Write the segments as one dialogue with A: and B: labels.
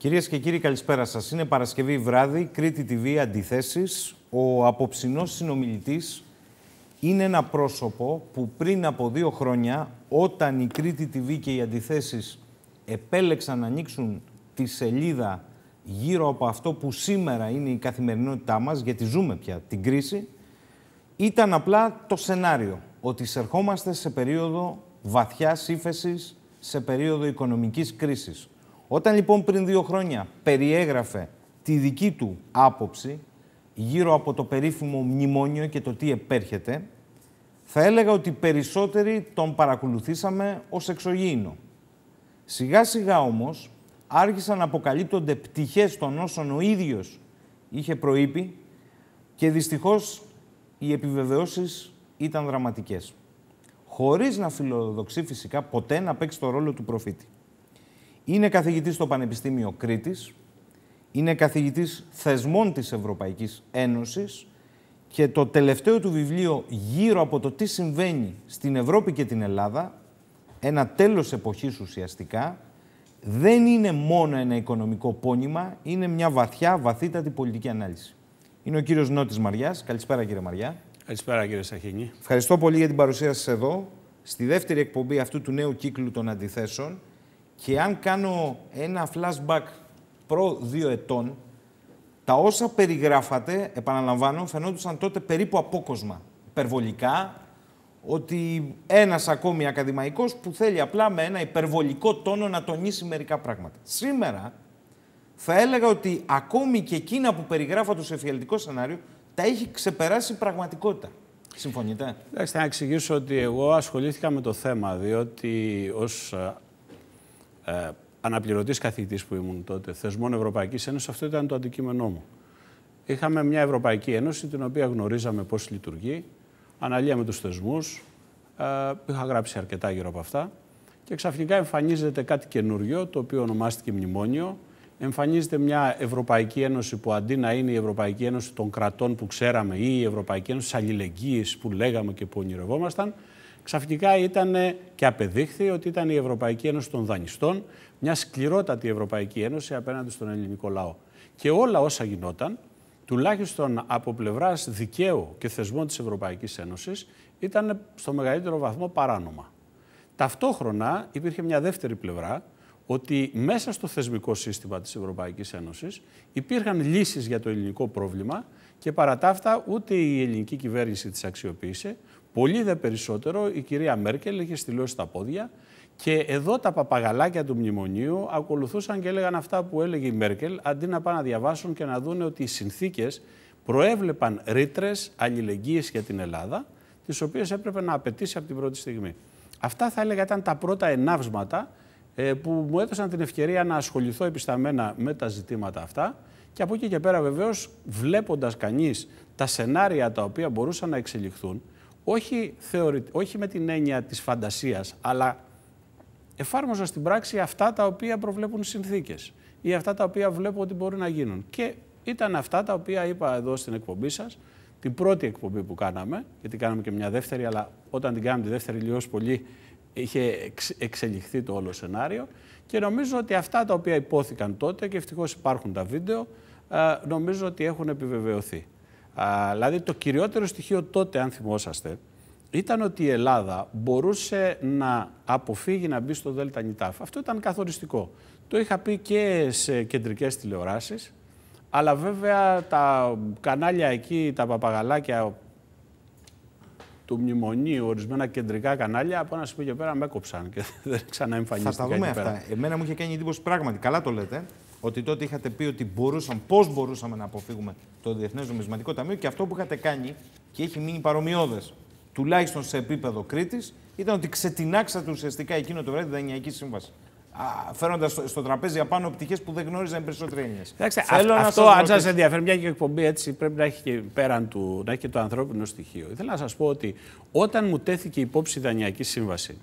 A: Κυρίες και κύριοι, καλησπέρα σας. Είναι Παρασκευή βράδυ, Κρήτη TV Αντιθέσεις. Ο απόψινός συνομιλητής είναι ένα πρόσωπο που πριν από δύο χρόνια, όταν η Κρήτη TV και οι Αντιθέσεις επέλεξαν να ανοίξουν τη σελίδα γύρω από αυτό που σήμερα είναι η καθημερινότητά μας, γιατί ζούμε πια την κρίση, ήταν απλά το σενάριο ότι εισερχόμαστε σε περίοδο βαθιάς ύφεσης, σε περίοδο οικονομικής κρίσης. Όταν λοιπόν πριν δύο χρόνια περιέγραφε τη δική του άποψη γύρω από το περίφημο μνημόνιο και το τι επέρχεται, θα έλεγα ότι περισσότεροι τον παρακολουθήσαμε ως εξωγήινο. Σιγά σιγά όμως άρχισαν να αποκαλύπτονται πτυχές των όσων ο ίδιος είχε προείπει και δυστυχώς οι επιβεβαιώσεις ήταν δραματικές. Χωρίς να φιλοδοξεί φυσικά ποτέ να παίξει το ρόλο του προφήτη. Είναι καθηγητής στο Πανεπιστήμιο Κρήτης, είναι καθηγητής θεσμών της Ευρωπαϊκής Ένωσης και το τελευταίο του βιβλίο γύρω από το τι συμβαίνει στην Ευρώπη και την Ελλάδα, ένα τέλος εποχής ουσιαστικά, δεν είναι μόνο ένα οικονομικό πόνημα, είναι μια βαθιά, βαθύτατη πολιτική ανάλυση. Είναι ο κύριος Νότης Μαριάς. Καλησπέρα κύριε Μαριά.
B: Καλησπέρα κύριε Σαχίνη.
A: Ευχαριστώ πολύ για την παρουσία σας εδώ, στη δεύτερη εκπομπή αυτού του νέου κύκλου των αντιθέσεων. Και αν κάνω ένα flashback προ δύο ετών, τα όσα περιγράφατε, επαναλαμβάνω, φαινόντουσαν τότε περίπου απόκοσμα. Υπερβολικά, ότι ένας ακόμη ακαδημαϊκός που θέλει απλά με ένα υπερβολικό τόνο να τονίσει μερικά πράγματα. Σήμερα θα έλεγα ότι ακόμη και εκείνα που περιγράφατε σε εφιαλτικό σενάριο τα έχει ξεπεράσει η πραγματικότητα. Συμφωνείτε.
B: Εντάξει, να εξηγήσω ότι εγώ ασχολήθηκα με το θέμα, διότι ως ε, αναπληρωτής καθηγητής που ήμουν τότε, θεσμών Ευρωπαϊκής Ένωσης, αυτό ήταν το αντικείμενό μου. Είχαμε μια Ευρωπαϊκή Ένωση την οποία γνωρίζαμε πώς λειτουργεί, αναλύαμε τους θεσμούς, ε, είχα γράψει αρκετά γύρω από αυτά και ξαφνικά εμφανίζεται κάτι καινούριο, το οποίο ονομάστηκε μνημόνιο, εμφανίζεται μια Ευρωπαϊκή Ένωση που αντί να είναι η Ευρωπαϊκή Ένωση των κρατών που ξέραμε ή η Ευρωπαϊκή Ένωση αλληλεγγύης που λέγαμε και που ονειρευόμασταν, ξαφνικά ήταν ε, και απεδείχθη ότι ήταν η Ευρωπαϊκή Ένωση των Δανειστών, μια σκληρότατη Ευρωπαϊκή Ένωση απέναντι στον ελληνικό λαό. Και όλα όσα γινόταν, τουλάχιστον από πλευράς δικαίου και θεσμών της Ευρωπαϊκής Ένωσης, ήταν στο μεγαλύτερο βαθμό παράνομα. Ταυτόχρονα υπήρχε μια δεύτερη πλευρά, ότι μέσα στο θεσμικό σύστημα της Ευρωπαϊκής Ένωσης υπήρχαν λύσεις για το ελληνικό πρόβλημα και παρά τα αυτά ούτε η ελληνική κυβέρνηση τις αξιοποίησε, Πολύ δε περισσότερο η κυρία Μέρκελ είχε στυλώσει τα πόδια και εδώ τα παπαγαλάκια του μνημονίου ακολουθούσαν και έλεγαν αυτά που έλεγε η Μέρκελ αντί να πάνε να διαβάσουν και να δούνε ότι οι συνθήκες προέβλεπαν ρήτρες αλληλεγγύης για την Ελλάδα τις οποίες έπρεπε να απαιτήσει από την πρώτη στιγμή. Αυτά θα έλεγα ήταν τα πρώτα ενάυσματα ε, που μου έδωσαν την ευκαιρία να ασχοληθώ επισταμένα με τα ζητήματα αυτά και από εκεί και πέρα βεβαίως βλέποντας κανείς τα σενάρια τα οποία μπορούσαν να εξελιχθούν όχι, θεωρη, όχι με την έννοια της φαντασίας, αλλά εφάρμοζα στην πράξη αυτά τα οποία προβλέπουν οι συνθήκες ή αυτά τα οποία βλέπω ότι μπορεί να γίνουν. Και ήταν αυτά τα οποία είπα εδώ στην εκπομπή σας, την πρώτη εκπομπή που κάναμε, γιατί κάναμε και μια δεύτερη, αλλά όταν την κάναμε τη δεύτερη λίγο πολύ είχε εξελιχθεί το όλο σενάριο και νομίζω ότι αυτά τα οποία υπόθηκαν τότε και ευτυχώς υπάρχουν τα βίντεο, ε, νομίζω ότι έχουν επιβεβαιωθεί. Α, δηλαδή το κυριότερο στοιχείο τότε, αν θυμόσαστε, ήταν ότι η Ελλάδα μπορούσε να αποφύγει να μπει στο Δέλτα Νιτάφ. Αυτό ήταν καθοριστικό. Το είχα πει και σε κεντρικές τηλεοράσεις, αλλά βέβαια τα κανάλια εκεί, τα παπαγαλάκια του μνημονίου, ορισμένα κεντρικά κανάλια, από ένα σημείο και πέρα με έκοψαν και δεν ξαναεμφανίστηκαν. Θα δούμε αυτά.
A: Εμένα μου είχε κάνει εντύπωση πράγματι. Καλά το λέτε ότι τότε είχατε πει ότι μπορούσαν, πώς μπορούσαμε να αποφύγουμε το Διεθνές Νομισματικό Ταμείο και αυτό που είχατε κάνει και έχει μείνει παρομοιώδες, τουλάχιστον σε επίπεδο Κρήτης, ήταν ότι ξετινάξατε ουσιαστικά εκείνο το βράδυ τη Δανειακή Σύμβαση. Φέροντας στο, στο, τραπέζι απάνω πτυχές που δεν γνώριζαν οι περισσότεροι Έλληνες. Αυτό, αυτό αν σας
B: ενδιαφέρει, μια και εκπομπή έτσι πρέπει να έχει και πέραν του, να έχει και το ανθρώπινο στοιχείο. Ήθελα να σας πω ότι όταν μου τέθηκε υπόψη η Δανειακή Σύμβαση,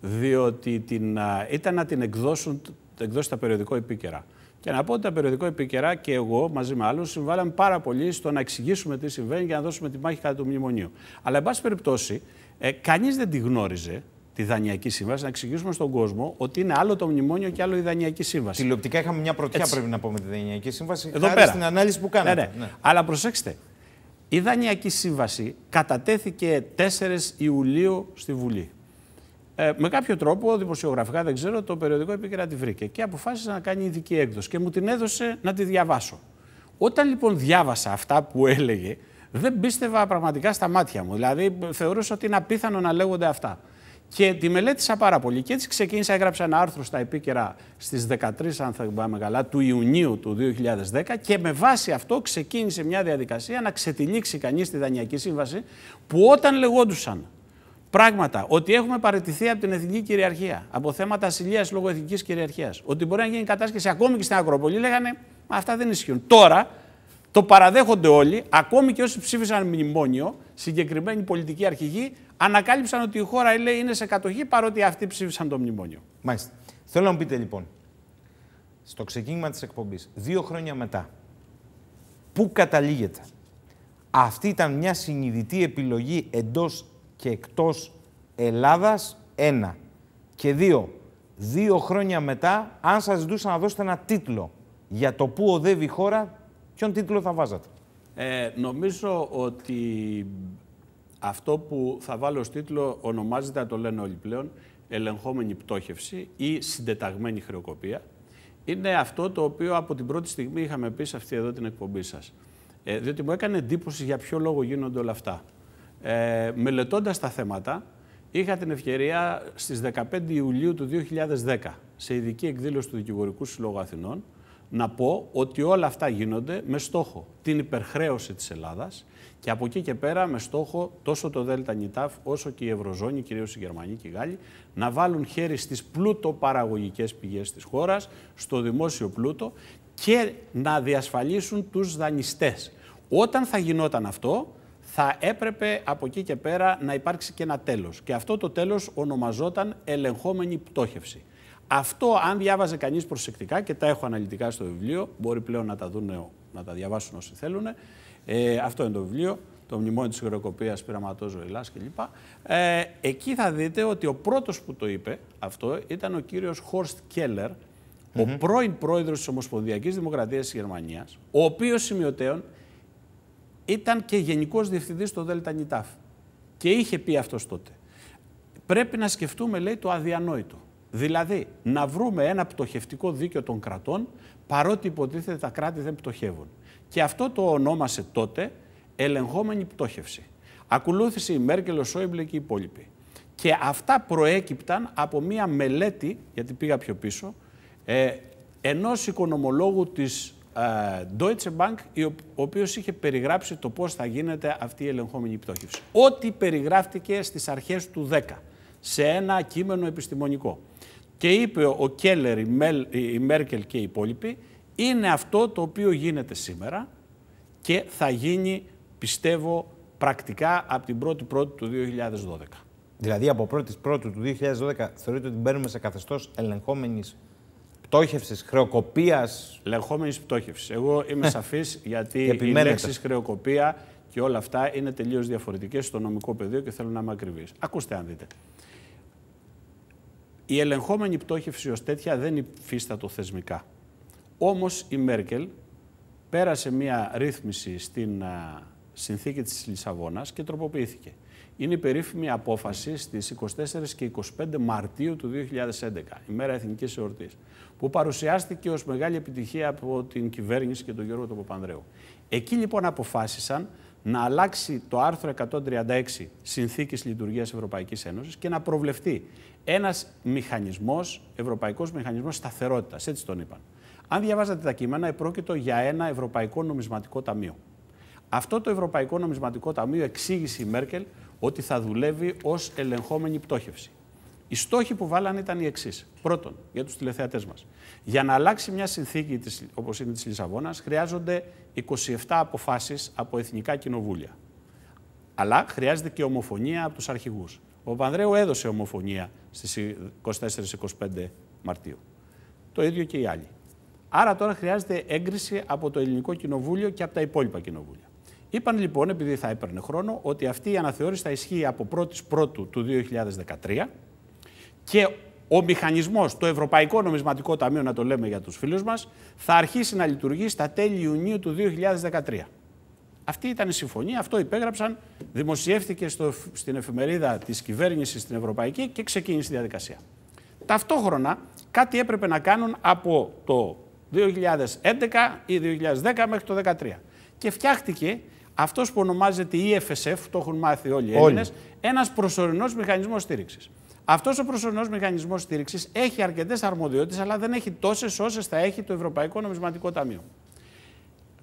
B: διότι την, ήταν να την εκδώσουν εκδώσει τα περιοδικό επίκαιρα. Και να πω ότι τα περιοδικό επικαιρά και εγώ μαζί με άλλους συμβάλαμε πάρα πολύ στο να εξηγήσουμε τι συμβαίνει και να δώσουμε τη μάχη κατά του μνημονίου. Αλλά, εν πάση περιπτώσει, ε, κανείς δεν τη γνώριζε τη Δανειακή Σύμβαση, να εξηγήσουμε στον κόσμο ότι είναι άλλο το μνημόνιο και άλλο η Δανειακή Σύμβαση. Τηλεοπτικά είχαμε μια πρωτιά, πρέπει να
A: πούμε, τη Δανειακή Σύμβαση. Εδώ πέρα. στην ανάλυση που κάναμε. ναι. Ναι. ναι.
B: Αλλά προσέξτε, η Δανειακή Σύμβαση κατατέθηκε 4 Ιουλίου στη Βουλή. Ε, με κάποιο τρόπο, δημοσιογραφικά δεν ξέρω, το περιοδικό επίκαιρα τη βρήκε και αποφάσισε να κάνει ειδική έκδοση και μου την έδωσε να τη διαβάσω. Όταν λοιπόν διάβασα αυτά που έλεγε, δεν πίστευα πραγματικά στα μάτια μου. Δηλαδή, θεωρούσα ότι είναι απίθανο να λέγονται αυτά. Και τη μελέτησα πάρα πολύ. Και έτσι ξεκίνησα, έγραψα ένα άρθρο στα επίκαιρα στις 13, αν θα πάμε καλά, του Ιουνίου του 2010. Και με βάση αυτό ξεκίνησε μια διαδικασία να ξετυλίξει κανείς τη Δανειακή Σύμβαση, που όταν λεγόντουσαν πράγματα. Ότι έχουμε παραιτηθεί από την εθνική κυριαρχία, από θέματα ασυλίας λόγω εθνικής κυριαρχίας. Ότι μπορεί να γίνει κατάσχεση ακόμη και στην Ακροπολή, λέγανε αυτά δεν ισχύουν. Τώρα το παραδέχονται όλοι, ακόμη και όσοι ψήφισαν μνημόνιο, συγκεκριμένοι πολιτικοί αρχηγοί,
A: ανακάλυψαν ότι η χώρα λέει, είναι σε κατοχή παρότι αυτοί ψήφισαν το μνημόνιο. Μάλιστα. Θέλω να μου πείτε λοιπόν, στο ξεκίνημα της εκπομπής, δύο χρόνια μετά, πού καταλήγεται. Αυτή ήταν μια συνειδητή επιλογή εντός και εκτός Ελλάδας, ένα. Και δύο, δύο χρόνια μετά, αν σας ζητούσα να δώσετε ένα τίτλο για το πού οδεύει η χώρα, ποιον τίτλο θα
B: βάζατε. Ε, νομίζω ότι αυτό που θα βάλω ως τίτλο ονομάζεται, το λένε όλοι πλέον, ελεγχόμενη πτώχευση ή συντεταγμένη χρεοκοπία. Είναι αυτό το οποίο από την πρώτη στιγμή είχαμε πει σε αυτή εδώ την εκπομπή σας. Ε, διότι μου έκανε εντύπωση για ποιο λόγο γίνονται όλα αυτά. Ε, μελετώντας τα θέματα, είχα την ευκαιρία στις 15 Ιουλίου του 2010, σε ειδική εκδήλωση του Δικηγορικού Συλλόγου Αθηνών, να πω ότι όλα αυτά γίνονται με στόχο την υπερχρέωση της Ελλάδας και από εκεί και πέρα με στόχο τόσο το ΔΕΛΤΑ ΝΙΤΑΦ όσο και η Ευρωζώνη, κυρίως οι Γερμανοί και οι Γάλλοι, να βάλουν χέρι στις πλούτο παραγωγικές πηγές της χώρας, στο δημόσιο πλούτο και να διασφαλίσουν τους δανειστές. Όταν θα γινόταν αυτό, θα έπρεπε από εκεί και πέρα να υπάρξει και ένα τέλος. Και αυτό το τέλος ονομαζόταν ελεγχόμενη πτώχευση. Αυτό, αν διάβαζε κανείς προσεκτικά, και τα έχω αναλυτικά στο βιβλίο, μπορεί πλέον να τα, δουν, να τα διαβάσουν όσοι θέλουν, ε, αυτό είναι το βιβλίο, το μνημόνιο της χειροκοπίας, πειραματός ζωηλάς κλπ. Ε, εκεί θα δείτε ότι ο πρώτος που το είπε αυτό ήταν ο κύριος Χόρστ Κέλλερ, ο πρώην πρόεδρος της Ομοσπονδιακής Δημοκρατίας της Γερμανίας, ο οποίος σημειωτέων ήταν και γενικός διευθυντής στο Δέλτα Νιτάφ. Και είχε πει αυτός τότε. Πρέπει να σκεφτούμε, λέει, το αδιανόητο. Δηλαδή, να βρούμε ένα πτωχευτικό δίκαιο των κρατών, παρότι υποτίθεται τα κράτη δεν πτωχεύουν. Και αυτό το ονόμασε τότε ελεγχόμενη πτώχευση. Ακολούθησε η Μέρκελ, ο Σόιμπλε και οι υπόλοιποι. Και αυτά προέκυπταν από μία μελέτη, γιατί πήγα πιο πίσω, ε, ενός οικονομολόγου της ε, Deutsche Bank, ο οποίος είχε περιγράψει το πώς θα γίνεται αυτή η ελεγχόμενη πτώχευση. Ό,τι περιγράφτηκε στις αρχές του 10 σε ένα κείμενο επιστημονικό. Και είπε ο Κέλλερ, η Μέρκελ και οι υπόλοιποι, είναι αυτό το οποίο γίνεται σήμερα και θα γίνει, πιστεύω, πρακτικά από την 1η Πρώτη του
A: 2012. Δηλαδή από 1η Πρώτη του 2012 θεωρείτε ότι μπαίνουμε σε καθεστώς ελεγχόμενης πτώχευσης, χρεοκοπίας. Λεγόμενης πτώχευσης. Εγώ είμαι ε. σαφής γιατί
B: οι λέξεις χρεοκοπία και όλα αυτά είναι τελείως διαφορετικές στο νομικό πεδίο και θέλω να είμαι ακριβής. Ακούστε, αν δείτε. Η ελεγχόμενη πτώχευση ως τέτοια δεν υφίστατο θεσμικά. Όμως η Μέρκελ πέρασε μια ρύθμιση στην συνθήκη της Λισαβόνας και τροποποιήθηκε. Είναι η περίφημη απόφαση στις 24 και 25 Μαρτίου του 2011, ημέρα Εθνικής Εορτής που παρουσιάστηκε ως μεγάλη επιτυχία από την κυβέρνηση και τον Γιώργο τον Παπανδρέου. Εκεί λοιπόν αποφάσισαν να αλλάξει το άρθρο 136 Συνθήκης Λειτουργίας Ευρωπαϊκής Ένωσης και να προβλεφτεί ένας μηχανισμός, ευρωπαϊκός μηχανισμός σταθερότητας, έτσι τον είπαν. Αν διαβάζατε τα κείμενα, επρόκειτο για ένα Ευρωπαϊκό Νομισματικό Ταμείο. Αυτό το Ευρωπαϊκό Νομισματικό Ταμείο εξήγησε η Μέρκελ ότι θα δουλεύει ως ελεγχόμενη πτώχευση. Οι στόχοι που βάλανε ήταν οι εξής. Πρώτον, για τους τηλεθεατές μας. Για να αλλάξει μια συνθήκη όπως είναι της Λισαβόνας, χρειάζονται 27 αποφάσεις από εθνικά κοινοβούλια. Αλλά χρειάζεται και ομοφωνία από τους αρχηγούς. Ο Πανδρέου έδωσε ομοφωνία στις 24-25 Μαρτίου. Το ίδιο και οι άλλοι. Άρα τώρα χρειάζεται έγκριση από το Ελληνικό Κοινοβούλιο και από τα υπόλοιπα κοινοβούλια. Είπαν λοιπόν, επειδή θα έπαιρνε χρόνο, ότι αυτή η αναθεώρηση θα ισχύει από 1η Πρώτου του 2013 και ο μηχανισμός, το Ευρωπαϊκό Νομισματικό Ταμείο, να το λέμε για τους φίλους μας, θα αρχίσει να λειτουργεί στα τέλη Ιουνίου του 2013. Αυτή ήταν η συμφωνία, αυτό υπέγραψαν, δημοσιεύτηκε στο, στην εφημερίδα της κυβέρνησης στην Ευρωπαϊκή και ξεκίνησε η διαδικασία. Ταυτόχρονα κάτι έπρεπε να κάνουν από το 2011 ή 2010 μέχρι το 2013. Και φτιάχτηκε αυτός που ονομάζεται η EFSF, το έχουν μάθει όλοι οι Έλληνες, ένας προσωρινός μηχανισμός στήριξης. Αυτός ο προσωρινός μηχανισμός στήριξης έχει αρκετές αρμοδιότητες, αλλά δεν έχει τόσες όσες θα έχει το Ευρωπαϊκό Νομισματικό Ταμείο.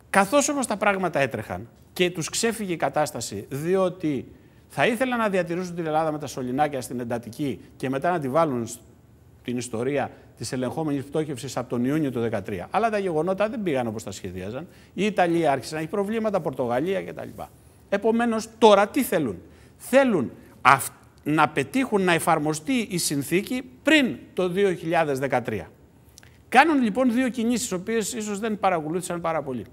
B: Καθώς όμως τα πράγματα έτρεχαν και τους ξέφυγε η κατάσταση, διότι θα ήθελαν να διατηρήσουν την Ελλάδα με τα σωληνάκια στην εντατική και μετά να τη βάλουν την ιστορία της ελεγχόμενης πτώχευσης από τον Ιούνιο του 2013. Αλλά τα γεγονότα δεν πήγαν όπως τα σχεδίαζαν. Η Ιταλία άρχισε να έχει προβλήματα, Πορτογαλία κτλ. Επομένως, τώρα τι θέλουν. Θέλουν αυτός να πετύχουν να εφαρμοστεί η συνθήκη πριν το 2013. Κάνουν λοιπόν δύο κινήσεις, οι οποίες ίσως δεν παρακολούθησαν πάρα πολύ.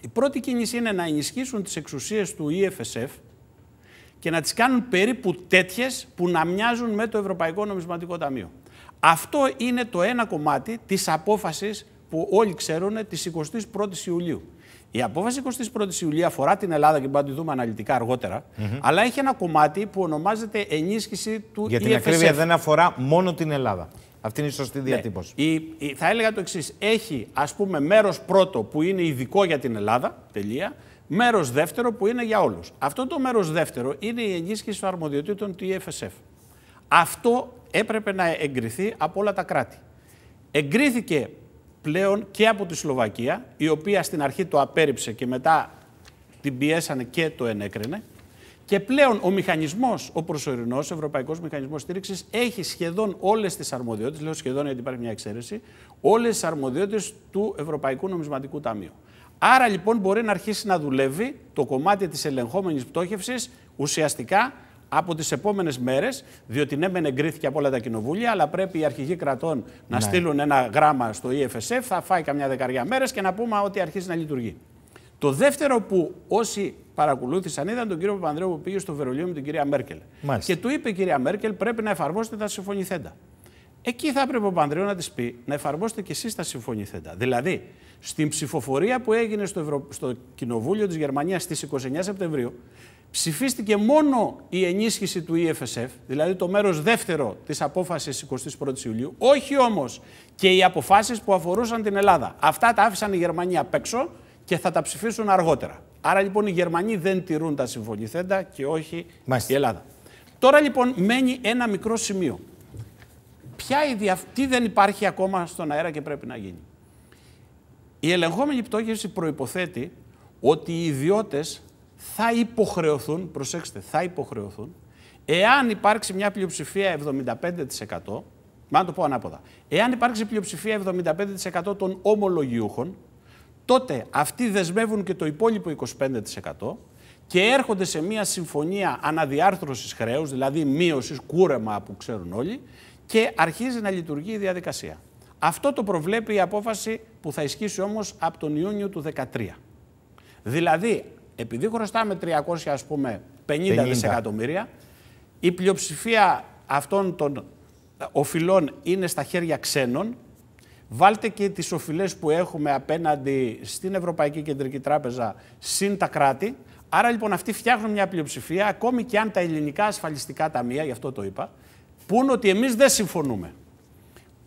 B: Η πρώτη κίνηση είναι να ενισχύσουν τις εξουσίες του EFSF και να τις κάνουν περίπου τέτοιες που να μοιάζουν με το Ευρωπαϊκό Νομισματικό Ταμείο. Αυτό είναι το ένα κομμάτι της απόφασης που όλοι ξέρουν της 21ης Ιουλίου. Η απόφαση 21η Ιουλίου αφορά την Ελλάδα και μπορούμε να τη δούμε αναλυτικά αργότερα, αλλά έχει ένα κομμάτι που ονομάζεται ενίσχυση του Για την ακρίβεια δεν
A: αφορά μόνο την Ελλάδα.
B: Αυτή είναι η σωστή ναι, διατύπωση. Η, η, θα έλεγα το εξής. Έχει ας πούμε μέρος πρώτο που είναι ειδικό για την Ελλάδα. Τελεία. Μέρος δεύτερο που είναι για όλους. Αυτό το μέρος δεύτερο είναι η ενίσχυση των αρμοδιοτήτων του EFSF. Αυτό έπρεπε να εγκριθεί από όλα τα κράτη. Εγκρίθηκε πλέον και από τη Σλοβακία, η οποία στην αρχή το απέρριψε και μετά την πιέσανε και το ενέκρινε. Και πλέον ο μηχανισμός, ο προσωρινός Ευρωπαϊκός Μηχανισμός Στήριξης, έχει σχεδόν όλες τις αρμοδιότητες. Λέω σχεδόν γιατί υπάρχει μια εξαίρεση. Όλες τις αρμοδιότητες του Ευρωπαϊκού Νομισματικού Ταμείου. Άρα λοιπόν μπορεί να αρχίσει να δουλεύει το κομμάτι της ελεγχόμενης πτώχευσης ουσιαστικά από τις επόμενες μέρες, διότι ναι, μεν εγκρίθηκε από όλα τα κοινοβούλια, αλλά πρέπει οι αρχηγοί κρατών να ναι. στείλουν ένα γράμμα στο EFSF, θα φάει καμιά δεκαριά μέρες και να πούμε ότι αρχίζει να λειτουργεί. Το δεύτερο που όσοι παρακολούθησαν ήταν τον κύριο Παπανδρέου που πήγε στο Βερολίνο με την κυρία Μέρκελ. Μάλιστα. Και του είπε η κυρία Μέρκελ: Πρέπει να εφαρμόσετε τα συμφωνηθέντα. Εκεί θα έπρεπε ο Παπανδρέου να της πει να εφαρμόσετε κι εσείς τα συμφωνηθέντα. Δηλαδή, στην ψηφοφορία που έγινε στο, Ευρω... στο Κοινοβούλιο της Γερμανίας στις 29 Σεπτεμβρίου, ψηφίστηκε μόνο η ενίσχυση του EFSF, δηλαδή το μέρος δεύτερο της απόφασης 21ης Ιουλίου, όχι όμως και οι αποφάσεις που αφορούσαν την Ελλάδα. Αυτά τα άφησαν οι Γερμανοί απ' έξω και θα τα ψηφίσουν αργότερα. Άρα λοιπόν οι Γερμανοί δεν τηρούν τα συμφωνηθέντα και όχι η Ελλάδα. Τώρα λοιπόν μένει ένα μικρό σημείο. Ποια η Τι δεν υπάρχει ακόμα στον αέρα και πρέπει να γίνει. Η ελεγχόμενη πτώχευση προϋποθέτει ότι οι ιδιώτες θα υποχρεωθούν, προσέξτε, θα υποχρεωθούν, εάν υπάρξει μια πλειοψηφία 75%, να το πω ανάποδα, εάν υπάρξει πλειοψηφία 75% των ομολογιούχων, τότε αυτοί δεσμεύουν και το υπόλοιπο 25% και έρχονται σε μια συμφωνία αναδιάρθρωσης χρέους, δηλαδή μείωσης, κούρεμα που ξέρουν όλοι, και αρχίζει να λειτουργεί η διαδικασία. Αυτό το προβλέπει η απόφαση που θα ισχύσει όμως από τον Ιούνιο του 2013. Δηλαδή, επειδή χρωστάμε 300 ας πούμε 50, δισεκατομμύρια, η πλειοψηφία αυτών των οφειλών είναι στα χέρια ξένων, Βάλτε και τις οφειλές που έχουμε απέναντι στην Ευρωπαϊκή Κεντρική Τράπεζα συν τα κράτη. Άρα λοιπόν αυτοί φτιάχνουν μια πλειοψηφία, ακόμη και αν τα ελληνικά ασφαλιστικά ταμεία, γι' αυτό το είπα, πούν ότι εμείς δεν συμφωνούμε.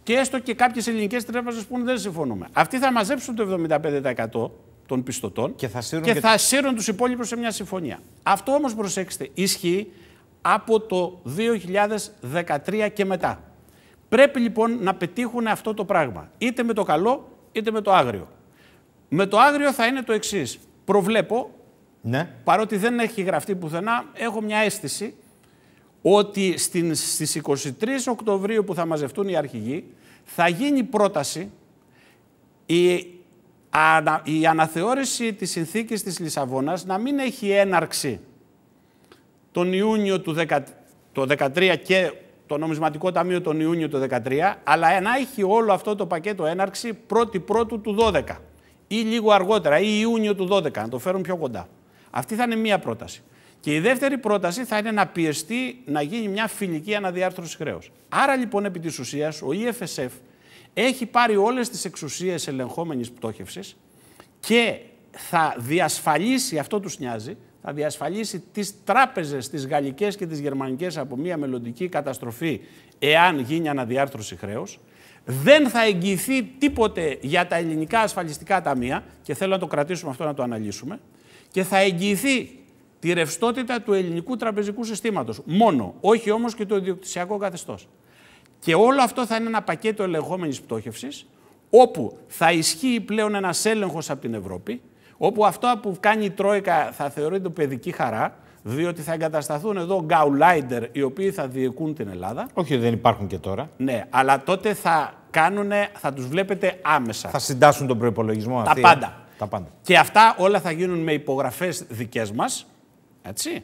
B: Και έστω και κάποιες ελληνικές τράπεζες που δεν συμφωνούμε. Αυτοί θα μαζέψουν το 75% των πιστωτών και θα σύρουν, και σύρουν τους υπόλοιπους σε μια συμφωνία. Αυτό όμως προσέξτε, ισχύει από το 2013 και μετά. Πρέπει λοιπόν να πετύχουν αυτό το πράγμα, είτε με το καλό είτε με το άγριο. Με το άγριο θα είναι το εξής. Προβλέπω, ναι. παρότι δεν έχει γραφτεί πουθενά, έχω μια αίσθηση ότι στις 23 Οκτωβρίου που θα μαζευτούν οι αρχηγοί θα γίνει πρόταση η η αναθεώρηση της συνθήκης της Λισαβόνας να μην έχει έναρξη τον Ιούνιο του 2013 το και το νομισματικό ταμείο τον Ιούνιο του 2013, αλλά να έχει όλο αυτό το πακέτο πρώτη Πρώτου του 12 ή λίγο αργότερα ή Ιούνιο του 12, να το φέρουν πιο κοντά. Αυτή θα είναι μία πρόταση. Και η δεύτερη πρόταση θα είναι να πιεστεί να γίνει μια φιλική αναδιάρθρωση χρέους. Άρα λοιπόν επί της ουσίας ο EFSF έχει πάρει όλες τις εξουσίες ελεγχόμενης πτώχευσης και θα διασφαλίσει, αυτό τους νοιάζει, θα διασφαλίσει τις τράπεζες, τις γαλλικές και τις γερμανικές από μια μελλοντική καταστροφή εάν γίνει αναδιάρθρωση χρέους. Δεν θα εγγυηθεί τίποτε για τα ελληνικά ασφαλιστικά ταμεία και θέλω να το κρατήσουμε αυτό να το αναλύσουμε και θα εγγυηθεί τη ρευστότητα του ελληνικού τραπεζικού συστήματος. Μόνο, όχι όμως και το ιδιοκτησιακό καθεστώς. Και όλο αυτό θα είναι ένα πακέτο ελεγχόμενης πτώχευσης, όπου θα ισχύει πλέον ένας έλεγχος από την Ευρώπη, όπου αυτό που κάνει η Τρόικα θα θεωρείται παιδική χαρά, διότι θα εγκατασταθούν εδώ γκαουλάιντερ οι οποίοι θα διοικούν την Ελλάδα. Όχι, δεν υπάρχουν και τώρα. Ναι, αλλά τότε θα κάνουνε, θα τους βλέπετε άμεσα. Θα
A: συντάσσουν τον προπολογισμό Τα ε? Τα πάντα.
B: Και αυτά όλα θα γίνουν με υπογραφές δικές μας, έτσι,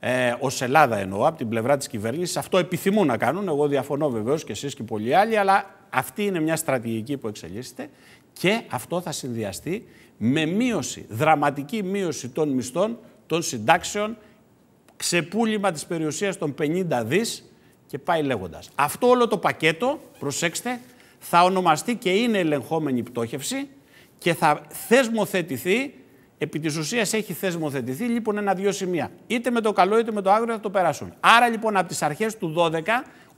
B: ε, ως Ελλάδα εννοώ, από την πλευρά της κυβέρνησης. Αυτό επιθυμούν να κάνουν. Εγώ διαφωνώ βεβαίως και εσείς και πολλοί άλλοι, αλλά αυτή είναι μια στρατηγική που εξελίσσεται και αυτό θα συνδυαστεί με μείωση, δραματική μείωση των μισθών, των συντάξεων, ξεπούλημα της περιουσίας των 50 δις και πάει λέγοντας. Αυτό όλο το πακέτο, προσέξτε, θα ονομαστεί και είναι ελεγχόμενη πτώχευση και θα θεσμοθετηθεί επί της ουσίας έχει θεσμοθετηθεί λοιπόν ένα-δύο σημεία. Είτε με το καλό είτε με το άγριο θα το περάσουν. Άρα λοιπόν από τις αρχές του 12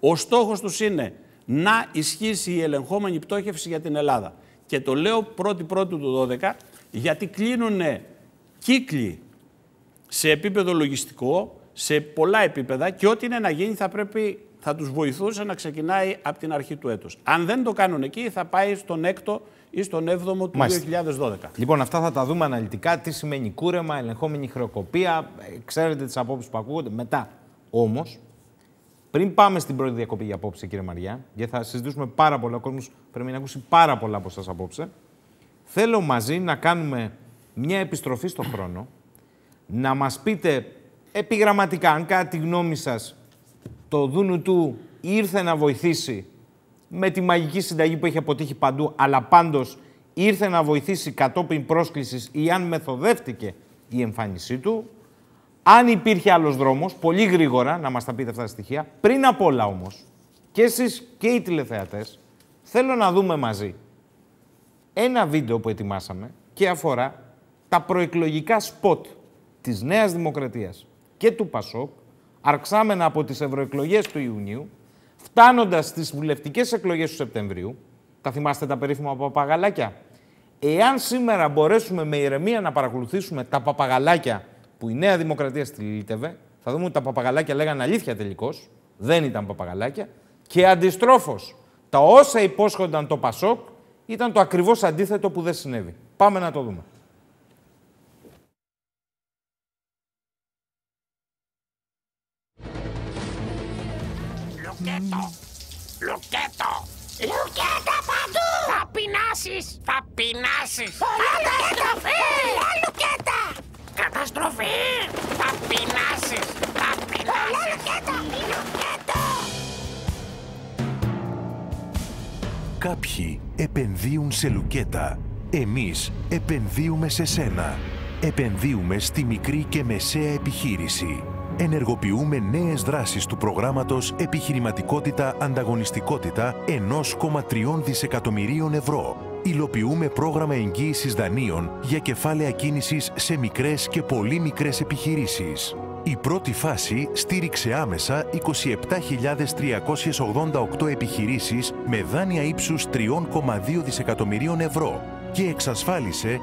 B: ο στόχος τους είναι να ισχύσει η ελεγχόμενη πτώχευση για την Ελλάδα. Και το λέω πρώτη-πρώτη του 12 γιατί κλείνουν κύκλοι σε επίπεδο λογιστικό, σε πολλά επίπεδα και ό,τι είναι να γίνει θα πρέπει θα τους βοηθούσε να ξεκινάει από την αρχή του έτους. Αν δεν το κάνουν εκεί θα πάει στον έκτο ή στον 7ο του
A: 2012. Λοιπόν, αυτά θα τα δούμε αναλυτικά. Τι σημαίνει κούρεμα, ελεγχόμενη χρεοκοπία. Ε, ξέρετε τις απόψεις που ακούγονται. Μετά όμως, πριν πάμε στην πρώτη διακοπή για απόψε, κύριε Μαριά, γιατί θα συζητήσουμε πάρα πολλά. Ο κόσμος πρέπει να ακούσει πάρα πολλά από εσά απόψε. Θέλω μαζί να κάνουμε μια επιστροφή στον χρόνο, να μας πείτε επιγραμματικά αν κάτι γνώμη σας, το Δούνου του ήρθε να βοηθήσει με τη μαγική συνταγή που έχει αποτύχει παντού, αλλά πάντως, ήρθε να βοηθήσει κατόπιν πρόσκλησης ή αν μεθοδεύθηκε η εμφάνισή του. Αν υπήρχε άλλος δρόμος, πολύ γρήγορα να μας τα πείτε αυτά τα στοιχεία, πριν από όλα όμως, και εσείς και οι τηλεθεατές, θέλω να δούμε μαζί ένα βίντεο που ετοιμάσαμε και αφορά τα προεκλογικά σποτ της Νέας Δημοκρατίας και του Πασόκ, αρξάμενα από τις ευρωεκλογές του Ιουνίου, φτάνοντας στις βουλευτικές εκλογές του Σεπτεμβρίου, τα θυμάστε τα περίφημα παπαγαλάκια, εάν σήμερα μπορέσουμε με ηρεμία να παρακολουθήσουμε τα παπαγαλάκια που η Νέα Δημοκρατία στυλίτευε, θα δούμε ότι τα παπαγαλάκια λέγανε αλήθεια τελικώς, δεν ήταν παπαγαλάκια, και αντιστρόφως, τα όσα υπόσχονταν το Πασόκ ήταν το ακριβώς αντίθετο που δεν συνέβη. Πάμε να το δούμε.
C: Λουκέτο! Λουκέτα. Λουκέτο παντού. Θα πεινάσεις. Θα πεινάσεις. Καταστροφή. λουκέτα! Καταστροφή. Θα πεινάσεις. Θα πεινάσεις. Κάποιοι επενδύουν σε λουκέτα. Εμείς επενδύουμε σε σένα. Επενδύουμε στη μικρή και μεσαία επιχείρηση ενεργοποιούμε νέες δράσεις του προγράμματος Επιχειρηματικότητα-Ανταγωνιστικότητα 1,3 δισεκατομμυρίων ευρώ. Υλοποιούμε πρόγραμμα εγγύησης δανείων για κεφάλαια κίνησης σε μικρές και πολύ μικρές επιχειρήσεις. Η πρώτη φάση στήριξε άμεσα 27.388 επιχειρήσεις με δάνεια ύψους 3,2 δισεκατομμυρίων ευρώ και εξασφάλισε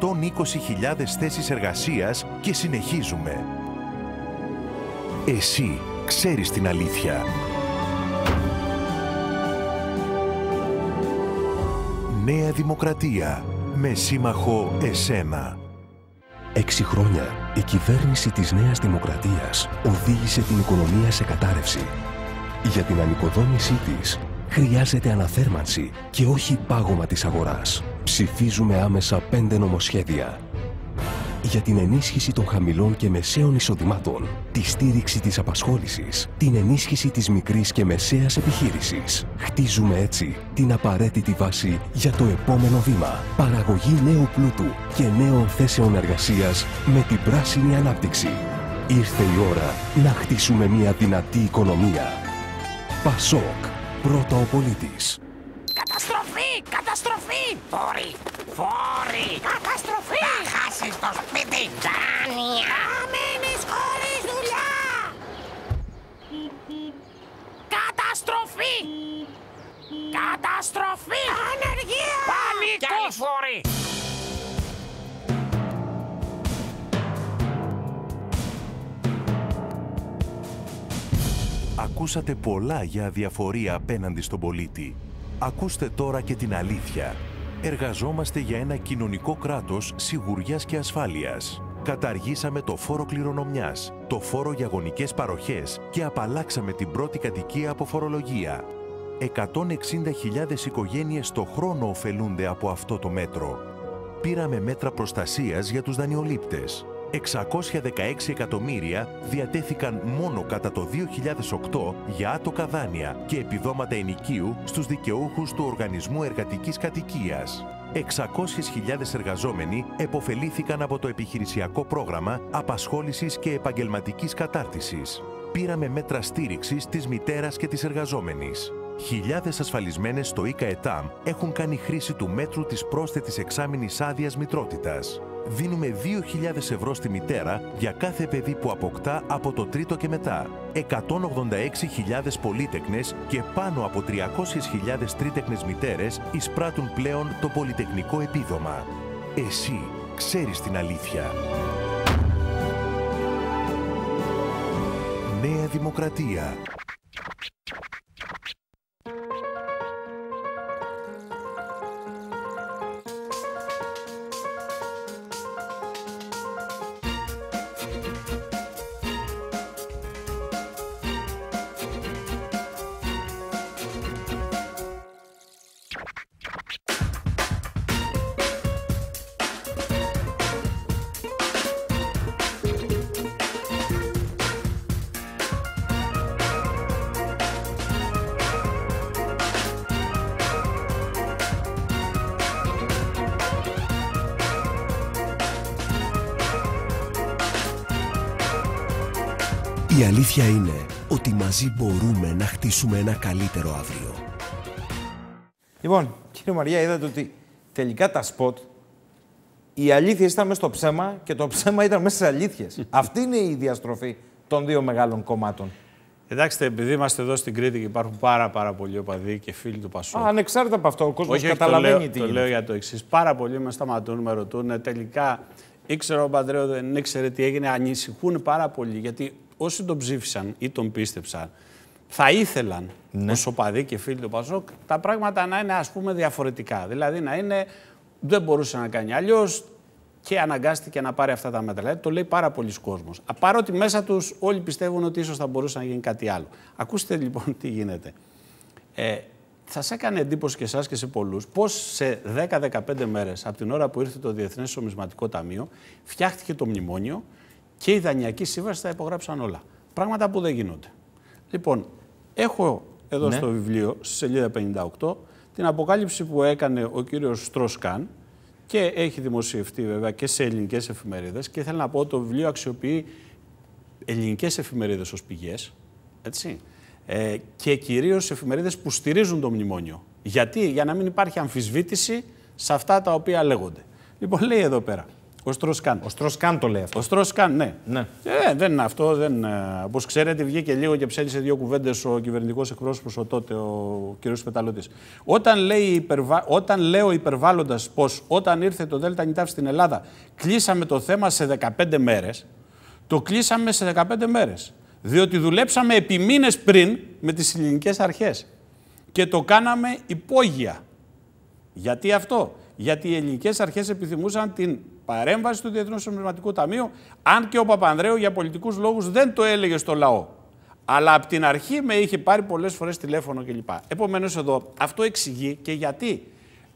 C: 120.000 θέσεις εργασίας και συνεχίζουμε. Εσύ ξέρεις την αλήθεια. Νέα Δημοκρατία με σύμμαχο εσένα. Έξι χρόνια η κυβέρνηση της Νέας Δημοκρατίας οδήγησε την οικονομία σε κατάρρευση. Για την ανοικοδόμησή της χρειάζεται αναθέρμανση και όχι πάγωμα της αγοράς. Ψηφίζουμε άμεσα πέντε νομοσχέδια για την ενίσχυση των χαμηλών και μεσαίων εισοδημάτων, τη στήριξη της απασχόλησης, την ενίσχυση της μικρής και μεσαίας επιχείρησης. Χτίζουμε έτσι την απαραίτητη βάση για το επόμενο βήμα. Παραγωγή νέου πλούτου και νέων θέσεων εργασίας με την πράσινη ανάπτυξη. Ήρθε η ώρα να χτίσουμε μια δυνατή οικονομία. Πασόκ. Πρώτα ο πολίτης. Καταστροφή! Καταστροφή! Φόρη! Φόρη! Καταστροφή! Θα χάσεις το σπίτι! Τζάνια! Αμένεις χωρίς δουλειά!
A: Καταστροφή! Καταστροφή! Ανεργία! Πανικός! φόρη!
C: Ακούσατε πολλά για αδιαφορία απέναντι στον πολίτη. Ακούστε τώρα και την αλήθεια. Εργαζόμαστε για ένα κοινωνικό κράτος σιγουριάς και ασφάλειας. Καταργήσαμε το φόρο κληρονομιάς, το φόρο για γονικές παροχές και απαλλάξαμε την πρώτη κατοικία από φορολογία. 160.000 οικογένειες το χρόνο ωφελούνται από αυτό το μέτρο. Πήραμε μέτρα προστασίας για τους δανειολήπτες. 616 εκατομμύρια διατέθηκαν μόνο κατά το 2008 για άτοκα δάνεια και επιδόματα ενοικίου στους δικαιούχους του Οργανισμού Εργατικής Κατοικίας. 600.000 εργαζόμενοι επωφελήθηκαν από το επιχειρησιακό πρόγραμμα απασχόλησης και επαγγελματικής κατάρτισης. Πήραμε μέτρα στήριξης της μητέρας και της εργαζόμενης. Χιλιάδες ασφαλισμένες στο ΙΚΑ έχουν κάνει χρήση του μέτρου της πρόσθετης εξάμηνης άδειας δίνουμε 2.000 ευρώ στη μητέρα για κάθε παιδί που αποκτά από το τρίτο και μετά. 186.000 πολίτεκνες και πάνω από 300.000 τρίτεκνες μητέρες εισπράττουν πλέον το πολιτεχνικό επίδομα. Εσύ ξέρεις την αλήθεια. Νέα Δημοκρατία. μαζί μπορούμε να χτίσουμε ένα καλύτερο αύριο.
A: Λοιπόν, κύριε Μαριά, είδατε ότι τελικά τα σποτ, οι αλήθειες ήταν μέσα στο ψέμα και το ψέμα ήταν μέσα στις αλήθειες. Αυτή είναι η διαστροφή των δύο μεγάλων κομμάτων.
B: Εντάξτε, επειδή είμαστε εδώ στην Κρήτη και υπάρχουν πάρα, πάρα πολλοί οπαδοί και φίλοι του Πασόκ.
A: Ανεξάρτητα από αυτό, ο κόσμος καταλαβαίνει όχι, το τι. Λέω, το λέω για
B: το εξής. Πάρα πολλοί με σταματούν, με ρωτούν. Τελικά ήξερε ο Παντρέο, δεν ήξερε τι έγινε. Ανησυχούν πάρα πολύ γιατί όσοι τον ψήφισαν ή τον πίστεψαν, θα ήθελαν ναι. ως οπαδοί και φίλοι του Πασόκ τα πράγματα να είναι ας πούμε διαφορετικά. Δηλαδή να είναι, δεν μπορούσε να κάνει αλλιώς και αναγκάστηκε να πάρει αυτά τα μέτρα. Δηλαδή, το λέει πάρα πολλοί κόσμος. Παρότι μέσα τους όλοι πιστεύουν ότι ίσως θα μπορούσε να γίνει κάτι άλλο. Ακούστε λοιπόν τι γίνεται. Ε, θα σε έκανε εντύπωση και εσάς και σε πολλούς πώς σε 10-15 μέρες από την ώρα που ήρθε το Διεθνές Σομισματικό Ταμείο φτιάχτηκε το μνημόνιο και η δανειακή σύμβαση τα υπογράψαν όλα. Πράγματα που δεν γίνονται. Λοιπόν, έχω εδώ ναι. στο βιβλίο, στη σελίδα 58, την αποκάλυψη που έκανε ο κύριος Στροσκάν και έχει δημοσιευτεί βέβαια και σε ελληνικές εφημερίδες και θέλω να πω ότι το βιβλίο αξιοποιεί ελληνικές εφημερίδες ως πηγές, έτσι, ε, και κυρίως εφημερίδες που στηρίζουν το μνημόνιο. Γιατί, για να μην υπάρχει αμφισβήτηση σε αυτά τα οποία λέγονται. Λοιπόν, λέει εδώ πέρα, ο Στροσκάν. Ο Στροσκάν το λέει αυτό. Ο Στροσκάν, ναι. ναι. Ε, δεν είναι αυτό. Δεν... Όπως ξέρετε, βγήκε λίγο και ψέλισε δύο κουβέντες ο κυβερνητικός εκπρόσωπος, ο τότε, ο κ. Πεταλώτης. Όταν, λέει υπερβα... όταν λέω υπερβάλλοντας πως όταν ήρθε το ΔΝΤ στην Ελλάδα, κλείσαμε το θέμα σε 15 μέρες, το κλείσαμε σε 15 μέρες. Διότι δουλέψαμε επί μήνες πριν με τις ελληνικές αρχές. Και το κάναμε υπόγεια. Γιατί αυτό. Γιατί οι ελληνικές αρχές επιθυμούσαν την παρέμβαση του Διεθνούς Νομισματικού Ταμείου, αν και ο Παπανδρέου για πολιτικούς λόγους δεν το έλεγε στο λαό. Αλλά από την αρχή με είχε πάρει πολλές φορές τηλέφωνο κλπ. Επομένως, εδώ αυτό εξηγεί και γιατί.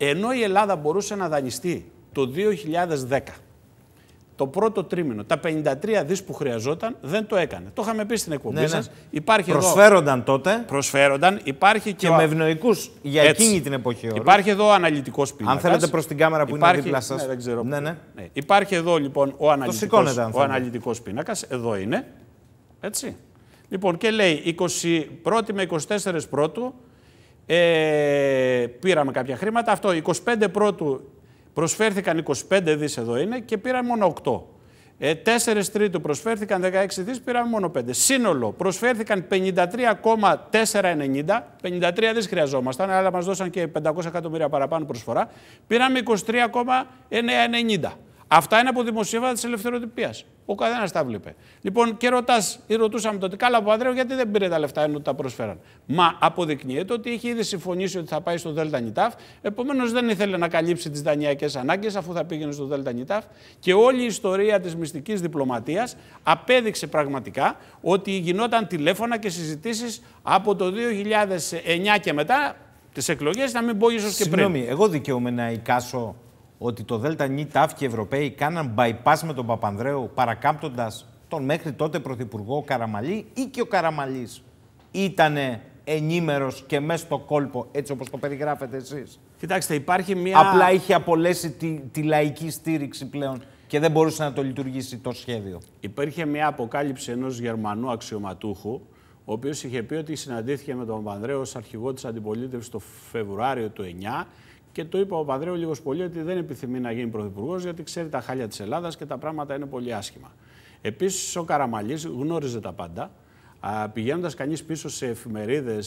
B: Ενώ η Ελλάδα μπορούσε να δανειστεί το 2010 το πρώτο τρίμηνο. Τα 53 δις που χρειαζόταν δεν το έκανε. Το είχαμε πει στην εκπομπή ναι, ναι. προσφέρονταν
A: εδώ... τότε. Προσφέρονταν. Υπάρχει και, και με ευνοϊκούς για Έτσι. εκείνη την εποχή. Υπάρχει
B: εδώ ο αναλυτικός πίνακα. Αν θέλετε προς την κάμερα που Υπάρχει... είναι δίπλα σας. Ναι, δεν ξέρω. Ναι, ναι, ναι. Υπάρχει εδώ λοιπόν ο αναλυτικό ο αναλυτικός πίνακας. Εδώ είναι. Έτσι. Λοιπόν και λέει 21η με 24 πρώτου. Ε, πήραμε κάποια χρήματα. Αυτό 25 πρώτου Προσφέρθηκαν 25 δις εδώ είναι και πήραμε μόνο 8. Ε, 4 τρίτου προσφέρθηκαν 16 δις, πήραμε μόνο 5. Σύνολο προσφέρθηκαν 53,490, 53 δις χρειαζόμασταν, αλλά μας δώσαν και 500 εκατομμύρια παραπάνω προσφορά, πήραμε 23,990. Αυτά είναι από δημοσίευμα της ελευθεροτυπίας. Ο καθένας τα βλέπει. Λοιπόν, και ρωτάς, ή ρωτούσαμε τον Τικάλα Παπαδρέου γιατί δεν πήρε τα λεφτά ενώ τα προσφέραν. Μα αποδεικνύεται ότι είχε ήδη συμφωνήσει ότι θα πάει στο Δέλτα Νιτάφ. Επομένως, δεν ήθελε να καλύψει τις δανειακές ανάγκες αφού θα πήγαινε στο Δέλτα Νιτάφ. Και όλη η ρωτουσαμε καλά τικαλα ανδρεο γιατι της μυστικής διπλωματίας απέδειξε πραγματικά ότι γινόταν τηλέφωνα και συζητήσεις από το 2009 και μετά τις εκλογές, να μην πω ίσως και πριν. Συγγνώμη,
A: εγώ δικαιούμαι να εικάσω ότι το ΔΝΤ και οι Ευρωπαίοι κάναν bypass με τον Παπανδρέου παρακάμπτοντας τον μέχρι τότε Πρωθυπουργό Καραμαλή ή και ο Καραμαλής Ήταν ενήμερος και μέσα στο κόλπο, έτσι όπως το περιγράφετε εσείς. Κοιτάξτε, υπάρχει μια... Απλά είχε απολέσει τη, τη λαϊκή στήριξη πλέον και δεν μπορούσε να το λειτουργήσει το σχέδιο. Υπήρχε μια αποκάλυψη ενός Γερμανού αξιωματούχου,
B: ο οποίος είχε πει ότι συναντήθηκε με τον Παπανδρέο ως αρχηγό της αντιπολίτευσης το Φεβρουάριο του 9 και το είπα ο Παδρέου λίγος πολύ ότι δεν επιθυμεί να γίνει πρωθυπουργός γιατί ξέρει τα χάλια της Ελλάδας και τα πράγματα είναι πολύ άσχημα. Επίσης, ο Καραμαλής γνώριζε τα πάντα. Πηγαίνοντας κανείς πίσω σε εφημερίδες, ε,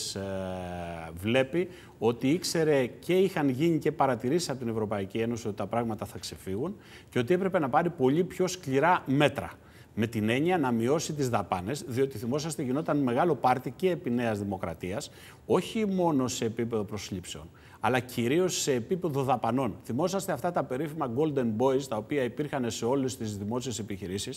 B: βλέπει ότι ήξερε και είχαν γίνει και παρατηρήσεις από την Ευρωπαϊκή Ένωση ότι τα πράγματα θα ξεφύγουν και ότι έπρεπε να πάρει πολύ πιο σκληρά μέτρα. Με την έννοια να μειώσει τις δαπάνες, διότι θυμόσαστε γινόταν μεγάλο πάρτι και επί Νέας Δημοκρατίας, όχι μόνο σε επίπεδο προσλήψεων αλλά κυρίως σε επίπεδο δαπανών. Θυμόσαστε αυτά τα περίφημα Golden Boys, τα οποία υπήρχαν σε όλες τις δημόσιες επιχειρήσεις.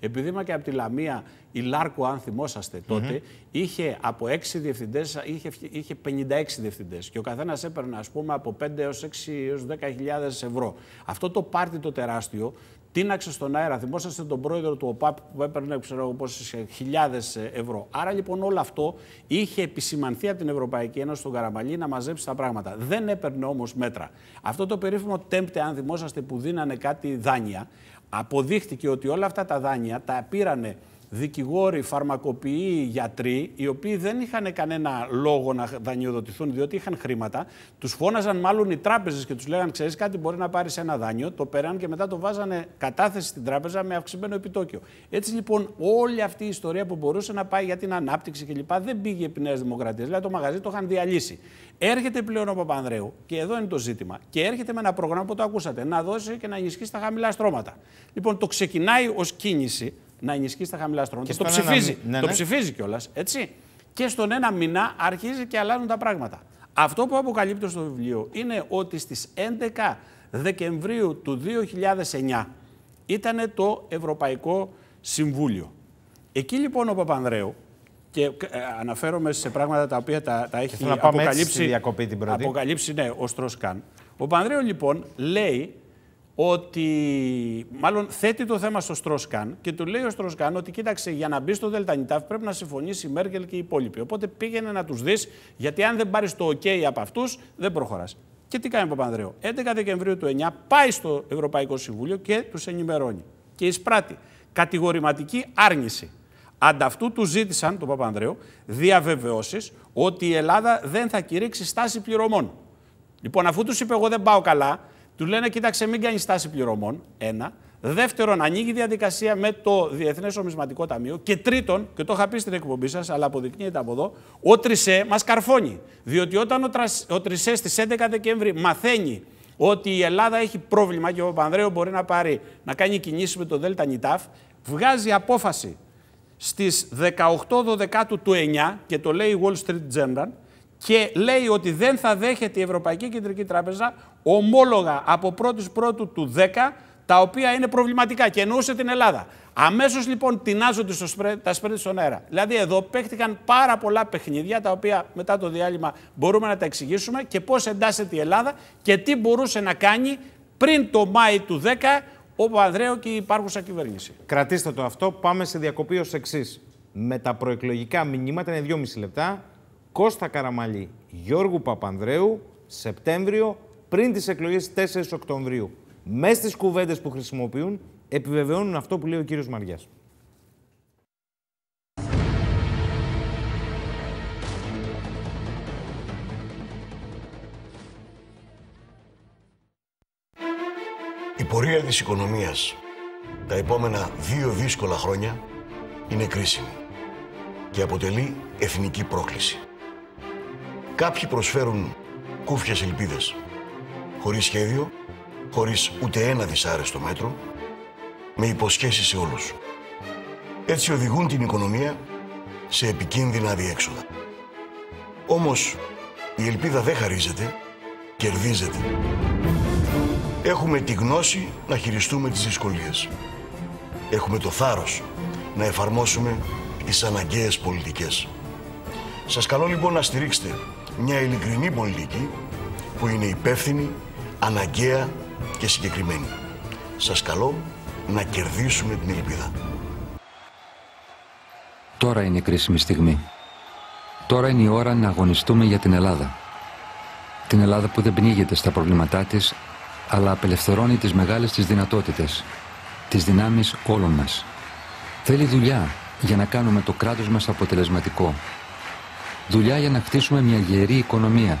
B: Επειδή είμαι και από τη Λαμία, η Λάρκο, αν θυμόσαστε τότε, είχε από 6 διευθυντές, είχε, είχε 56 διευθυντές. Και ο καθένας έπαιρνε, ας πούμε, από 5 έω 6 έω 10.000 ευρώ. Αυτό το πάρτι το τεράστιο τίναξε στον αέρα. Θυμόσαστε τον πρόεδρο του ΟΠΑΠ που έπαιρνε πόσε χιλιάδες ε, ευρώ. Άρα λοιπόν όλο αυτό είχε επισημανθεί από την Ευρωπαϊκή Ένωση στον Καραμαλή να μαζέψει τα πράγματα. Δεν έπαιρνε όμως μέτρα. Αυτό το περίφημο τέμπτε, αν θυμόσαστε, που δίνανε κάτι δάνεια, αποδείχτηκε ότι όλα αυτά τα δάνεια τα πήρανε δικηγόροι, φαρμακοποιοί, γιατροί, οι οποίοι δεν είχαν κανένα λόγο να δανειοδοτηθούν διότι είχαν χρήματα, τους φώναζαν μάλλον οι τράπεζες και τους λέγανε: Ξέρεις κάτι, μπορεί να πάρεις ένα δάνειο. Το πέραν και μετά το βάζανε κατάθεση στην τράπεζα με αυξημένο επιτόκιο. Έτσι λοιπόν, όλη αυτή η ιστορία που μπορούσε να πάει για την ανάπτυξη κλπ. δεν πήγε επί Νέας Δημοκρατίας. Δηλαδή το μαγαζί το είχαν διαλύσει. Έρχεται πλέον ο Παπανδρέου, και εδώ είναι το ζήτημα, και έρχεται με ένα πρόγραμμα που το ακούσατε, να δώσει και να ενισχύσει τα χαμηλά στρώματα. Λοιπόν, το ξεκινάει ως κίνηση, να ενισχύσει τα χαμηλά στρώματα. Το ψηφίζει, ναι, το ναι. ψηφίζει κιόλας. Έτσι. Και στον ένα μηνά αρχίζει και αλλάζουν τα πράγματα. Αυτό που αποκαλύπτω στο βιβλίο είναι ότι στις 11 Δεκεμβρίου του 2009 ήταν το Ευρωπαϊκό Συμβούλιο. Εκεί λοιπόν ο Παπανδρέου, και ε, αναφέρομαι σε πράγματα τα οποία τα, έχει αποκαλύψει, διακοπή την πρώτη. αποκαλύψει ναι, ο Στροσκάν. Ο Παπανδρέου λοιπόν λέει ότι μάλλον θέτει το θέμα στο Στροσκάν και του λέει ο Στροσκάν ότι κοίταξε για να μπει στο Δελτανιτάφ πρέπει να συμφωνήσει η Μέρκελ και οι υπόλοιποι. Οπότε πήγαινε να τους δεις γιατί αν δεν πάρεις το OK από αυτούς δεν προχωράς. Και τι κάνει ο Παπανδρέο. 11 Δεκεμβρίου του 9 πάει στο Ευρωπαϊκό Συμβούλιο και τους ενημερώνει. Και εισπράττει κατηγορηματική άρνηση. Ανταυτού του ζήτησαν, τον Παπανδρέο, διαβεβαιώσεις ότι η Ελλάδα δεν θα κηρύξει στάση πληρωμών. Λοιπόν, αφού τους είπε: Εγώ δεν πάω καλά, του λένε, κοίταξε, μην κάνεις στάση πληρωμών. Ένα. Δεύτερον, ανοίγει διαδικασία με το Διεθνές Ομισματικό Ταμείο. Και τρίτον, και το είχα πει στην εκπομπή σας, αλλά αποδεικνύεται από εδώ, ο Τρισέ μας καρφώνει. Διότι όταν ο, τρασ... Τρισέ στις 11 Δεκέμβρη μαθαίνει ότι η Ελλάδα έχει πρόβλημα και ο Παπανδρέο μπορεί να, πάρει, να κάνει κινήσεις με το Δέλτα Νιτάφ, βγάζει απόφαση στις 18 12 του 9 και το λέει η Wall Street Journal και λέει ότι δεν θα δέχεται η Ευρωπαϊκή Κεντρική Τράπεζα ομόλογα από πρώτης πρώτου του 10 τα οποία είναι προβληματικά και εννοούσε την Ελλάδα. Αμέσως λοιπόν τεινάζονται σπρέ, τα σπρέτ στον αέρα. Δηλαδή εδώ παίχτηκαν πάρα πολλά παιχνίδια τα οποία μετά το διάλειμμα μπορούμε να τα εξηγήσουμε και πώς εντάσσεται η
A: Ελλάδα και τι μπορούσε να κάνει πριν το Μάη του 10 όπου Ανδρέο και η υπάρχουσα κυβέρνηση. Κρατήστε το αυτό. Πάμε σε διακοπή ως εξής. Με τα προεκλογικά μηνύματα είναι 2,5 λεπτά. Κώστα Καραμαλή, Γιώργου Παπανδρέου, Σεπτέμβριο, πριν τις εκλογές 4 Οκτωβρίου. Μες στις κουβέντες που χρησιμοποιούν, επιβεβαιώνουν αυτό που λέει ο κύριος Μαριάς.
C: Η πορεία της οικονομίας τα επόμενα δύο δύσκολα χρόνια είναι κρίσιμη και αποτελεί εθνική πρόκληση. Κάποιοι προσφέρουν κούφιες ελπίδες, χωρίς σχέδιο, χωρίς ούτε ένα δυσάρεστο μέτρο, με υποσχέσεις σε όλους. Έτσι οδηγούν την οικονομία σε επικίνδυνα διέξοδα. Όμως η ελπίδα δεν χαρίζεται, κερδίζεται. Έχουμε τη γνώση να χειριστούμε τις δυσκολίες. Έχουμε το θάρρος να εφαρμόσουμε τις αναγκαίες πολιτικές. Σας καλώ λοιπόν να στηρίξετε μια ειλικρινή πολιτική που είναι υπεύθυνη, αναγκαία και συγκεκριμένη. Σας καλώ να κερδίσουμε την ελπίδα. Τώρα είναι η κρίσιμη στιγμή. Τώρα είναι η ώρα να αγωνιστούμε για την Ελλάδα. Την Ελλάδα που δεν πνίγεται στα προβλήματά της, αλλά απελευθερώνει τις μεγάλες της δυνατότητες, τις δυνάμεις όλων μας. Θέλει δουλειά για να κάνουμε το κράτος μας αποτελεσματικό, Δουλειά για να χτίσουμε μια γερή οικονομία.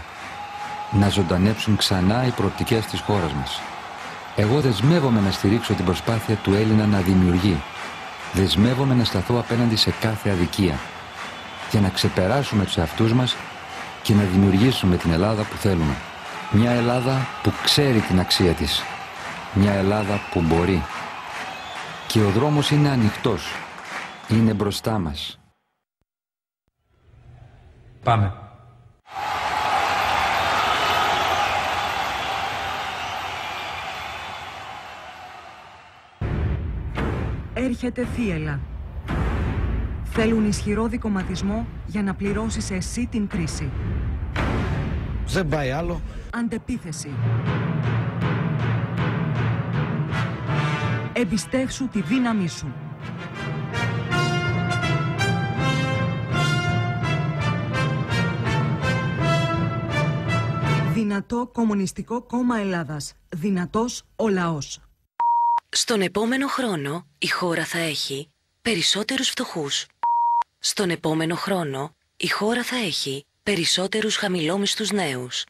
C: Να ζωντανέψουν ξανά οι προοπτικές της χώρας μας. Εγώ δεσμεύομαι να στηρίξω την προσπάθεια του Έλληνα να δημιουργεί. Δεσμεύομαι να σταθώ απέναντι σε κάθε αδικία. Για να ξεπεράσουμε τους εαυτούς μας και να δημιουργήσουμε την Ελλάδα που θέλουμε. Μια Ελλάδα που ξέρει την αξία της. Μια Ελλάδα που μπορεί. Και ο δρόμος είναι ανοιχτός. Είναι μπροστά μας. Πάμε. Έρχεται θύελα. Θέλουν ισχυρό δικοματισμό για να πληρώσεις εσύ την κρίση.
A: Δεν πάει άλλο.
C: Αντεπίθεση. Εμπιστεύσου τη δύναμή σου. Δυνατό Κομμουνιστικό Κόμμα Ελλάδας. Δυνατός ο λαός. Στον επόμενο χρόνο η χώρα θα έχει περισσότερους φτωχούς. Στον επόμενο χρόνο η χώρα θα έχει περισσότερους χαμηλόμισθους νέους.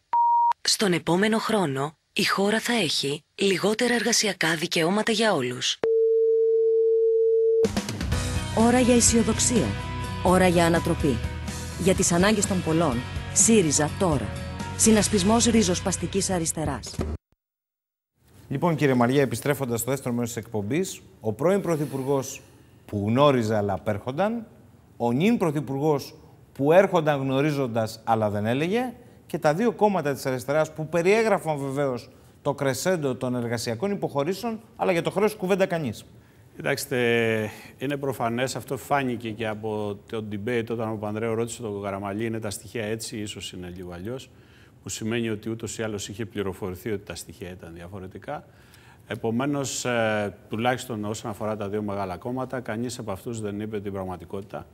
C: Στον επόμενο χρόνο η χώρα θα έχει λιγότερα εργασιακά δικαιώματα για όλους. Ώρα για αισιοδοξία. Ώρα για ανατροπή. Για τις ανάγκες των πολλών. ΣΥΡΙΖΑ τώρα. Συνασπισμός ριζοσπαστική αριστεράς.
A: Λοιπόν, κύριε Μαριά, επιστρέφοντας στο δεύτερο μέρος της εκπομπής, ο πρώην Πρωθυπουργός που γνώριζε αλλά απέρχονταν, ο νυν Πρωθυπουργός που έρχονταν γνωρίζοντας αλλά δεν έλεγε και τα δύο κόμματα της αριστεράς που περιέγραφαν βεβαίως το κρεσέντο των εργασιακών υποχωρήσεων, αλλά για το χρέος κουβέντα κανείς. Κοιτάξτε, είναι προφανές, αυτό φάνηκε και από το debate όταν ο Πανδρέο
B: ρώτησε τον Καραμαλή, είναι τα στοιχεία έτσι, ίσως είναι λίγο αλλιώς που σημαίνει ότι ούτως ή άλλως είχε πληροφορηθεί ότι τα στοιχεία ήταν διαφορετικά. Επομένως, ε, τουλάχιστον όσον αφορά τα δύο μεγάλα κόμματα, κανείς από αυτούς δεν είπε την πραγματικότητα.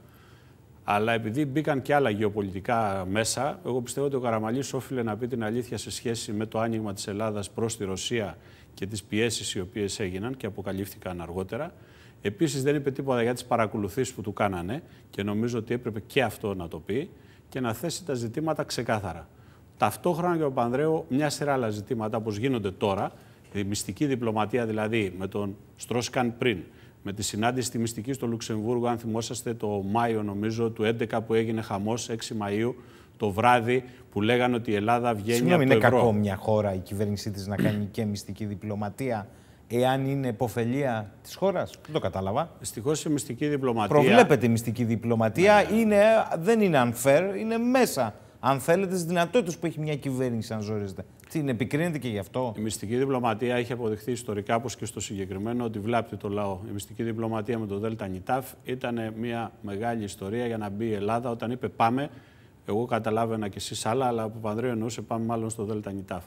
B: Αλλά επειδή μπήκαν και άλλα γεωπολιτικά μέσα, εγώ πιστεύω ότι ο Καραμαλής όφιλε να πει την αλήθεια σε σχέση με το άνοιγμα της Ελλάδας προς τη Ρωσία και τις πιέσεις οι οποίες έγιναν και αποκαλύφθηκαν αργότερα. Επίσης δεν είπε τίποτα για τις παρακολουθήσεις που του κάνανε και νομίζω ότι έπρεπε και αυτό να το πει και να θέσει τα ζητήματα ξεκάθαρα. Ταυτόχρονα και ο Πανδρέου μια σειρά άλλα ζητήματα όπως γίνονται τώρα, η μυστική διπλωματία δηλαδή με τον Στρόσκαν πριν, με τη συνάντηση τη μυστική στο Λουξεμβούργο, αν θυμόσαστε το Μάιο νομίζω του 11 που έγινε χαμός, 6 Μαΐου, το βράδυ που λέγανε ότι η Ελλάδα βγαίνει Συγγνώμη, από το ευρώ. είναι κακό μια
A: χώρα η κυβέρνησή της να κάνει και μυστική διπλωματία εάν είναι υποφελία της χώρας. Δεν το κατάλαβα. Δυστυχώς η μυστική διπλωματία. Προβλέπεται η μυστική διπλωματία. Ναι. ναι. Είναι, δεν είναι unfair, είναι μέσα αν θέλετε, τις δυνατότητες που έχει μια κυβέρνηση, αν ζορίζεται. Την επικρίνεται και γι' αυτό. Η μυστική διπλωματία έχει αποδειχθεί ιστορικά, όπως και στο συγκεκριμένο, ότι βλάπτει το
B: λαό. Η μυστική διπλωματία με το Δέλτα Νιτάφ ήταν μια μεγάλη ιστορία για να μπει η Ελλάδα. Όταν είπε πάμε, εγώ καταλάβαινα κι εσείς άλλα, αλλά ο Πανδρέο εννοούσε πάμε μάλλον στο Δέλτα Νιτάφ.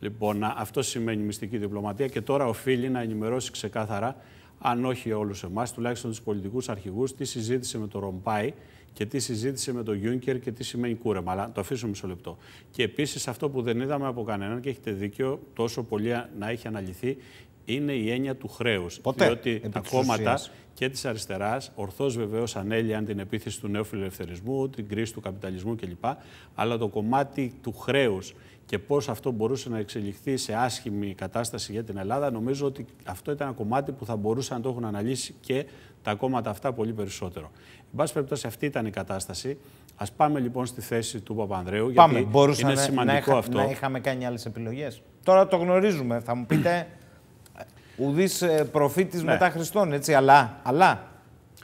B: Λοιπόν, αυτό σημαίνει μυστική διπλωματία και τώρα οφείλει να ενημερώσει ξεκάθαρα, αν όχι όλους εμάς, τουλάχιστον τους πολιτικούς αρχηγούς, τι συζήτησε με το Ρομπάι και τι συζήτησε με τον Γιούνκερ και τι σημαίνει κούρεμα. Αλλά το αφήσω μισό λεπτό. Και επίσης αυτό που δεν είδαμε από κανέναν και έχετε δίκιο τόσο πολύ να έχει αναλυθεί είναι η έννοια του χρέους. Διότι τα κόμματα και της αριστεράς, ορθώς βεβαίως ανέλυαν την επίθεση του νέου φιλελευθερισμού, την κρίση του καπιταλισμού κλπ. Αλλά το κομμάτι του χρέους και πώς αυτό μπορούσε να εξελιχθεί σε άσχημη κατάσταση για την Ελλάδα, νομίζω ότι αυτό ήταν ένα κομμάτι που θα μπορούσαν να το έχουν αναλύσει και τα κόμματα αυτά πολύ περισσότερο. Εν πάση περιπτώσει, αυτή ήταν η κατάσταση. Ας πάμε λοιπόν στη θέση του Παπανδρέου. Πάμε. Γιατί Μπορούσα είναι να, σημαντικό να αυτό. Να είχαμε
A: κάνει άλλες επιλογές. Τώρα το γνωρίζουμε. Θα μου πείτε. Ε, Ουδής ε, προφήτης ναι. μετά Χριστόν, έτσι. Αλλά, αλλά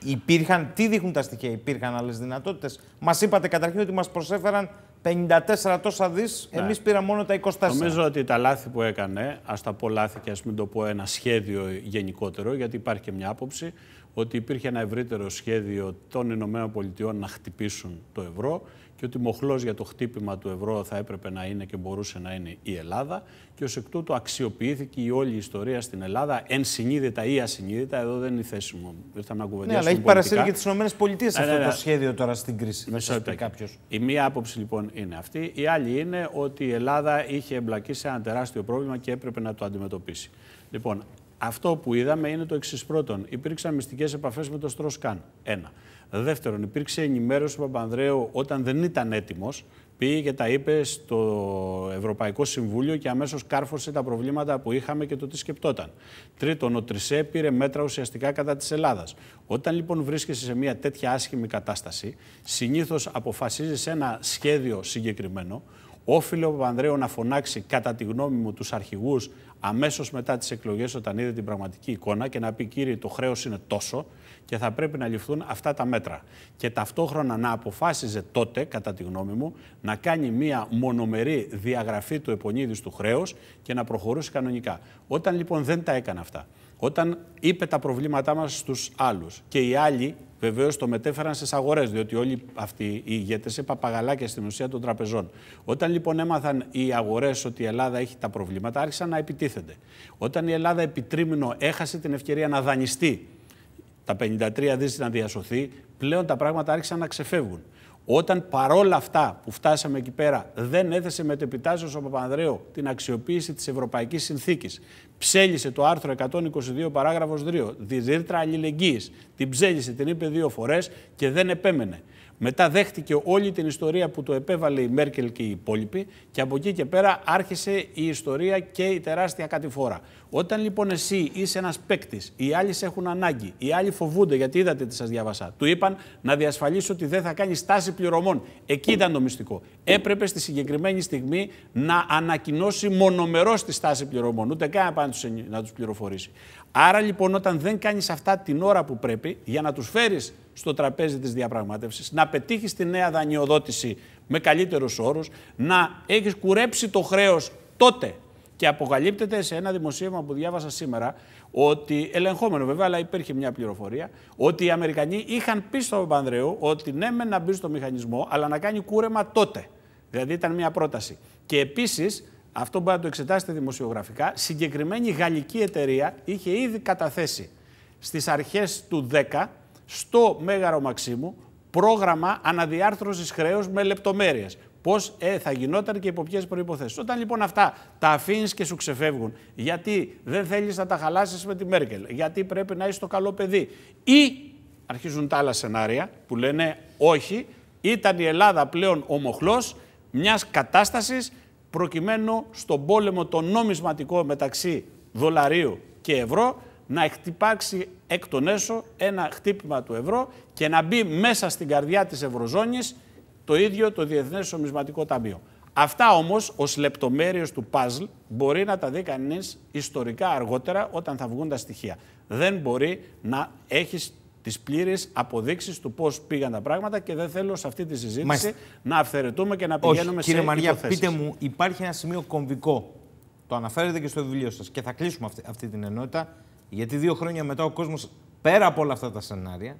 A: υπήρχαν. Τι δείχνουν τα στοιχεία, υπήρχαν άλλες δυνατότητες. Μας είπατε καταρχήν ότι μας προσέφεραν 54 τόσα δις. Ναι. Εμείς πήραμε μόνο τα 24. Νομίζω
B: ότι τα λάθη που έκανε, ας τα πω λάθη και ας μην το πω ένα σχέδιο γενικότερο, γιατί υπάρχει και μια άποψη ότι υπήρχε ένα ευρύτερο σχέδιο των Ηνωμένων Πολιτειών να χτυπήσουν το ευρώ και ότι μοχλός για το χτύπημα του ευρώ θα έπρεπε να είναι και μπορούσε να είναι η Ελλάδα και ως εκ τούτου αξιοποιήθηκε η όλη η ιστορία στην Ελλάδα εν συνείδητα ή ασυνείδητα, εδώ δεν είναι η θέση μου, ήρθα να κουβεντιάσουμε Ναι, αλλά έχει παρασύρει και τις Ηνωμένες Πολιτείες ναι, αυτό ναι, το ναι.
A: σχέδιο τώρα στην κρίση,
B: με κάποιος. Η μία άποψη λοιπόν είναι αυτή, η άλλη είναι ότι η Ελλάδα είχε εμπλακεί σε ένα τεράστιο πρόβλημα και έπρεπε να το αντιμετωπίσει. Λοιπόν, αυτό που είδαμε είναι το εξής. Πρώτον, υπήρξαν μυστικές επαφές με τον Στροσκάν. Ένα. Δεύτερον, υπήρξε ενημέρωση του Παπανδρέου όταν δεν ήταν έτοιμος. Πήγε και τα είπε στο Ευρωπαϊκό Συμβούλιο και αμέσως κάρφωσε τα προβλήματα που είχαμε και το τι σκεπτόταν. Τρίτον, ο Τρισέ πήρε μέτρα ουσιαστικά κατά της Ελλάδας. Όταν λοιπόν βρίσκεσαι σε μια τέτοια άσχημη κατάσταση, συνήθως αποφασίζεις ένα σχέδιο συγκεκριμένο. Όφιλε ο Παπανδρέου να φωνάξει, κατά τη γνώμη μου, τους αρχηγούς αμέσως μετά τις εκλογές, όταν είδε την πραγματική εικόνα και να πει: Κύριε, το χρέος είναι τόσο και θα πρέπει να ληφθούν αυτά τα μέτρα. Και ταυτόχρονα να αποφάσιζε τότε, κατά τη γνώμη μου, να κάνει μία μονομερή διαγραφή του επονίδης του χρέους και να προχωρούσε κανονικά. Όταν λοιπόν δεν τα έκανε αυτά, όταν είπε τα προβλήματά μας στους άλλους και οι άλλοι Βεβαίως το μετέφεραν στις αγορές, διότι όλοι αυτοί οι ηγέτες είναι παπαγαλάκια στην ουσία των τραπεζών. Όταν λοιπόν έμαθαν οι αγορές ότι η Ελλάδα έχει τα προβλήματα, άρχισαν να επιτίθενται. Όταν η Ελλάδα επιτρίμηνο έχασε την ευκαιρία να δανειστεί τα 53 δις να διασωθεί, πλέον τα πράγματα άρχισαν να ξεφεύγουν. Όταν παρόλα αυτά που φτάσαμε εκεί πέρα δεν έθεσε με το επιτάσιο ο Παπανδρέου την αξιοποίηση της Ευρωπαϊκής Συνθήκης, ψέλισε το άρθρο 122 παράγραφος 2, τη αλληλεγγύης, την ψέλισε, την είπε δύο φορές και δεν επέμενε. Μετά δέχτηκε όλη την ιστορία που το επέβαλε η Μέρκελ και οι υπόλοιποι και από εκεί και πέρα άρχισε η ιστορία και η τεράστια κατηφόρα. Όταν λοιπόν εσύ είσαι ένας παίκτης, οι άλλοι σε έχουν ανάγκη, οι άλλοι φοβούνται γιατί είδατε τι σας διάβασα. Του είπαν να διασφαλίσει ότι δεν θα κάνει στάση πληρωμών. Εκεί ήταν το μυστικό. Έπρεπε στη συγκεκριμένη στιγμή να ανακοινώσει μονομερός τη στάση πληρωμών, ούτε καν να του πληροφορήσει. Άρα λοιπόν, όταν δεν κάνεις αυτά την ώρα που πρέπει, για να τους φέρεις στο τραπέζι της διαπραγμάτευσης, να πετύχεις τη νέα δανειοδότηση με καλύτερους όρους, να έχεις κουρέψει το χρέος τότε. Και αποκαλύπτεται σε ένα δημοσίευμα που διάβασα σήμερα ότι, ελεγχόμενο βέβαια, αλλά υπήρχε μια πληροφορία, ότι οι Αμερικανοί είχαν πει στον Παπανδρέου ότι ναι, με να μπει στο μηχανισμό, αλλά να κάνει κούρεμα τότε. Δηλαδή ήταν μια πρόταση. Και επίσης, αυτό μπορεί να το εξετάσετε δημοσιογραφικά, συγκεκριμένη γαλλική εταιρεία είχε ήδη καταθέσει στις αρχές του 10 στο Μέγαρο Μαξίμου πρόγραμμα αναδιάρθρωσης χρέους με λεπτομέρειες. Πώς ε, θα γινόταν και υπό ποιες προποθέσει. Όταν λοιπόν αυτά τα αφήνεις και σου ξεφεύγουν, γιατί δεν θέλεις να τα χαλάσεις με τη Μέρκελ, γιατί πρέπει να είσαι το καλό παιδί, ή αρχίζουν τα άλλα σενάρια που λένε όχι, ήταν η Ελλάδα πλέον ομοχλό μιας κατάστασης προκειμένου στον πόλεμο το νόμισματικό μεταξύ δολαρίου και ευρώ να εκτυπάξει εκ των έσω ένα χτύπημα του ευρώ και να μπει μέσα στην καρδιά της Ευρωζώνης το ίδιο το Διεθνές Ομισματικό Ταμείο. Αυτά όμως ως λεπτομέρειες του παζλ μπορεί να τα δει κανείς ιστορικά αργότερα όταν θα βγουν τα στοιχεία. Δεν μπορεί να έχεις τις πλήρες αποδείξεις του πώς πήγαν τα πράγματα και δεν θέλω σε αυτή τη συζήτηση να αυθαιρετούμε και να πηγαίνουμε Όχι, σε υποθέσεις. Κύριε Μαριά, πείτε
A: μου, υπάρχει ένα σημείο κομβικό, το αναφέρετε και στο βιβλίο σας και θα κλείσουμε αυτή, αυτή την ενότητα, γιατί δύο χρόνια μετά ο κόσμος, πέρα από όλα αυτά τα σενάρια,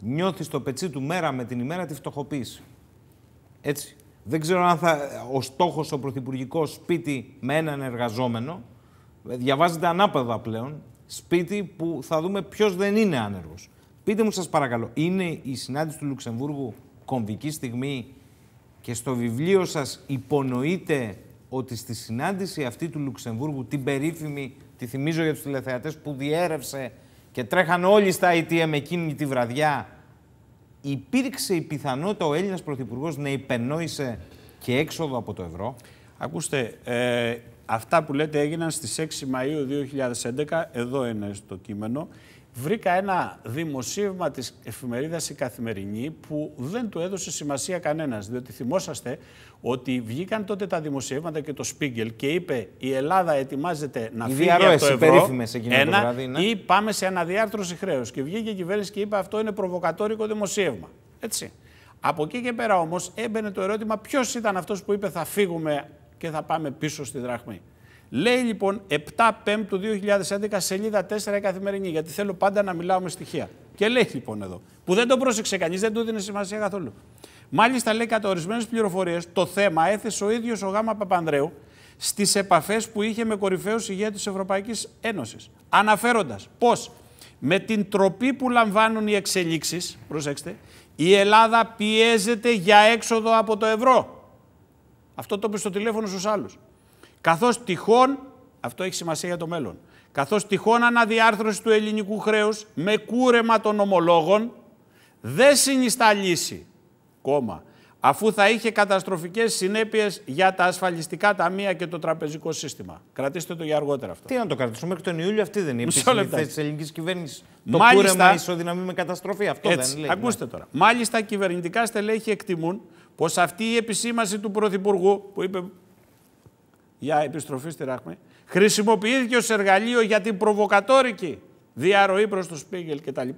A: νιώθει στο πετσί του μέρα με την ημέρα τη φτωχοποίηση. Έτσι. Δεν ξέρω αν θα, ο στόχος ο πρωθυπουργικός σπίτι με έναν εργαζόμενο ε, διαβάζεται ανάποδα πλέον. Σπίτι που θα δούμε ποιος δεν είναι άνεργος. Πείτε μου, σας παρακαλώ, είναι η συνάντηση του Λουξεμβούργου κομβική στιγμή και στο βιβλίο σας υπονοείτε ότι στη συνάντηση αυτή του Λουξεμβούργου, την περίφημη τη θυμίζω για τους τηλεθεατές, που διέρευσε και τρέχαν όλοι στα ITM εκείνη τη βραδιά, υπήρξε η πιθανότητα ο Έλληνας Πρωθυπουργός να υπενόησε και έξοδο από το ευρώ. Ακούστε, ε,
B: αυτά που λέτε έγιναν στις 6 Μαΐου 2011, εδώ είναι στο κείμενο βρήκα ένα δημοσίευμα της εφημερίδας η Καθημερινή που δεν του έδωσε σημασία κανένας, διότι θυμόσαστε ότι βγήκαν τότε τα δημοσιεύματα και το Σπίγκελ και είπε η Ελλάδα ετοιμάζεται να φύγει από το ευρώ ένα, η κυβέρνηση και είπε αυτό είναι προβοκατόρικο δημοσίευμα. Έτσι. Από εκεί και πέρα όμως έμπαινε το ερώτημα ποιος ήταν αυτός που είπε θα φύγουμε και θα πάμε πίσω στη δραχμή. Λέει λοιπόν 7 Πέμπτου 2011 σελίδα 4 καθημερινή, γιατί θέλω πάντα να μιλάω με στοιχεία. Και λέει λοιπόν εδώ, που δεν το πρόσεξε κανείς, δεν του έδινε σημασία καθόλου. Μάλιστα λέει κατά ορισμένες πληροφορίες το θέμα έθεσε ο ίδιος ο Γάμα Παπανδρέου στις επαφές που είχε με κορυφαίους ηγέτες της Ευρωπαϊκής Ένωσης. Αναφέροντας πως με την τροπή που λαμβάνουν οι εξελίξεις, προσέξτε, η Ελλάδα πιέζεται για έξοδο από το ευρώ. Αυτό το είπε στο τηλέφωνο στους άλλους καθώς τυχόν, αυτό έχει σημασία για το μέλλον, καθώς τυχόν αναδιάρθρωση του ελληνικού χρέους με κούρεμα των ομολόγων δεν συνιστά λύση, κόμμα, αφού θα είχε καταστροφικές συνέπειες για τα ασφαλιστικά ταμεία και το τραπεζικό σύστημα. Κρατήστε το για αργότερα αυτό. Τι να το κρατήσουμε, μέχρι τον Ιούλιο αυτή δεν είναι η θέση της
A: ελληνικής κυβέρνησης. Το Μάλιστα, κούρεμα
B: ισοδυναμεί με καταστροφή, αυτό έτσι, δεν λέει. Ακούστε ναι. τώρα. Μάλιστα, κυβερνητικά στελέχη εκτιμούν πως αυτή η επισήμαση του Πρωθυπουργού, που είπε για επιστροφή στη Ράχμη, χρησιμοποιήθηκε ως εργαλείο για την προβοκατόρικη διαρροή προς το Σπίγκελ κτλ.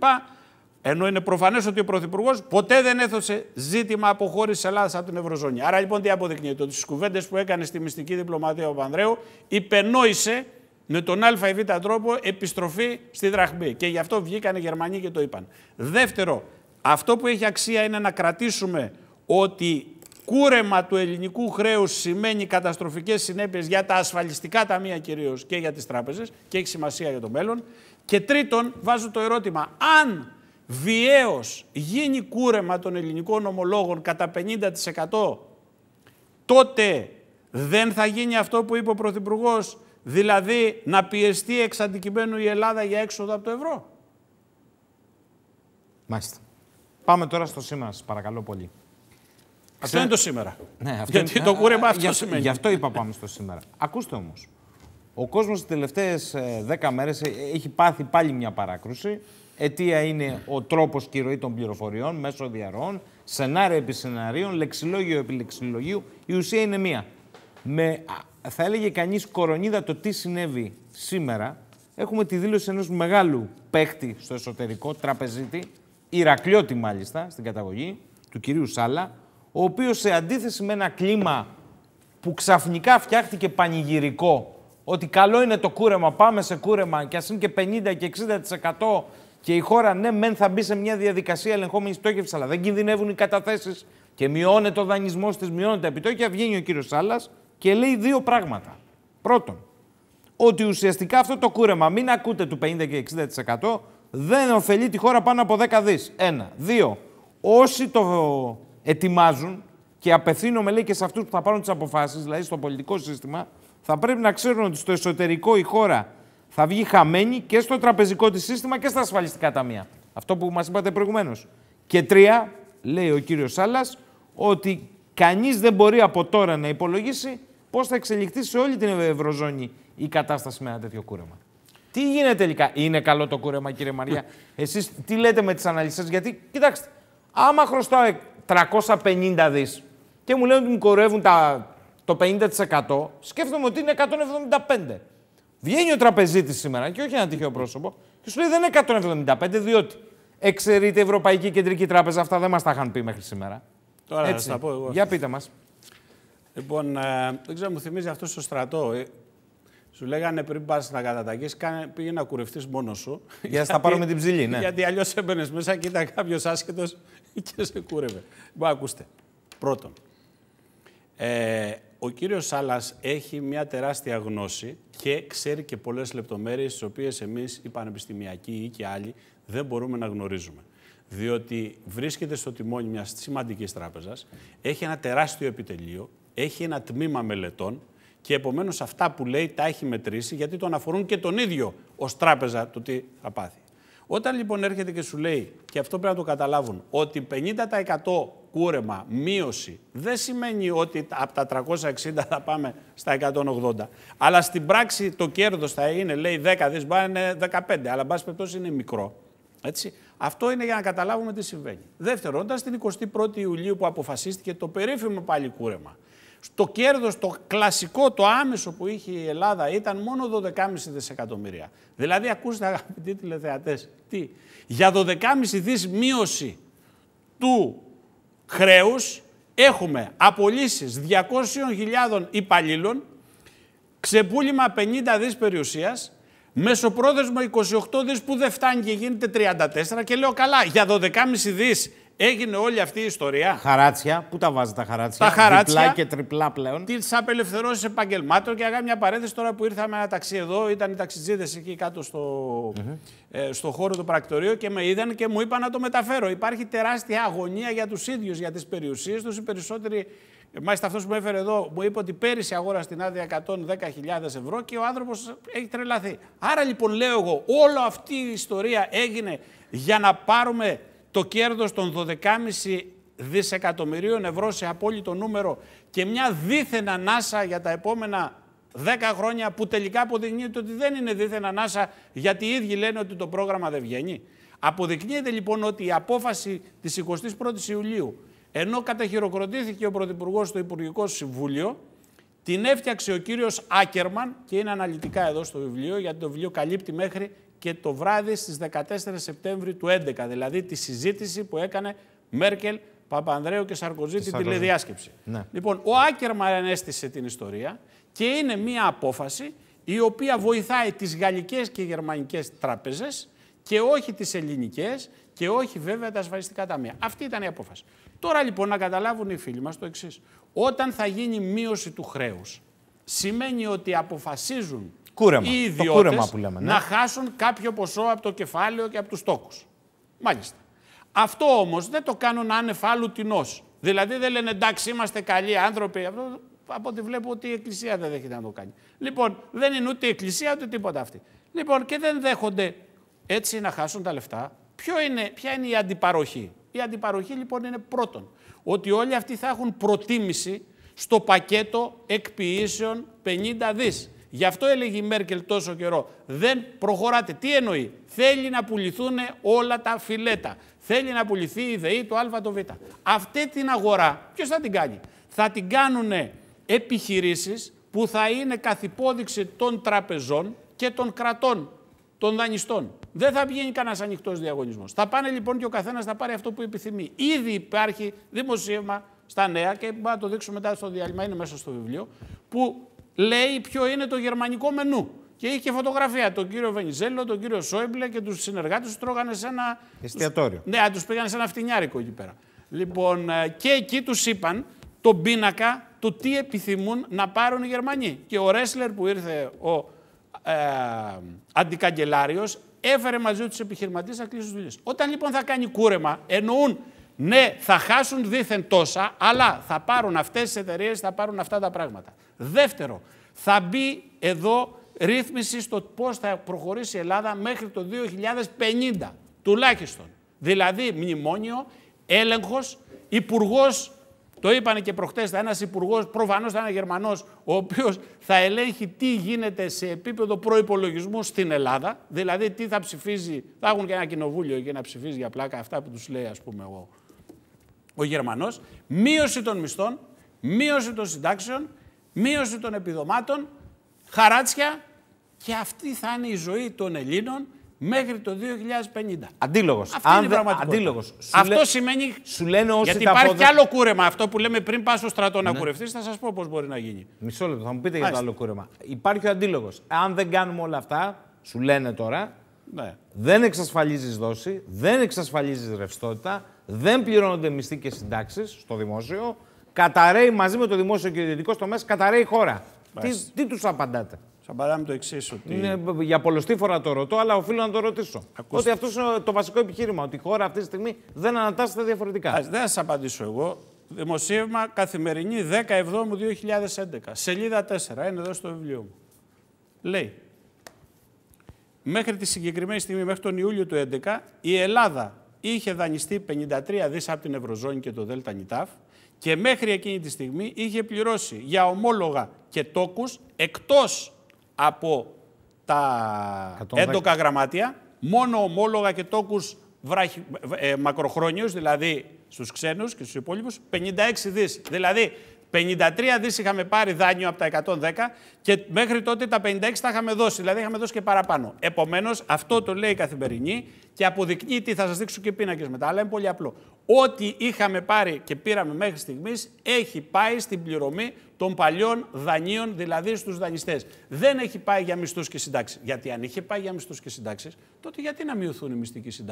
B: Ενώ είναι προφανές ότι ο Πρωθυπουργός ποτέ δεν έθωσε ζήτημα αποχώρησης Ελλάδας από την Ευρωζώνη. Άρα λοιπόν τι αποδεικνύεται, ότι στις κουβέντες που έκανε στη μυστική διπλωματία ο Πανδρέου υπενόησε με τον Α ή τρόπο επιστροφή στη δραχμή. Και γι' αυτό βγήκαν οι Γερμανοί και το είπαν. Δεύτερο, αυτό που έχει αξία είναι να κρατήσουμε ότι κούρεμα του ελληνικού χρέους σημαίνει καταστροφικές συνέπειες για τα ασφαλιστικά ταμεία κυρίως και για τις τράπεζες και έχει σημασία για το μέλλον. Και τρίτον, βάζω το ερώτημα, αν βιαίως γίνει κούρεμα των ελληνικών ομολόγων κατά 50% τότε δεν θα γίνει αυτό που είπε ο Πρωθυπουργός, δηλαδή να πιεστεί εξ αντικειμένου η Ελλάδα για έξοδο από το ευρώ.
A: Μάλιστα. Πάμε τώρα στο σήμα, παρακαλώ πολύ. Αυτό είναι το σήμερα. Ναι, αυτό Γιατί το κούρεμα αυτό γι σημαίνει. Γι' αυτό είπα πάμε στο σήμερα. Ακούστε όμως. Ο κόσμος τις τελευταίες ε, δέκα μέρες ε, έχει πάθει πάλι μια παράκρουση. Αιτία είναι ο τρόπος και η ροή των πληροφοριών μέσω διαρροών, σενάριο επί σενάριων, λεξιλόγιο επί λεξιλογίου. Η ουσία είναι μία. Με, θα έλεγε κανείς κορονίδα το τι συνέβη σήμερα. Έχουμε τη δήλωση ενός μεγάλου παίχτη στο εσωτερικό, τραπεζίτη, Ηρακλιώτη μάλιστα στην καταγωγή, του κυρίου Σάλα, ο οποίος σε αντίθεση με ένα κλίμα που ξαφνικά φτιάχτηκε πανηγυρικό, ότι καλό είναι το κούρεμα, πάμε σε κούρεμα και ας είναι και 50 και 60% και η χώρα ναι μεν θα μπει σε μια διαδικασία ελεγχόμενης στόχευση, αλλά δεν κινδυνεύουν οι καταθέσεις και μειώνεται ο δανεισμός της, μειώνεται τα επιτόκια, βγαίνει ο κύριος Σάλλας και λέει δύο πράγματα. Πρώτον, ότι ουσιαστικά αυτό το κούρεμα, μην ακούτε του 50 και 60%, δεν ωφελεί τη χώρα πάνω από 10 δις. Ένα. Δύο, όσοι το ετοιμάζουν και απευθύνομαι λέει και σε αυτούς που θα πάρουν τις αποφάσεις δηλαδή στο πολιτικό σύστημα, θα πρέπει να ξέρουν ότι στο εσωτερικό η χώρα θα βγει χαμένη και στο τραπεζικό της σύστημα και στα ασφαλιστικά ταμεία. Αυτό που μας είπατε προηγουμένως. Και τρία, λέει ο κύριος Σάλλας, ότι κανείς δεν μπορεί από τώρα να υπολογίσει πώς θα εξελιχθεί σε όλη την Ευρωζώνη η κατάσταση με ένα τέτοιο κούρεμα. Τι γίνεται τελικά, Είναι καλό το κούρεμα, κύριε Μαριά. Εσείς τι λέτε με τις αναλύσει, Γιατί κοιτάξτε, άμα χρωστάω 350 δις και μου λένε ότι μου κορεύουν τα, το 50%, σκέφτομαι ότι είναι 175. Βγαίνει ο τραπεζίτης σήμερα και όχι ένα τυχαίο πρόσωπο και σου λέει δεν είναι 175 διότι εξαιρείται η Ευρωπαϊκή Κεντρική Τράπεζα. Αυτά δεν μας τα είχαν πει μέχρι σήμερα. Τώρα Έτσι. θα τα πω
B: εγώ. Για πείτε μας. Λοιπόν, ε, δεν ξέρω, μου θυμίζει αυτό στο στρατό. Ε, σου λέγανε πριν πας να καταταγεί, πήγε να κουρευτείς μόνος σου. Για να τα πάρω με την ψηλή, ναι. Γιατί αλλιώς έμπαινες μέσα και ήταν κάποιος άσχετος και σε κούρευε. Μπα, ακούστε. Πρώτον, ε, ο κύριος Σάλλας έχει μια τεράστια γνώση και ξέρει και πολλές λεπτομέρειες τις οποίες εμείς οι πανεπιστημιακοί ή και άλλοι δεν μπορούμε να γνωρίζουμε. Διότι βρίσκεται στο τιμόνι μιας σημαντικής τράπεζας, έχει ένα τεράστιο επιτελείο, έχει ένα τμήμα μελετών και επομένως αυτά που λέει τα έχει μετρήσει γιατί τον αφορούν και τον ίδιο ως τράπεζα το τι θα πάθει. Όταν λοιπόν έρχεται και σου λέει, και αυτό πρέπει να το καταλάβουν, ότι 50% κούρεμα, μείωση, δεν σημαίνει ότι από τα 360 θα πάμε στα 180. Αλλά στην πράξη το κέρδος θα είναι, λέει 10, δεν είναι 15, αλλά μπας περιπτώσει είναι μικρό. Έτσι. Αυτό είναι για να καταλάβουμε τι συμβαίνει. Δεύτερον, όταν στην 21η Ιουλίου που αποφασίστηκε το περίφημο πάλι κούρεμα, το κέρδος, το κλασικό, το άμεσο που είχε η Ελλάδα ήταν μόνο 12,5 δισεκατομμύρια. Δηλαδή ακούστε αγαπητοί τηλεθεατές, τι, για 12,5 δις μείωση του χρέους έχουμε απολύσεις 200.000 υπαλλήλων, ξεπούλημα 50 δις περιουσίας, μεσοπρόθεσμο 28 δις που δεν φτάνει και γίνεται 34 και λέω καλά, για 12,5 δις Έγινε όλη αυτή η ιστορία.
A: Χαράτσια. Πού τα βάζει τα χαράτσια. Τα χαράτσια. Διπλά και τριπλά πλέον.
B: Τι απελευθερώσεις επαγγελμάτων και έκανα μια παρένθεση τώρα που ήρθαμε χαρατσια και τριπλα πλεον ταξί εδώ. Ήταν οι ταξιτζίδες εκεί κάτω στο, ε, στο χώρο του πρακτορείου και με είδαν και μου είπαν να το μεταφέρω. Υπάρχει τεράστια αγωνία για τους ίδιους, για τις περιουσίες τους. Οι περισσότεροι Μάλιστα αυτός που με έφερε εδώ μου είπε ότι πέρυσι αγόρα στην άδεια 110.000 ευρώ και ο άνθρωπος έχει τρελαθεί. Άρα λοιπόν λέω εγώ, όλη αυτή η ιστορία έγινε για να πάρουμε το κέρδος των 12,5 δισεκατομμυρίων ευρώ σε απόλυτο νούμερο και μια δίθεν ανάσα για τα επόμενα 10 χρόνια που τελικά αποδεικνύεται ότι δεν είναι δίθεν ανάσα γιατί οι ίδιοι λένε ότι το πρόγραμμα δεν βγαίνει. Αποδεικνύεται λοιπόν ότι η απόφαση της 21ης Ιουλίου ενώ καταχειροκροτήθηκε ο Πρωθυπουργός στο Υπουργικό Συμβούλιο, την έφτιαξε ο κύριος Άκερμαν και είναι αναλυτικά εδώ στο βιβλίο, γιατί το βιβλίο καλύπτει μέχρι και το βράδυ στις 14 Σεπτέμβρη του 2011, δηλαδή τη συζήτηση που έκανε Μέρκελ, Παπανδρέου και Σαρκοζή την τηλεδιάσκεψη. Ναι. Λοιπόν, ο Άκερμαν ενέστησε την ιστορία και είναι μία απόφαση η οποία βοηθάει τις γαλλικές και γερμανικές τράπεζες και όχι τις ελληνικές και όχι βέβαια τα ασφαλιστικά ταμεία. Αυτή ήταν η απόφαση. Τώρα λοιπόν να καταλάβουν οι φίλοι μας το εξής. Όταν θα γίνει μείωση του χρέους, σημαίνει ότι αποφασίζουν κούρεμα. οι ιδιώτες το κούρεμα που λέμε, ναι. να χάσουν κάποιο ποσό από το κεφάλαιο και από τους τόκους. Μάλιστα. Αυτό όμως δεν το κάνουν άνευ άλλου τεινός. Δηλαδή δεν λένε εντάξει είμαστε καλοί άνθρωποι. Αυτό, από ό,τι βλέπω ότι η Εκκλησία δεν δέχεται να το κάνει. Λοιπόν δεν είναι ούτε η Εκκλησία ούτε τίποτα αυτή. Λοιπόν και δεν δέχονται έτσι να χάσουν τα λεφτά. Ποιο είναι, ποια είναι η αντιπαροχή. Η αντιπαροχή λοιπόν είναι πρώτον ότι όλοι αυτοί θα έχουν προτίμηση στο πακέτο εκποιήσεων 50 δις. Γι' αυτό έλεγε η Μέρκελ τόσο καιρό. Δεν προχωράτε. Τι εννοεί. Θέλει να πουληθούν όλα τα φιλέτα. Θέλει να πουληθεί η ΔΕΗ το Α το Β. Αυτή την αγορά ποιος θα την κάνει. Θα την κάνουν επιχειρήσεις που θα είναι υπόδειξη των τραπεζών και των κρατών, των δανειστών. Δεν θα βγαίνει κανένας ανοιχτός διαγωνισμός. Θα πάνε λοιπόν και ο καθένας θα πάρει αυτό που επιθυμεί. Ήδη υπάρχει δημοσίευμα στα νέα και μπορούμε να το δείξουμε μετά στο διάλειμμα, είναι μέσα στο βιβλίο, που λέει ποιο είναι το γερμανικό μενού. Και είχε φωτογραφία. Τον κύριο Βενιζέλο, τον κύριο Σόιμπλε και τους συνεργάτες τους τρώγανε σε ένα. Εστιατόριο. Ναι, τους πήγανε σε ένα φτηνιάρικο εκεί πέρα. Λοιπόν, ε, και εκεί τους είπαν τον πίνακα το τι επιθυμούν να πάρουν οι Γερμανοί. Και ο Ρέσλερ που ήρθε ο ε, αντικαγκελάριος έφερε μαζί του επιχειρηματίες να κλείσουν δουλειές. Όταν λοιπόν θα κάνει κούρεμα, εννοούν ναι, θα χάσουν δίθεν τόσα, αλλά θα πάρουν αυτές τις εταιρείες, θα πάρουν αυτά τα πράγματα. Δεύτερο, θα μπει εδώ ρύθμιση στο πώς θα προχωρήσει η Ελλάδα μέχρι το 2050, τουλάχιστον. Δηλαδή, μνημόνιο, έλεγχος, υπουργός. Το είπανε και προχτές, θα ένας υπουργός, προφανώς θα είναι Γερμανός, ο οποίος θα ελέγχει τι γίνεται σε επίπεδο προπολογισμού στην Ελλάδα. Δηλαδή, τι θα ψηφίζει. Θα έχουν και ένα κοινοβούλιο εκεί να ψηφίζει για πλάκα αυτά που τους λέει, ας πούμε, εγώ ο Γερμανός, μείωση των μισθών, μείωση των συντάξεων, μείωση των επιδομάτων, χαράτσια και αυτή θα είναι η ζωή των Ελλήνων μέχρι το 2050.
A: Αντίλογος. Αυτή Αντίλογος. Αυτό σημαίνει. Σου λένε όσοι Γιατί υπάρχει αποδε... άλλο
B: κούρεμα. Αυτό που λέμε πριν πας στο στρατό ναι. να κουρευτείς,
A: θα σας πω πώς μπορεί να γίνει. Μισό λεπτό, θα μου πείτε για το άλλο κούρεμα. Υπάρχει ο αντίλογος. Αν δεν κάνουμε όλα αυτά, σου λένε τώρα, ναι. δεν εξασφαλίζεις δόση, δεν εξασφαλίζεις ρευστότητα, δεν πληρώνονται μισθοί και συντάξεις στο δημόσιο, καταραίει μαζί με το δημόσιο και ιδιωτικό τομέα, καταραίει η χώρα. Τι, τι τους απαντάτε. Σα απαντάμε το εξής. Ότι... Είναι, για πολλωστή φορά το ρωτώ, αλλά οφείλω να το ρωτήσω. Ακούστε. Ότι αυτός είναι το βασικό επιχείρημα. Ότι η χώρα αυτή τη στιγμή δεν ανατάσσεται διαφορετικά. Ας, δεν θα σας απαντήσω εγώ. Δημοσίευμα
B: καθημερινή 10 Εβδόμου 2011. Σελίδα 4. Είναι εδώ στο βιβλίο μου. Λέει. Μέχρι τη συγκεκριμένη στιγμή, μέχρι τον Ιούλιο του 2011, η Ελλάδα είχε δανειστεί 53 δις από την Ευρωζώνη και το Δέλτα Νιτάφ και μέχρι εκείνη τη στιγμή είχε πληρώσει για ομόλογα και τόκους εκτός από τα έντοκα γραμμάτια, μόνο ομόλογα και τόκους ε, μακροχρόνιους, δηλαδή στους ξένους και στους υπόλοιπους, 56 δις. Δηλαδή 53 δις είχαμε πάρει δάνειο από τα 110 και μέχρι τότε τα 56 τα είχαμε δώσει, δηλαδή είχαμε δώσει και παραπάνω. Επομένως, αυτό το λέει η Καθημερινή και αποδεικνύει τι θα σας δείξω και πίνακες μετά, αλλά είναι πολύ απλό. Ό,τι είχαμε πάρει και πήραμε μέχρι στιγμής έχει πάει στην πληρωμή των παλιών δανείων, δηλαδή στους δανειστές. Δεν έχει πάει για μισθούς και συντάξεις. Γιατί αν είχε πάει για μισθούς και συντάξεις, τότε γιατί να μειωθούν οι μυστικοί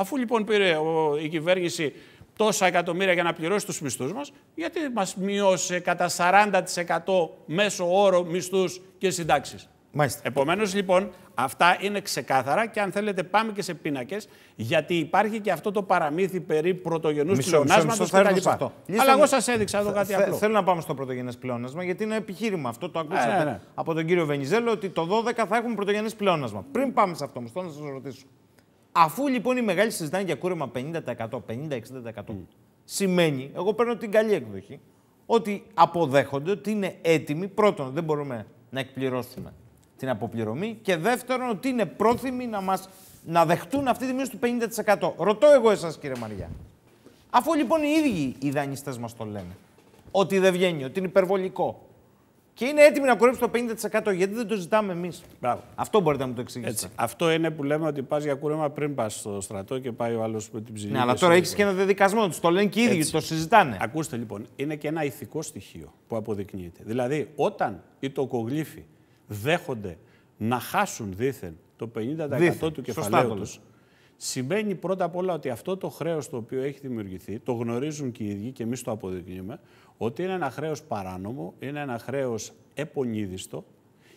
B: Αφού λοιπόν πήρε η κυβέρνηση τόσα εκατομμύρια για να πληρώσει τους μισθούς μας, γιατί μας μειώσε κατά 40% μέσο όρο μισθούς και συντάξεις. Μάλιστα. Επομένως λοιπόν αυτά είναι ξεκάθαρα και αν θέλετε πάμε και σε πίνακες
A: γιατί υπάρχει και αυτό το παραμύθι περί πρωτογενούς πλεονάσματος κτλ. Αλλά εγώ σας έδειξα εδώ κάτι θε, απλό. Θέλω να πάμε στο πρωτογενές πλεονάσμα γιατί είναι επιχείρημα αυτό το ακούσατε ε, ναι, ναι. από τον κύριο Βενιζέλο ότι το 12 θα έχουμε πρωτογενές πλεονάσμα. Πριν πάμε σε αυτό να σας ρωτήσω. Αφού λοιπόν οι μεγάλοι συζητάνε για κούρεμα 50%, 50-60%, σημαίνει, εγώ παίρνω την καλή εκδοχή, ότι αποδέχονται ότι είναι έτοιμοι, πρώτον, δεν μπορούμε να εκπληρώσουμε την αποπληρωμή και δεύτερον, ότι είναι πρόθυμοι να μας να δεχτούν αυτή τη μείωση του 50%. Ρωτώ εγώ εσάς κύριε Μαριά. Αφού λοιπόν οι ίδιοι οι δανειστές μας το λένε, ότι δεν βγαίνει, ότι είναι υπερβολικό, και είναι έτοιμη να κουρέψουν το 50% γιατί δεν το ζητάμε εμείς. Αυτό μπορείτε να μου το εξηγήσετε. Αυτό είναι που λέμε ότι πας για κούρεμα πριν πας στο
B: στρατό και πάει ο άλλος με την ψυχή. Ναι, αλλά τώρα έχεις και ένα
A: δεδικασμό τους. Το λένε και οι ίδιοι, το συζητάνε. Ακούστε
B: λοιπόν, είναι και ένα ηθικό στοιχείο που αποδεικνύεται. Δηλαδή, όταν οι τοκογλήφοι δέχονται να χάσουν δήθεν το 50% του κεφαλαίου του, σημαίνει πρώτα απ' όλα ότι αυτό το χρέος το οποίο έχει δημιουργηθεί, το γνωρίζουν και οι ίδιοι και εμείς το αποδεικνύουμε, ότι είναι ένα χρέος παράνομο, είναι ένα χρέος επονίδιστο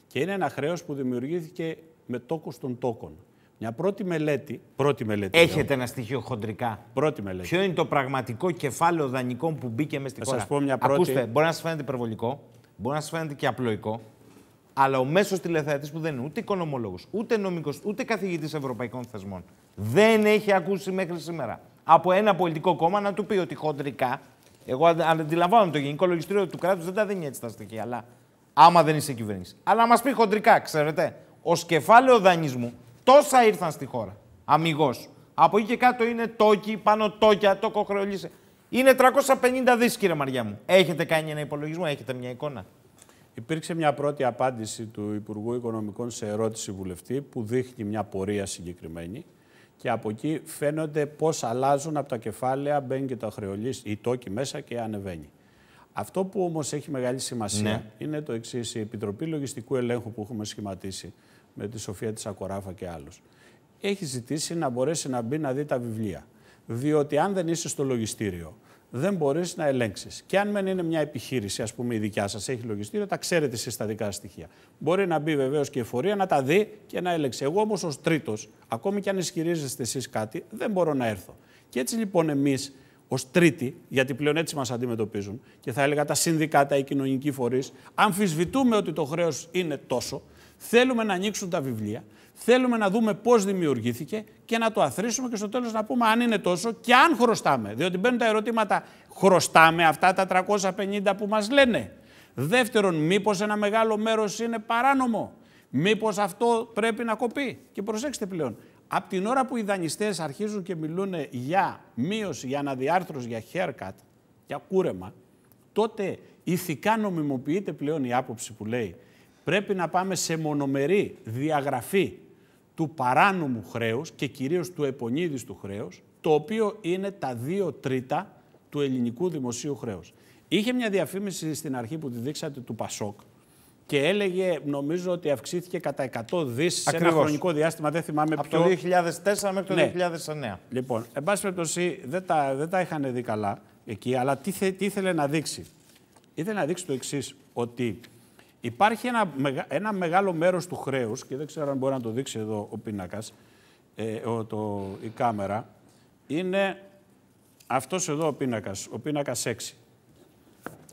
B: και είναι ένα χρέος που δημιουργήθηκε με τόκους των τόκων. Μια πρώτη μελέτη. Πρώτη
A: μελέτη Έχετε ένα στοιχείο χοντρικά. Πρώτη μελέτη. Ποιο είναι το πραγματικό κεφάλαιο δανεικών που μπήκε μέσα στην χώρα. Σας πω μια πρώτη... Ακούστε, μπορεί να σας φαίνεται υπερβολικό, μπορεί να σας φαίνεται και απλοϊκό, αλλά ο μέσος τηλεθεατής που δεν είναι ούτε οικονομολόγος, ούτε νομικός, ούτε καθηγητής ευρωπαϊκών θεσμών, δεν έχει ακούσει μέχρι σήμερα από ένα πολιτικό κόμμα να του πει ότι χοντρικά εγώ αντιλαμβάνομαι το Γενικό Λογιστήριο του κράτους δεν τα δίνει έτσι τα στοιχεία, αλλά άμα δεν είσαι κυβέρνηση. Αλλά μας πει χοντρικά, ξέρετε, ω κεφάλαιο δανεισμού τόσα ήρθαν στη χώρα. Αμυγός. Από εκεί και κάτω είναι τόκι, πάνω τόκια, τόκο χρεολύσε. Είναι 350 δις, κύριε Μαριά μου. Έχετε κάνει ένα υπολογισμό, έχετε μια εικόνα. Υπήρξε μια πρώτη απάντηση του
B: Υπουργού Οικονομικών σε ερώτηση βουλευτή που δείχνει μια πορεία συγκεκριμένη και από εκεί φαίνονται πώς αλλάζουν από τα κεφάλαια, μπαίνει και το χρεολή, η τόκη μέσα και ανεβαίνει. Αυτό που όμως έχει μεγάλη σημασία ναι. είναι το εξής η Επιτροπή Λογιστικού Ελέγχου που έχουμε σχηματίσει με τη Σοφία της Ακοράφα και άλλους. Έχει ζητήσει να μπορέσει να μπει να δει τα βιβλία. Διότι αν δεν είσαι στο λογιστήριο, δεν μπορείς να ελέγξεις. Και αν μεν είναι μια επιχείρηση, ας πούμε, η δικιά σας έχει λογιστήριο, τα ξέρετε εσείς τα δικά στοιχεία. Μπορεί να μπει βεβαίως και η εφορία να τα δει και να ελέγξει. Εγώ όμως ως τρίτος, ακόμη και αν ισχυρίζεστε εσείς κάτι, δεν μπορώ να έρθω. Και έτσι λοιπόν εμείς ως τρίτη, γιατί πλέον έτσι μας αντιμετωπίζουν, και θα έλεγα τα συνδικάτα, οι κοινωνικοί φορείς, αμφισβητούμε ότι το χρέος είναι τόσο, θέλουμε να ανοίξουν τα βιβλία, Θέλουμε να δούμε πώς δημιουργήθηκε και να το αθροίσουμε και στο τέλος να πούμε αν είναι τόσο και αν χρωστάμε. Διότι μπαίνουν τα ερωτήματα, χρωστάμε αυτά τα 350 που μας λένε. Δεύτερον, μήπως ένα μεγάλο μέρος είναι παράνομο. Μήπως αυτό πρέπει να κοπεί. Και προσέξτε πλέον, από την ώρα που οι δανειστές αρχίζουν και μιλούν για μείωση, για αναδιάρθρωση, για haircut, για κούρεμα, τότε ηθικά νομιμοποιείται πλέον η άποψη που λέει πρέπει να πάμε σε μονομερή διαγραφή του παράνομου χρέους και κυρίως του του χρέους, το οποίο είναι τα δύο τρίτα του ελληνικού δημοσίου χρέους. Είχε μια διαφήμιση στην αρχή που τη δείξατε του Πασόκ και έλεγε, νομίζω ότι αυξήθηκε κατά 100 δις σε ένα χρονικό διάστημα, δεν θυμάμαι Από Από το 2004 μέχρι το 2009. Ναι. Λοιπόν, εν πάση περιπτώσει δεν τα, δεν τα είχαν δει καλά εκεί, αλλά τι, τι ήθελε να δείξει. Ήθελε να δείξει το εξής ότι Υπάρχει ένα, ένα μεγάλο μέρος του χρέους, και δεν ξέρω αν μπορεί να το δείξει εδώ ο πίνακας, ε, το, η κάμερα, είναι αυτός εδώ ο πίνακας, ο πίνακας 6.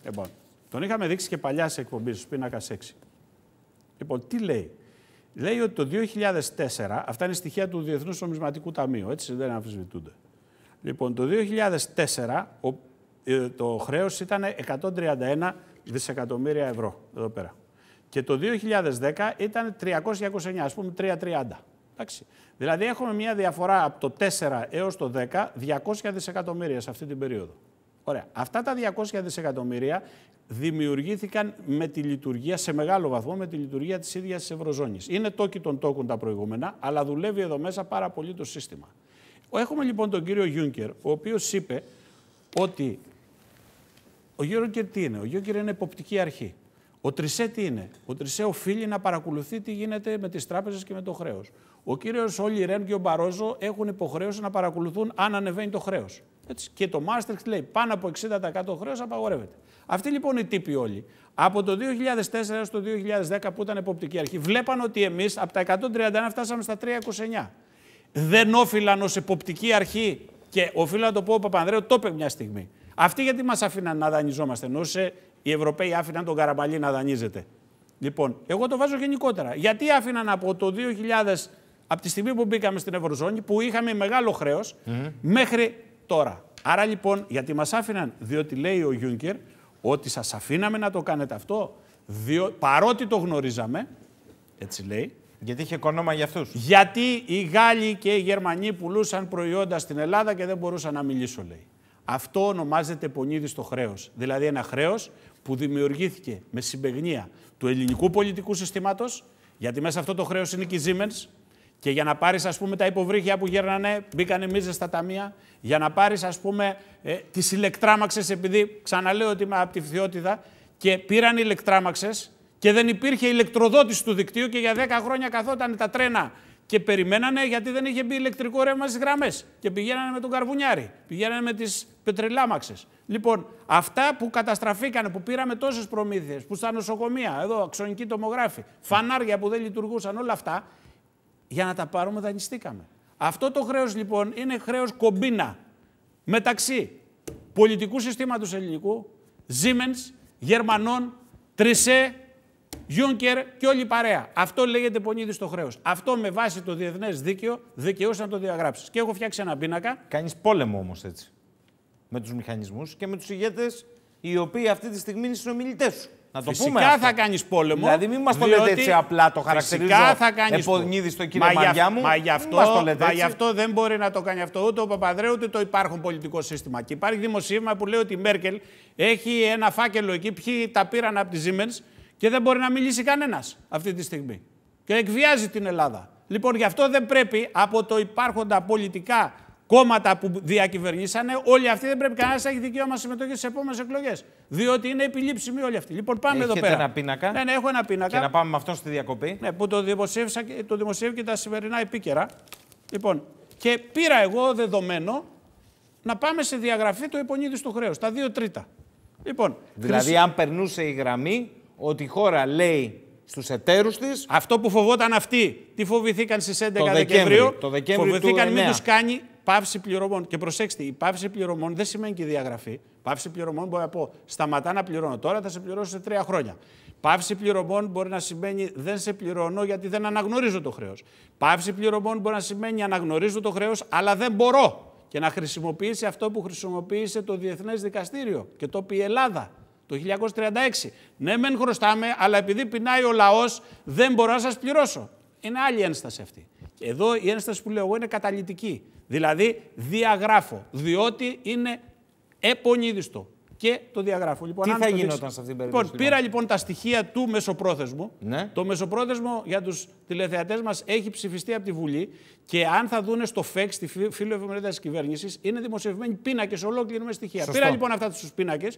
B: Λοιπόν, τον είχαμε δείξει και παλιά σε εκπομπή, στους πίνακας 6. Λοιπόν, τι λέει. Λέει ότι το 2004, αυτά είναι στοιχεία του Διεθνούς Νομισματικού Ταμείου, έτσι δεν αμφισβητούνται. Λοιπόν, το 2004 ε, το χρέος ήταν 131 δισεκατομμύρια ευρώ, εδώ πέρα και το 2010 ήταν 329, ας πούμε 330. Δηλαδή έχουμε μια διαφορά από το 4 έως το 10, 200 δισεκατομμύρια σε αυτή την περίοδο. Ωραία. Αυτά τα 200 δισεκατομμύρια δημιουργήθηκαν με τη λειτουργία, σε μεγάλο βαθμό με τη λειτουργία της ίδιας της Ευρωζώνης. Είναι τόκι των τόκων τα προηγούμενα, αλλά δουλεύει εδώ μέσα πάρα πολύ το σύστημα. Έχουμε λοιπόν τον κύριο Γιούνκερ, ο οποίος είπε ότι ο Γιούνκερ τι είναι, ο Γιούνκερ είναι εποπτική αρχή. Ο Τρισέ τι είναι. Ο Τρισέ οφείλει να παρακολουθεί τι γίνεται με τις τράπεζες και με το χρέος. Ο κύριος Όλη Ρεν και ο Μπαρόζο έχουν υποχρέωση να παρακολουθούν αν ανεβαίνει το χρέος. Και το Μάστριχτ λέει πάνω από 60% χρέος απαγορεύεται. Αυτοί λοιπόν οι τύποι όλοι από το 2004 έως το 2010 που ήταν εποπτική αρχή βλέπαν ότι εμείς από τα 131 φτάσαμε στα 329. Δεν όφυλαν ως εποπτική αρχή και οφείλω να το πω ο Παπανδρέου το είπε μια στιγμή. Αυτοί γιατί μας αφήναν να δανειζόμαστε ενώ σε οι Ευρωπαίοι άφηναν τον Καραμπαλή να δανείζεται. Λοιπόν, εγώ το βάζω γενικότερα. Γιατί άφηναν από το 2000, από τη στιγμή που μπήκαμε στην Ευρωζώνη, που είχαμε μεγάλο χρέος, μέχρι τώρα. Άρα λοιπόν, γιατί μας άφηναν, διότι λέει ο Γιούνκερ ότι σας αφήναμε να το κάνετε αυτό, παρότι το γνωρίζαμε, έτσι λέει. Γιατί είχε κονόμα για αυτούς. Γιατί οι Γάλλοι και οι Γερμανοί πουλούσαν προϊόντα στην Ελλάδα και δεν μπορούσαν να μιλήσω, λέει. Αυτό ονομάζεται πονίδι στο χρέος. Δηλαδή ένα χρέος που δημιουργήθηκε με συμπεγνία του ελληνικού πολιτικού συστήματος, γιατί μέσα αυτό το χρέος είναι και η Siemens, και για να πάρεις ας πούμε τα υποβρύχια που γέρνανε, μπήκανε μίζες στα ταμεία, για να πάρεις ας πούμε ε, τις ηλεκτράμαξες, επειδή ξαναλέω ότι είμαι από τη φθιότητα, και πήραν ηλεκτράμαξες και δεν υπήρχε ηλεκτροδότηση του δικτύου και για 10 χρόνια καθόταν τα τρένα και περιμένανε γιατί δεν είχε μπει ηλεκτρικό ρεύμα στις γραμμές. Και πηγαίνανε με τον καρβουνιάρι, πηγαίνανε με τις πετρελάμαξες. Λοιπόν, αυτά που καταστραφήκανε, που πήραμε τόσες προμήθειες, που στα νοσοκομεία, εδώ, αξονική τομογράφη, φανάρια που δεν λειτουργούσαν, όλα αυτά, για να τα πάρουμε δανειστήκαμε. Αυτό το χρέος λοιπόν είναι χρέος κομπίνα μεταξύ πολιτικού συστήματος ελληνικού, Siemens, Γερμανών, Τρισέ, Γιούνκερ και όλη η παρέα. Αυτό λέγεται πονίδι στο χρέος. Αυτό με βάση το διεθνές δίκαιο δικαιούσε να το διαγράψεις. Και έχω
A: φτιάξει ένα πίνακα. Κάνεις πόλεμο όμως έτσι. Με τους μηχανισμούς και με τους ηγέτες οι οποίοι αυτή τη στιγμή είναι συνομιλητές σου. Να το φυσικά πούμε Φυσικά θα κάνεις πόλεμο. Δηλαδή, μην μας το λέτε έτσι απλά το χαρακτηρίζω. Φυσικά θα κάνεις πόλεμο. στο κύριο μα μου. Μα γι, αυτό, μα γι' αυτό
B: δεν μπορεί να το κάνει αυτό ούτε ο Παπαδρέου ούτε το υπάρχον πολιτικό σύστημα. Και υπάρχει δημοσίευμα που λέει ότι η Μέρκελ έχει ένα φάκελο εκεί. Ποιοι τα πήραν από τη Siemens και δεν μπορεί να μιλήσει κανένας αυτή τη στιγμή. Και εκβιάζει την Ελλάδα. Λοιπόν, γι' αυτό δεν πρέπει από το υπάρχοντα πολιτικά κόμματα που διακυβερνήσανε, όλοι αυτοί δεν πρέπει κανένας να έχει δικαίωμα συμμετοχή στις επόμενες εκλογές. Διότι είναι επιλήψιμοι όλοι αυτοί. Λοιπόν, πάμε Έχετε εδώ πέρα. ένα πίνακα. Ναι, ναι, έχω ένα πίνακα. Και να πάμε με αυτό στη διακοπή. Ναι, που το, δημοσίευσα, το δημοσίευε και τα σημερινά επίκαιρα. Λοιπόν, και πήρα εγώ δεδομένο να πάμε σε διαγραφή του υπονείδη του χρέους, τα δύο τρίτα.
A: Λοιπόν, δηλαδή, αν περνούσε η γραμμή, ότι η χώρα λέει στους εταίρους της. Αυτό που φοβόταν αυτοί. Τι φοβηθήκαν στις 11 Δεκεμβρίου. Το Δεκέμβριο φοβηθήκαν του μην τους κάνει
B: πάυση πληρωμών. Και προσέξτε, η πάυση πληρωμών δεν σημαίνει και διαγραφή. Πάυση πληρωμών μπορεί να πω σταματά να πληρώνω τώρα, θα σε πληρώσω σε τρία χρόνια. Πάυση πληρωμών μπορεί να σημαίνει δεν σε πληρώνω γιατί δεν αναγνωρίζω το χρέος. Πάυση πληρωμών μπορεί να σημαίνει αναγνωρίζω το χρέος, αλλά δεν μπορώ. Και να χρησιμοποιήσει αυτό που χρησιμοποίησε το Διεθνές Δικαστήριο και το πει η Ελλάδα το 1936. Ναι, μεν χρωστάμε, αλλά επειδή πεινάει ο λαός, δεν μπορώ να σας πληρώσω. Είναι άλλη ένσταση αυτή. Εδώ η ένσταση που λέω εγώ είναι καταλητική. Δηλαδή διαγράφω, διότι είναι επονίδιστο και το διαγράφω. Λοιπόν, Τι θα γινόταν σε αυτήν την λοιπόν, περίπτωση. Λοιπόν, πήρα λοιπόν τα στοιχεία του μεσοπρόθεσμου. Ναι. Το μεσοπρόθεσμο για τους τηλεθεατές μας έχει ψηφιστεί από τη Βουλή και αν θα δούνε στο ΦΕΚ, στη φίλο εφημερίδας της κυβέρνησης, είναι δημοσιευμένοι πίνακες ολόκληρη με στοιχεία. Σωστό. Πήρα λοιπόν αυτά τους πίνακες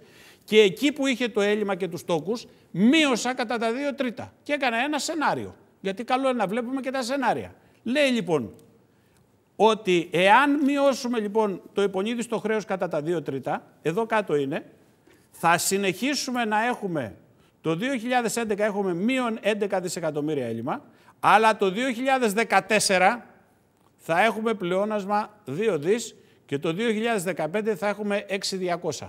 B: και εκεί που είχε το έλλειμμα και τους τόκους, μείωσα κατά τα δύο τρίτα. Και έκανα ένα σενάριο. Γιατί καλό είναι να βλέπουμε και τα σενάρια. Λέει λοιπόν ότι εάν μειώσουμε λοιπόν το επονίδιστο χρέος κατά τα 2 τρίτα, εδώ κάτω είναι, θα συνεχίσουμε να έχουμε, το 2011 έχουμε μείον 11 δισεκατομμύρια έλλειμμα, αλλά το 2014 θα έχουμε πλεόνασμα
A: 2 δις και το 2015 θα έχουμε 6.200.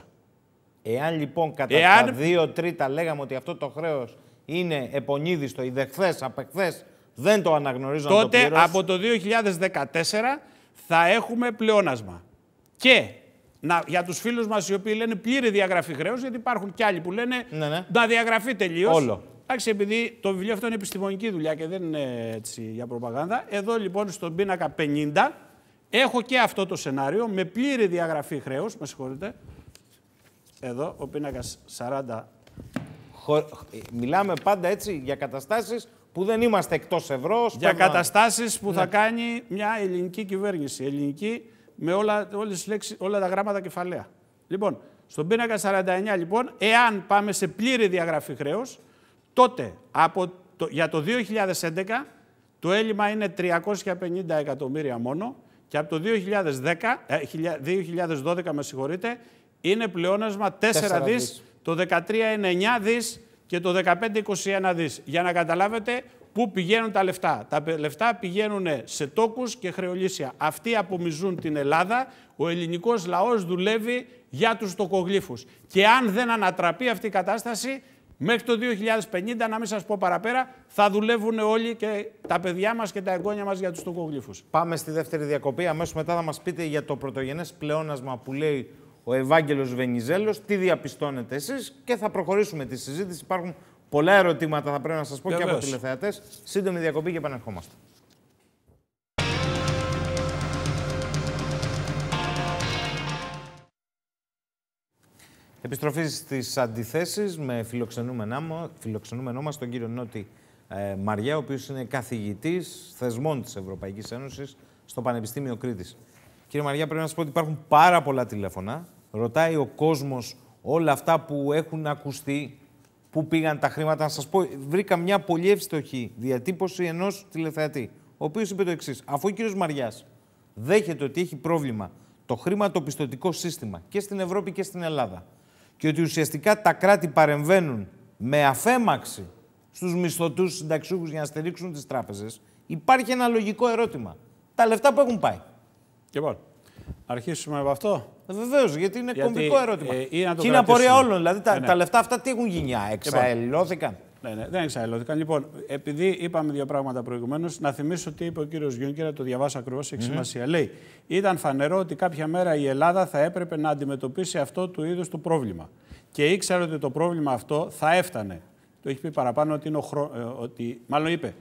A: Εάν λοιπόν κατά τα 2 τρίτα λέγαμε ότι αυτό το χρέος είναι επονίδιστο, ειδεχθές, απεχθές, δεν το αναγνωρίζω Τότε από το 2014 θα
B: έχουμε πλεόνασμα. Και να, για τους φίλους μας οι οποίοι λένε πλήρη διαγραφή χρέους, γιατί υπάρχουν κι άλλοι που λένε να ναι, ναι. διαγραφεί τελείως. Όλο. Εντάξει, επειδή το βιβλίο αυτό είναι επιστημονική δουλειά και δεν είναι έτσι για προπαγάνδα, εδώ λοιπόν στον πίνακα 50 έχω και αυτό το σενάριο με πλήρη διαγραφή χρέους, με συγχωρείτε, εδώ ο πίνακας
A: 40. Μιλάμε πάντα έτσι για καταστάσεις που δεν είμαστε εκτός ευρώς. Για καταστάσεις που θα ναι.
B: κάνει μια ελληνική κυβέρνηση. Ελληνική με όλα, όλες λέξεις, όλα τα γράμματα κεφαλαία. Λοιπόν, στον πίνακα 49, λοιπόν, εάν πάμε σε πλήρη διαγραφή χρέους, τότε από το, για το 2011 το έλλειμμα είναι 350 εκατομμύρια μόνο και από το 2010, 2012 ε, με συγχωρείτε, είναι πλεόνασμα 4, 4 δις. Το 13 είναι 9 δις, και το 15-21 δις, για να καταλάβετε πού πηγαίνουν τα λεφτά. Τα λεφτά πηγαίνουν σε τόκους και χρεολύσια. Αυτοί απομυζούν την Ελλάδα, ο ελληνικός λαός δουλεύει για τους τοκογλήφους. Και αν δεν ανατραπεί αυτή η κατάσταση, μέχρι το 2050, να μην σας πω παραπέρα, θα δουλεύουν
A: όλοι και τα παιδιά μας και τα εγγόνια μας για τους τοκογλήφους. Πάμε στη δεύτερη διακοπή, αμέσως μετά θα μας πείτε για το πρωτογενές πλεόνασμα που λέει ο Ευάγγελος Βενιζέλος. Τι διαπιστώνετε εσείς και θα προχωρήσουμε τη συζήτηση. Υπάρχουν πολλά ερωτήματα θα πρέπει να σας πω και από τηλεθεατές. Σύντομη διακοπή και επαναρχόμαστε. Επιστροφή στις αντιθέσεις με φιλοξενούμενό μας τον κύριο Νότι ε, Μαριά, ο οποίος είναι καθηγητής θεσμών της Ευρωπαϊκής Ένωσης στο Πανεπιστήμιο Κρήτης. Κύριε Μαριά, πρέπει να σας πω ότι υπάρχουν πάρα πολλά τηλέφωνα. Ρωτάει ο κόσμος όλα αυτά που έχουν ακουστεί, πού πήγαν τα χρήματα. Να σας πω, βρήκα μια πολύ ευστοχή διατύπωση ενός τηλεθεατή, ο οποίος είπε το εξής. Αφού ο κύριος Μαριάς δέχεται ότι έχει πρόβλημα το χρηματοπιστωτικό σύστημα και στην Ευρώπη και στην Ελλάδα και ότι ουσιαστικά τα κράτη παρεμβαίνουν με αφέμαξη στους μισθωτούς συνταξιούχους για να στηρίξουν τις τράπεζες, υπάρχει ένα λογικό ερώτημα. Τα λεφτά που έχουν πάει. Λοιπόν, αρχίσουμε από αυτό. Ε, Βεβαίως, γιατί είναι γιατί, κομβικό ε, ερώτημα. Ε, είναι και είναι απορία όλων. Δηλαδή τα, ναι, ναι. τα λεφτά αυτά τι έχουν γίνει, λοιπόν,
B: εξαελώθηκαν. Ναι, ναι, δεν εξαελώθηκαν. Λοιπόν, επειδή είπαμε δύο πράγματα προηγουμένως, να θυμίσω τι είπε ο κύριος Γιούνκερα, το διαβάσα ακριβώς, έχει σημασία. Λέει: Ήταν φανερό ότι κάποια μέρα η Ελλάδα θα έπρεπε να αντιμετωπίσει αυτό του είδους το πρόβλημα. Και ήξερε ότι το πρόβλημα αυτό θα έφτανε. Το έχει πει παραπάνω ότι είναι ο χρόνο. Ε, ότι... Μάλλον είπε: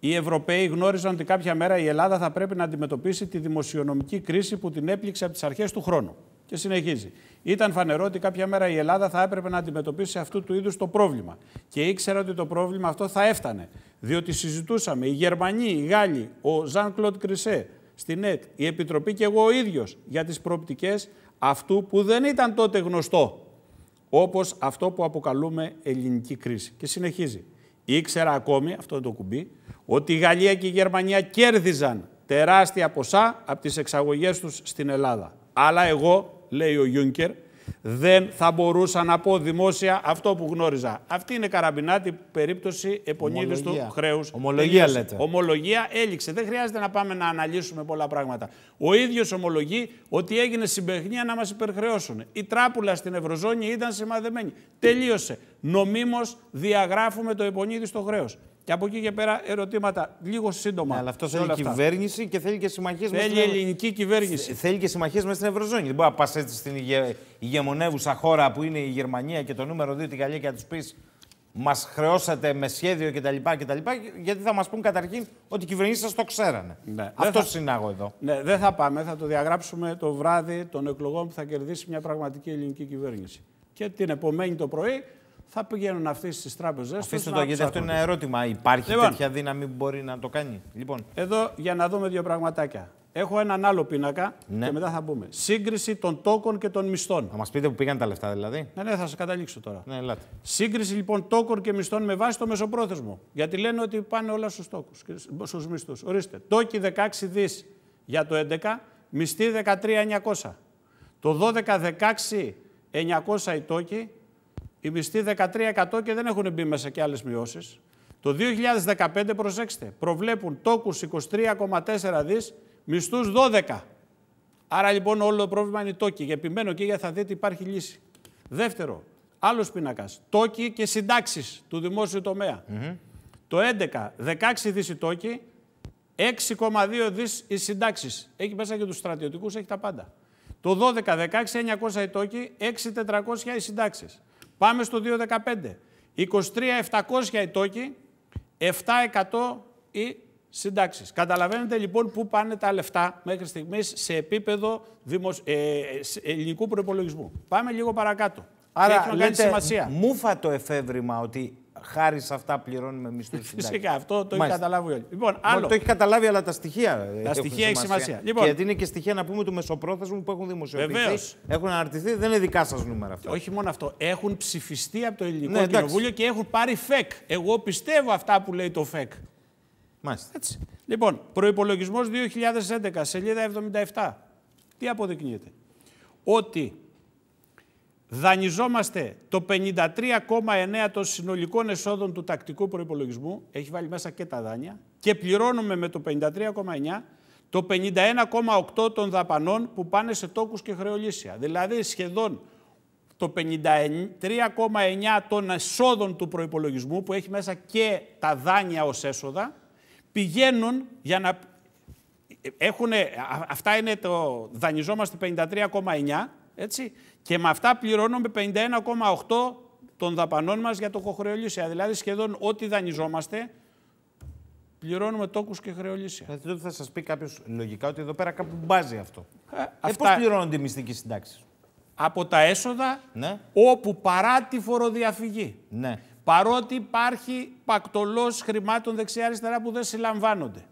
B: οι Ευρωπαίοι γνώριζαν ότι κάποια μέρα η Ελλάδα θα πρέπει να αντιμετωπίσει τη δημοσιονομική κρίση που την έπληξε από τις αρχές του χρόνου. Και συνεχίζει. Ήταν φανερό ότι κάποια μέρα η Ελλάδα θα έπρεπε να αντιμετωπίσει αυτού του είδους το πρόβλημα. Και ήξερα ότι το πρόβλημα αυτό θα έφτανε. Διότι συζητούσαμε οι Γερμανοί, οι Γάλλοι, ο Ζαν Κλοντ Κρισέ στην ΕΤ, η Επιτροπή και εγώ ο ίδιος για τις προοπτικές αυτού που δεν ήταν τότε γνωστό. Όπως αυτό που αποκαλούμε ελληνική κρίση. Και συνεχίζει. Ήξερα ακόμη, αυτό το κουμπί, ότι η Γαλλία και η Γερμανία κέρδιζαν τεράστια ποσά από τις εξαγωγές τους στην Ελλάδα. Αλλά εγώ, λέει ο Γιούνκερ, δεν θα μπορούσα να πω δημόσια αυτό που γνώριζα. Αυτή είναι καραμπινάτη περίπτωση επονίδης του χρέους. Ομολογία λέτε. Ομολογία έληξε. Δεν χρειάζεται να πάμε να αναλύσουμε πολλά πράγματα. Ο ίδιος ομολογεί ότι έγινε συμπαιχνία να μας υπερχρεώσουν. Η τράπουλα στην Ευρωζώνη ήταν σημαδεμένη. Τελείωσε. Νομίμως διαγράφουμε το επονίδης στο χρέος. Και από εκεί και πέρα
A: ερωτήματα λίγο σύντομα. Ναι, αλλά αυτός θέλει κυβέρνηση και θέλει και συμμαχίες μέσα στην Ευρωζώνη. Θέλει ελληνική κυβέρνηση. Θέλει και συμμαχίες μέσα στην Ευρωζώνη. Δεν μπορεί να πας έτσι στην ηγεμονεύουσα χώρα που είναι η Γερμανία και το νούμερο 2 τη Γαλλία και να τους πεις μας χρεώσατε με σχέδιο κτλ. γιατί θα μας πούν καταρχήν ότι οι κυβερνήσεις σας το ξέρανε. Ναι. Αυτός θα... συνάγω εδώ. Ναι, δεν θα πάμε. Θα το
B: διαγράψουμε το βράδυ των εκλογών που θα κερδίσει μια πραγματική ελληνική κυβέρνηση. Και την επομένη το πρωί θα πηγαίνουν αυτοί στις τράπεζες. Αφήστε το, γιατί αυτό είναι ένα
A: ερώτημα. Υπάρχει λοιπόν, τέτοια δύναμη που μπορεί να το κάνει. Λοιπόν.
B: Εδώ για να δούμε δύο πραγματάκια. Έχω έναν άλλο πίνακα ναι. και μετά θα πούμε. Σύγκριση των τόκων και των μισθών. Θα μας πείτε που πήγαν τα λεφτά δηλαδή. Ναι, ναι, θα σα καταλήξω τώρα. Ναι, ελάτε. Σύγκριση λοιπόν τόκων και μισθών με βάση το μεσοπρόθεσμο. Γιατί λένε ότι πάνε όλα στους τόκους, στους μισθούς. Ορίστε. Τόκι 16 δις για το 11, μισθή 13.900. Το 12 16 900 οι τόκοι, οι μισθοί 13% και δεν έχουν μπει μέσα και άλλες μειώσεις. Το 2015, προσέξτε, προβλέπουν τόκους 23,4 δις, μισθούς 12. Άρα λοιπόν όλο το πρόβλημα είναι τόκοι. Επιμένω και για θα δείτε υπάρχει λύση. Δεύτερο, άλλος πίνακας, τόκοι και συντάξεις του δημόσιου τομέα. Το 11, 16 δις οι τόκοι, 6,2 δις οι συντάξεις. Έχει μέσα και τους στρατιωτικούς, έχει τα πάντα. Το 12, 16, 900 οι τόκοι, 6, 400 οι συντάξεις. Πάμε στο 2015. 23.700 οι τόκοι, 7% οι συντάξεις. Καταλαβαίνετε λοιπόν πού πάνε τα λεφτά μέχρι στιγμής σε επίπεδο δημοσ... ε, ελληνικού προπολογισμού. Πάμε λίγο παρακάτω. Άρα, λέτε, σημασία.
A: μούφα το εφεύρημα ότι χάρη σε αυτά πληρώνουμε μισθού Φυσικά, αυτό το έχει καταλάβει όλοι. Λοιπόν, άλλο. το έχει καταλάβει, αλλά τα στοιχεία. Τα στοιχεία έχει σημασία. Λοιπόν. και γιατί είναι και στοιχεία να πούμε του μεσοπρόθεσμου που έχουν δημοσιοποιηθεί. Έχουν αναρτηθεί, δεν είναι δικά σας νούμερα αυτά. Όχι μόνο αυτό. Έχουν
B: ψηφιστεί από το ναι, Ελληνικό ναι, Κοινοβούλιο και έχουν πάρει φεκ. Εγώ πιστεύω αυτά που λέει το φεκ. Μάλιστα. Έτσι. Λοιπόν, προπολογισμό 2011, σελίδα 77. Τι αποδεικνύεται. Ότι δανειζόμαστε το 53,9% των συνολικών εσόδων του τακτικού προϋπολογισμού, έχει βάλει μέσα και τα δάνεια, και πληρώνουμε με το 53,9% το 51,8% των δαπανών που πάνε σε τόκους και χρεολύσια. Δηλαδή σχεδόν το 53,9% των εσόδων του προϋπολογισμού που έχει μέσα και τα δάνεια ως έσοδα πηγαίνουν για να έχουνε αυτά είναι το δανειζόμαστε 53,9% έτσι. Και με αυτά πληρώνουμε 51,8 των δαπανών μας για το κοχρεολύσια. Δηλαδή σχεδόν ό,τι δανειζόμαστε
A: πληρώνουμε τόκους και χρεολύσια. θα σας πει κάποιος λογικά ότι εδώ πέρα κάπου μπάζει αυτό. Ε, ε πώς πληρώνονται οι μυστικοί συντάξεις. Από τα έσοδα ναι. όπου παρά
B: τη φοροδιαφυγή. Ναι. Παρότι υπάρχει πακτολός χρημάτων δεξιά-αριστερά που δεν συλλαμβάνονται.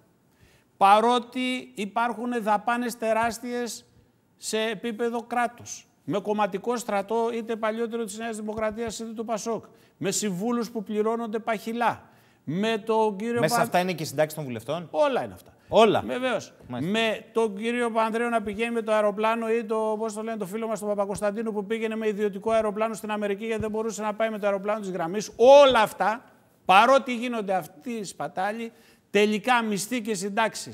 B: Παρότι υπάρχουν δαπάνες τεράστιες σε επίπεδο κράτους, Με κομματικό στρατό, είτε παλιότερο της Νέας Δημοκρατίας είτε του Πασόκ. Με συμβούλους που πληρώνονται παχυλά. Με τον κύριο Μέσα Πα... αυτά
A: είναι και η συντάξη των βουλευτών.
B: Όλα είναι αυτά. Όλα. Βεβαίως. Με τον κύριο Πανδρέο να πηγαίνει με το αεροπλάνο ή το, πώς το λένε, το φίλο μας τον Παπακοσταντίνο που πήγαινε με ιδιωτικό αεροπλάνο στην Αμερική γιατί δεν μπορούσε να πάει με το αεροπλάνο της γραμμής. Όλα αυτά, παρότι γίνονται αυτοί οι σπατάλοι, τελικά μισθοί και συντάξεις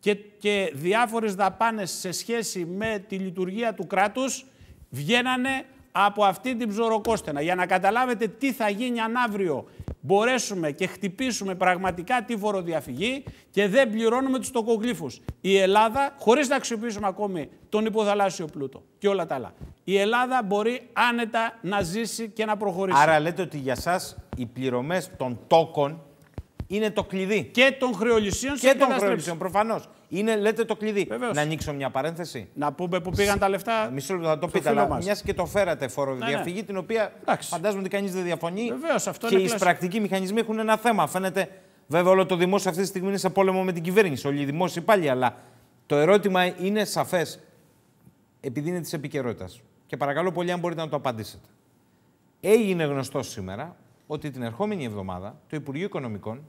B: και, και διάφορες δαπάνες σε σχέση με τη λειτουργία του κράτους βγαίνανε από αυτή την ψωροκόστενα. Για να καταλάβετε τι θα γίνει αν αύριο μπορέσουμε και χτυπήσουμε πραγματικά τη φοροδιαφυγή και δεν πληρώνουμε τους τοκογλύφους. Η Ελλάδα, χωρίς να αξιοποιήσουμε ακόμη τον υποθαλάσσιο πλούτο και όλα τα άλλα, η Ελλάδα μπορεί άνετα να ζήσει
A: και να προχωρήσει. Άρα λέτε ότι για σας οι πληρωμές των τόκων είναι το κλειδί. Και των χρεολυσίων και των χρεολυσίων, προφανώς. Είναι, λέτε, το κλειδί. Βεβαίως. Να ανοίξω μια παρένθεση. Να πούμε που πήγαν τα λεφτά. Μισό λεπτό, να το πείτε, μιας και το φέρατε φόρο ναι, ναι. την οποία Εντάξει. φαντάζομαι ότι κανείς δεν διαφωνεί. Βεβαίως, αυτό και οι πρακτικοί μηχανισμοί έχουν ένα θέμα. Φαίνεται, βέβαια, όλο το δημόσιο αυτή τη στιγμή είναι σε πόλεμο με την κυβέρνηση. Όλοι οι δημόσιοι πάλι, αλλά το ερώτημα είναι σαφές. Επειδή είναι της επικαιρότητας. Και παρακαλώ πολύ, αν μπορείτε να το απαντήσετε. Έγινε γνωστό σήμερα ότι την ερχόμενη εβδομάδα το Υπουργείο Οικονομικών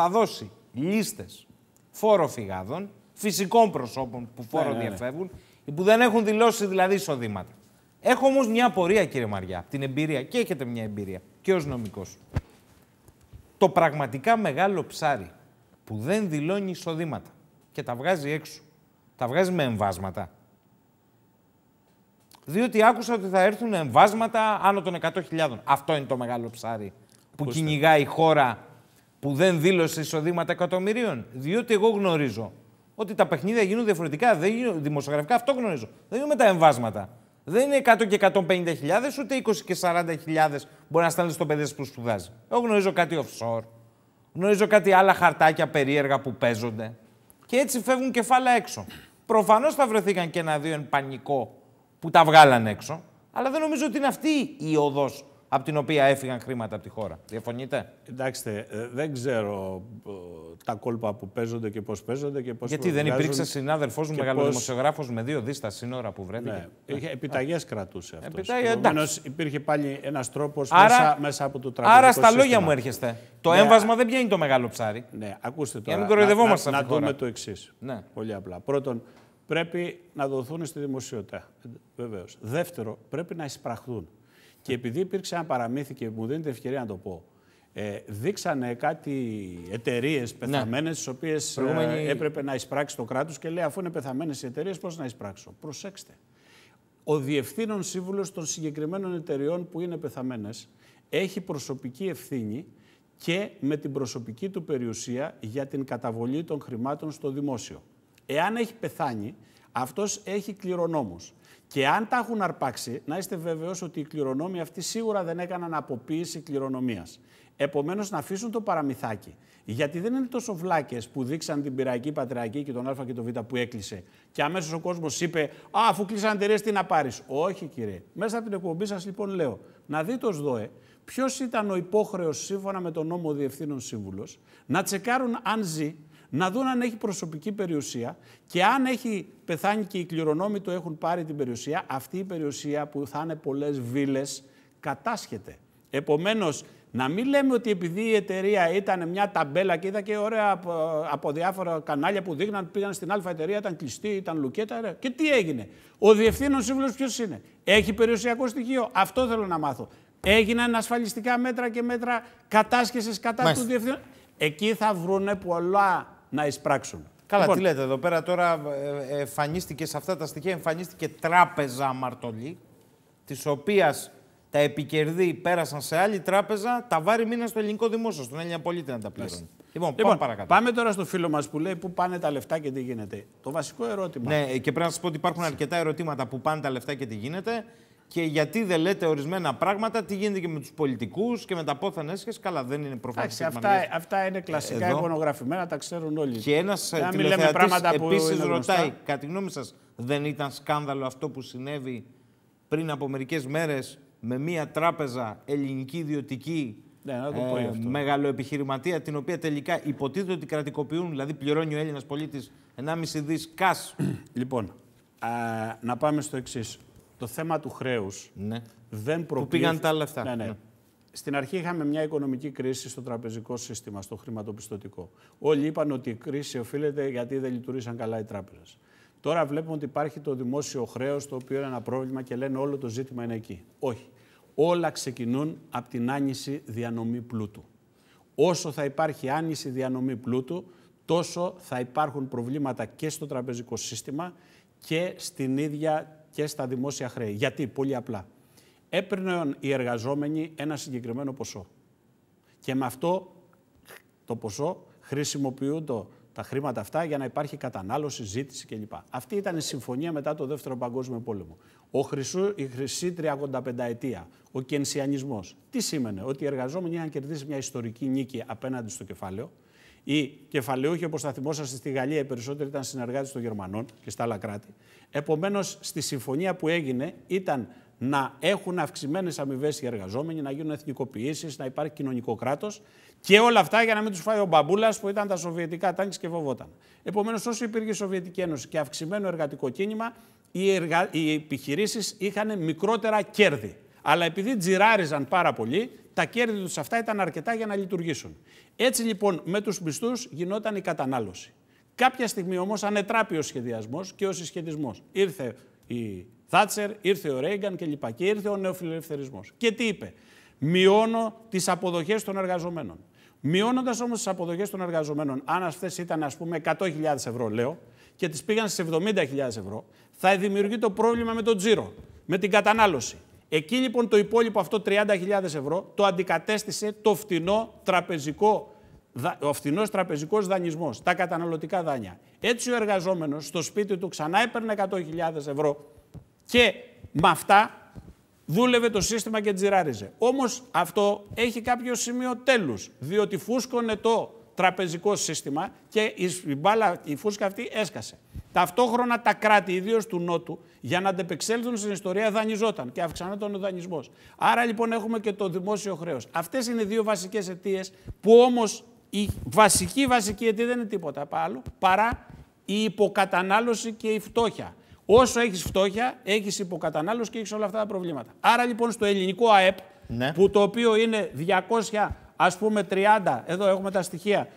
A: θα δώσει λίστες φόρο φυγάδων, φυσικών προσώπων που φόρο ναι, ναι, ναι. διαφεύγουν, που δεν έχουν δηλώσει δηλαδή εισοδήματα. Έχω όμως μια απορία, κύριε Μαριά, την εμπειρία και έχετε μια εμπειρία και ως νομικός. Το πραγματικά μεγάλο ψάρι που δεν δηλώνει εισοδήματα και τα βγάζει έξω, τα βγάζει με εμβάσματα. Διότι άκουσα ότι θα έρθουν εμβάσματα άνω των 100.000. Αυτό είναι το μεγάλο ψάρι που κυνηγάει η χώρα που δεν δήλωσε εισοδήματα εκατομμυρίων. Διότι εγώ γνωρίζω ότι τα παιχνίδια γίνουν διαφορετικά. Δεν γίνουν δημοσιογραφικά, αυτό γνωρίζω. Δεν γίνουν με τα εμβάσματα. Δεν είναι 100 και 150.000, ούτε 20 και 40.000 μπορεί να στέλνεις στο παιδί που σπουδάζει. Εγώ γνωρίζω κάτι offshore. Γνωρίζω κάτι άλλα χαρτάκια περίεργα που παίζονται. Και έτσι φεύγουν κεφάλαια έξω. Προφανώς θα βρεθήκαν και ένα-δύο εν πανικό που τα βγάλαν έξω. Αλλά δεν νομίζω ότι είναι αυτή η οδός από την οποία έφυγαν χρήματα από τη χώρα. Διαφωνείτε. Κοιτάξτε, ε, δεν ξέρω ε, τα κόλπα που παίζονται και πώς παίζονται και πώς. Γιατί δεν υπήρξε συνάδελφός μου, μεγάλο πώς... δημοσιογράφος, με δύο δις στα σύνορα που βρέθηκε. Ναι. Είχε επιταγές κρατούσε αυτός. Επιταγέ,
B: υπήρχε πάλι ένας τρόπος μέσα, μέσα από το τραπέζι. Άρα στα σύστημα. λόγια μου έρχεστε. Το ναι. έμβασμα
A: δεν πιάνει το μεγάλο ψάρι. Ναι,
B: ακούστε τώρα. Για μην κοροϊδευόμαστε Να, να, δούμε το εξής. Ναι. Πολύ απλά. Πρώτον, πρέπει να δοθούν στη δημοσιότητα. Ε, Βεβαίως. Δεύτερο, πρέπει να εισπραχθούν. Και επειδή υπήρξε ένα παραμύθι και μου δίνεται ευκαιρία να το πω. Ε, δείξανε κάτι εταιρείες πεθαμένε, ναι. τις οποίες ε, έπρεπε να εισπράξει το κράτος και λέει: Αφού είναι πεθαμένες οι εταιρείες, πώς να εισπράξω. Προσέξτε. Ο διευθύνων σύμβουλος των συγκεκριμένων εταιρεών που είναι πεθαμένες έχει προσωπική ευθύνη και με την προσωπική του περιουσία για την καταβολή των χρημάτων στο δημόσιο. Εάν έχει πεθάνει, αυτός έχει κληρονόμους. Και αν τα έχουν αρπάξει, να είστε βεβαίω ότι οι κληρονόμοι αυτοί σίγουρα δεν έκαναν αποποίηση κληρονομίας. Επομένως, να αφήσουν το παραμυθάκι. Γιατί δεν είναι τόσο βλάκες που δείξαν την πυραϊκή πατριακή και τον Α και τον Β που έκλεισε. Και αμέσως ο κόσμος είπε: Α, αφού κλείσαν εταιρείε, τι να πάρεις. Όχι, κύριε. Μέσα από την εκπομπή σας, λοιπόν, λέω: Να δείτε ως ΔΟΕ ποιος ήταν ο υπόχρεος σύμφωνα με τον νόμο Διευθύνων Σύμβουλος να τσεκάρουν αν ζει να δουν αν έχει προσωπική περιουσία και αν έχει πεθάνει και οι κληρονόμοι του έχουν πάρει την περιουσία, αυτή η περιουσία που θα είναι πολλές βίλες κατάσχεται. Επομένως, να μην λέμε ότι επειδή η εταιρεία ήταν μια ταμπέλα και είδα και ωραία από, διάφορα κανάλια που δείχναν πήγαν στην άλφα εταιρεία, ήταν κλειστή, ήταν λουκέτα. Και τι έγινε. Ο διευθύνων σύμβουλος ποιος είναι. Έχει περιουσιακό στοιχείο. Αυτό θέλω να μάθω. Έγιναν ασφαλιστικά μέτρα και μέτρα κατάσχεσης κατά του διευθύνου. Εκεί θα βρούνε
A: πολλά
B: να εισπράξουν.
A: Καλά, λοιπόν, τι λέτε εδώ πέρα τώρα, ε, ε, εμφανίστηκε σε αυτά τα στοιχεία, εμφανίστηκε τράπεζα αμαρτωλή, της οποίας τα επικερδή πέρασαν σε άλλη τράπεζα, τα βάρη μήνα στο ελληνικό δημόσιο, στον Έλληνα πολίτη να τα πληρώνει. Λοιπόν, πάμε λοιπόν, παρακάτω. Πάμε τώρα στο φίλο μας που λέει πού πάνε τα λεφτά και τι γίνεται. Το βασικό ερώτημα. Ναι, ε, και πρέπει να σας πω ότι υπάρχουν αρκετά ερωτήματα που πάνε τα λεφτά και τι γίνεται και γιατί δεν λέτε ορισμένα πράγματα, τι γίνεται και με τους πολιτικούς και με τα πόθεν έσχεση. Καλά, δεν είναι προφανές. Αυτά, αυτά
B: είναι κλασικά εικονογραφημένα, τα ξέρουν όλοι. Και ένας
A: ε, τηλεθεατής επίση ρωτάει, κατά τη γνώμη σας, δεν ήταν σκάνδαλο αυτό που συνέβη πριν από μερικές μέρες με μία τράπεζα ελληνική ιδιωτική ναι, ε, μεγαλοεπιχειρηματία, την οποία τελικά υποτίθεται ότι κρατικοποιούν, δηλαδή πληρώνει ο Έλληνας πολίτης 1,5 δι κάσ. Λοιπόν, α, να πάμε στο εξής το θέμα του χρέους ναι. δεν προκύπτει. Που πήγαν τα άλλα αυτά. Ναι, ναι, ναι.
B: Στην αρχή είχαμε μια οικονομική κρίση στο τραπεζικό σύστημα, στο χρηματοπιστωτικό. Όλοι είπαν ότι η κρίση οφείλεται γιατί δεν λειτουργήσαν καλά οι τράπεζες. Τώρα βλέπουμε ότι υπάρχει το δημόσιο χρέος, το οποίο είναι ένα πρόβλημα και λένε όλο το ζήτημα είναι εκεί. Όχι. Όλα ξεκινούν από την άνηση διανομή πλούτου. Όσο θα υπάρχει άνηση διανομή πλούτου, τόσο θα υπάρχουν προβλήματα και στο τραπεζικό σύστημα και στην ίδια και στα δημόσια χρέη. Γιατί, πολύ απλά. Έπαιρναν οι εργαζόμενοι ένα συγκεκριμένο ποσό. Και με αυτό το ποσό χρησιμοποιούνται τα χρήματα αυτά για να υπάρχει κατανάλωση, ζήτηση κλπ. Αυτή ήταν η συμφωνία μετά το Δεύτερο Παγκόσμιο Πόλεμο. Ο χρυσού, η χρυσή 35 ετία, ο κενσιανισμός. Τι σήμαινε, ότι οι εργαζόμενοι είχαν κερδίσει μια ιστορική νίκη απέναντι στο κεφάλαιο, οι κεφαλαιούχοι, όπως θα θυμόσαστε στη Γαλλία, οι περισσότεροι ήταν συνεργάτες των Γερμανών και στα άλλα κράτη. Επομένως, στη συμφωνία που έγινε ήταν να έχουν αυξημένες αμοιβές οι εργαζόμενοι, να γίνουν εθνικοποιήσεις, να υπάρχει κοινωνικό κράτος και όλα αυτά για να μην τους φάει ο μπαμπούλας που ήταν τα σοβιετικά τάγκης και φοβόταν. Επομένως, όσο υπήρχε η Σοβιετική Ένωση και αυξημένο εργατικό κίνημα, οι, εργα... οι επιχειρήσεις είχαν μικρότερα κέρδη. Αλλά επειδή τζιράριζαν πάρα πολύ, τα κέρδη τους αυτά ήταν αρκετά για να λειτουργήσουν. Έτσι λοιπόν με τους μισθούς γινόταν η κατανάλωση. Κάποια στιγμή όμως ανετράπη ο σχεδιασμός και ο συσχετισμός. Ήρθε η Θάτσερ, ήρθε ο Ρέγκαν κλπ. Και ήρθε ο νεοφιλελευθερισμός. Και τι είπε. Μειώνω τις αποδοχές των εργαζομένων. Μειώνοντας όμως τις αποδοχές των εργαζομένων, αν αυτέ ήταν ας πούμε 100.000 ευρώ, λέω, και τις πήγαν στις 70.000 ευρώ, θα δημιουργεί το πρόβλημα με τον τζίρο, με την κατανάλωση. Εκεί λοιπόν το υπόλοιπο αυτό 30.000 ευρώ το αντικατέστησε το φθηνό τραπεζικό ο φθηνό τραπεζικός δανεισμός, τα καταναλωτικά δάνεια. Έτσι ο εργαζόμενος στο σπίτι του ξανά έπαιρνε 100.000 ευρώ και με αυτά δούλευε το σύστημα και τζιράριζε. Όμως αυτό έχει κάποιο σημείο τέλους, διότι φούσκωνε το τραπεζικό σύστημα και η, μπάλα, η φούσκα αυτή έσκασε. Ταυτόχρονα τα κράτη, ιδίως του Νότου, για να αντεπεξέλθουν στην ιστορία δανειζόταν και αυξανόταν ο δανεισμός. Άρα λοιπόν έχουμε και το δημόσιο χρέος. Αυτές είναι οι δύο βασικές αιτίες που όμως η βασική βασική αιτία δεν είναι τίποτα άλλο παρά η υποκατανάλωση και η φτώχεια. Όσο έχεις φτώχεια, έχεις υποκατανάλωση και έχεις όλα αυτά τα προβλήματα. Άρα λοιπόν στο ελληνικό ΑΕΠ, ναι. που το οποίο είναι 200, ας πούμε 30, εδώ έχουμε τα στοιχεία,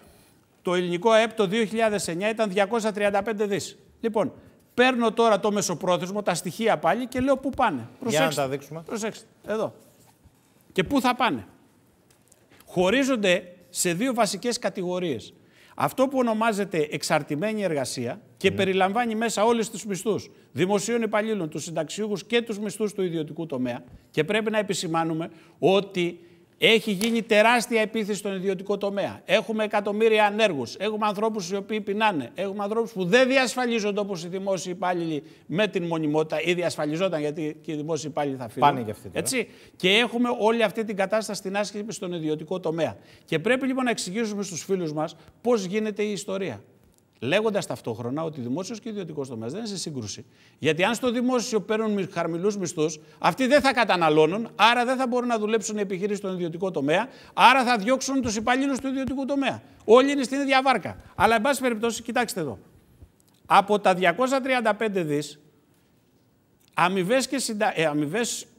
B: το ελληνικό ΑΕΠ το 2009 ήταν 235 δις. Λοιπόν, Παίρνω τώρα το μεσοπρόθεσμο, τα στοιχεία πάλι και λέω πού πάνε. Προσέξτε. Για να τα δείξουμε. Προσέξτε. Εδώ. Και πού θα πάνε. Χωρίζονται σε δύο βασικές κατηγορίες. Αυτό που ονομάζεται εξαρτημένη εργασία και ναι. περιλαμβάνει μέσα όλες τις μισθούς δημοσίων υπαλλήλων, τους συνταξιούχους και τους μισθούς του ιδιωτικού τομέα και πρέπει να επισημάνουμε ότι έχει γίνει τεράστια επίθεση στον ιδιωτικό τομέα. Έχουμε εκατομμύρια ανέργους. Έχουμε ανθρώπους οι οποίοι πεινάνε. Έχουμε ανθρώπους που δεν διασφαλίζονται όπως οι δημόσιοι υπάλληλοι με την μονιμότητα ή διασφαλιζόταν γιατί και οι δημόσιοι υπάλληλοι θα φύγουν. Πάνε και αυτοί. Έτσι. Και έχουμε όλη αυτή την κατάσταση στην άσκηση στον ιδιωτικό τομέα. Και πρέπει λοιπόν να εξηγήσουμε στους φίλους μας πώς γίνεται η ιστορία. Λέγοντας ταυτόχρονα ότι δημόσιος και ιδιωτικός τομέας δεν είναι σε σύγκρουση. Γιατί αν στο δημόσιο παίρνουν χαμηλού μισθούς, αυτοί δεν θα καταναλώνουν, άρα δεν θα μπορούν να δουλέψουν οι επιχειρήσεις στον ιδιωτικό τομέα, άρα θα διώξουν τους υπαλλήλους του ιδιωτικού τομέα. Όλοι είναι στην ίδια βάρκα. Αλλά, εν πάση περιπτώσει, κοιτάξτε εδώ. Από τα 235 δις, αμοιβές συντα... ε,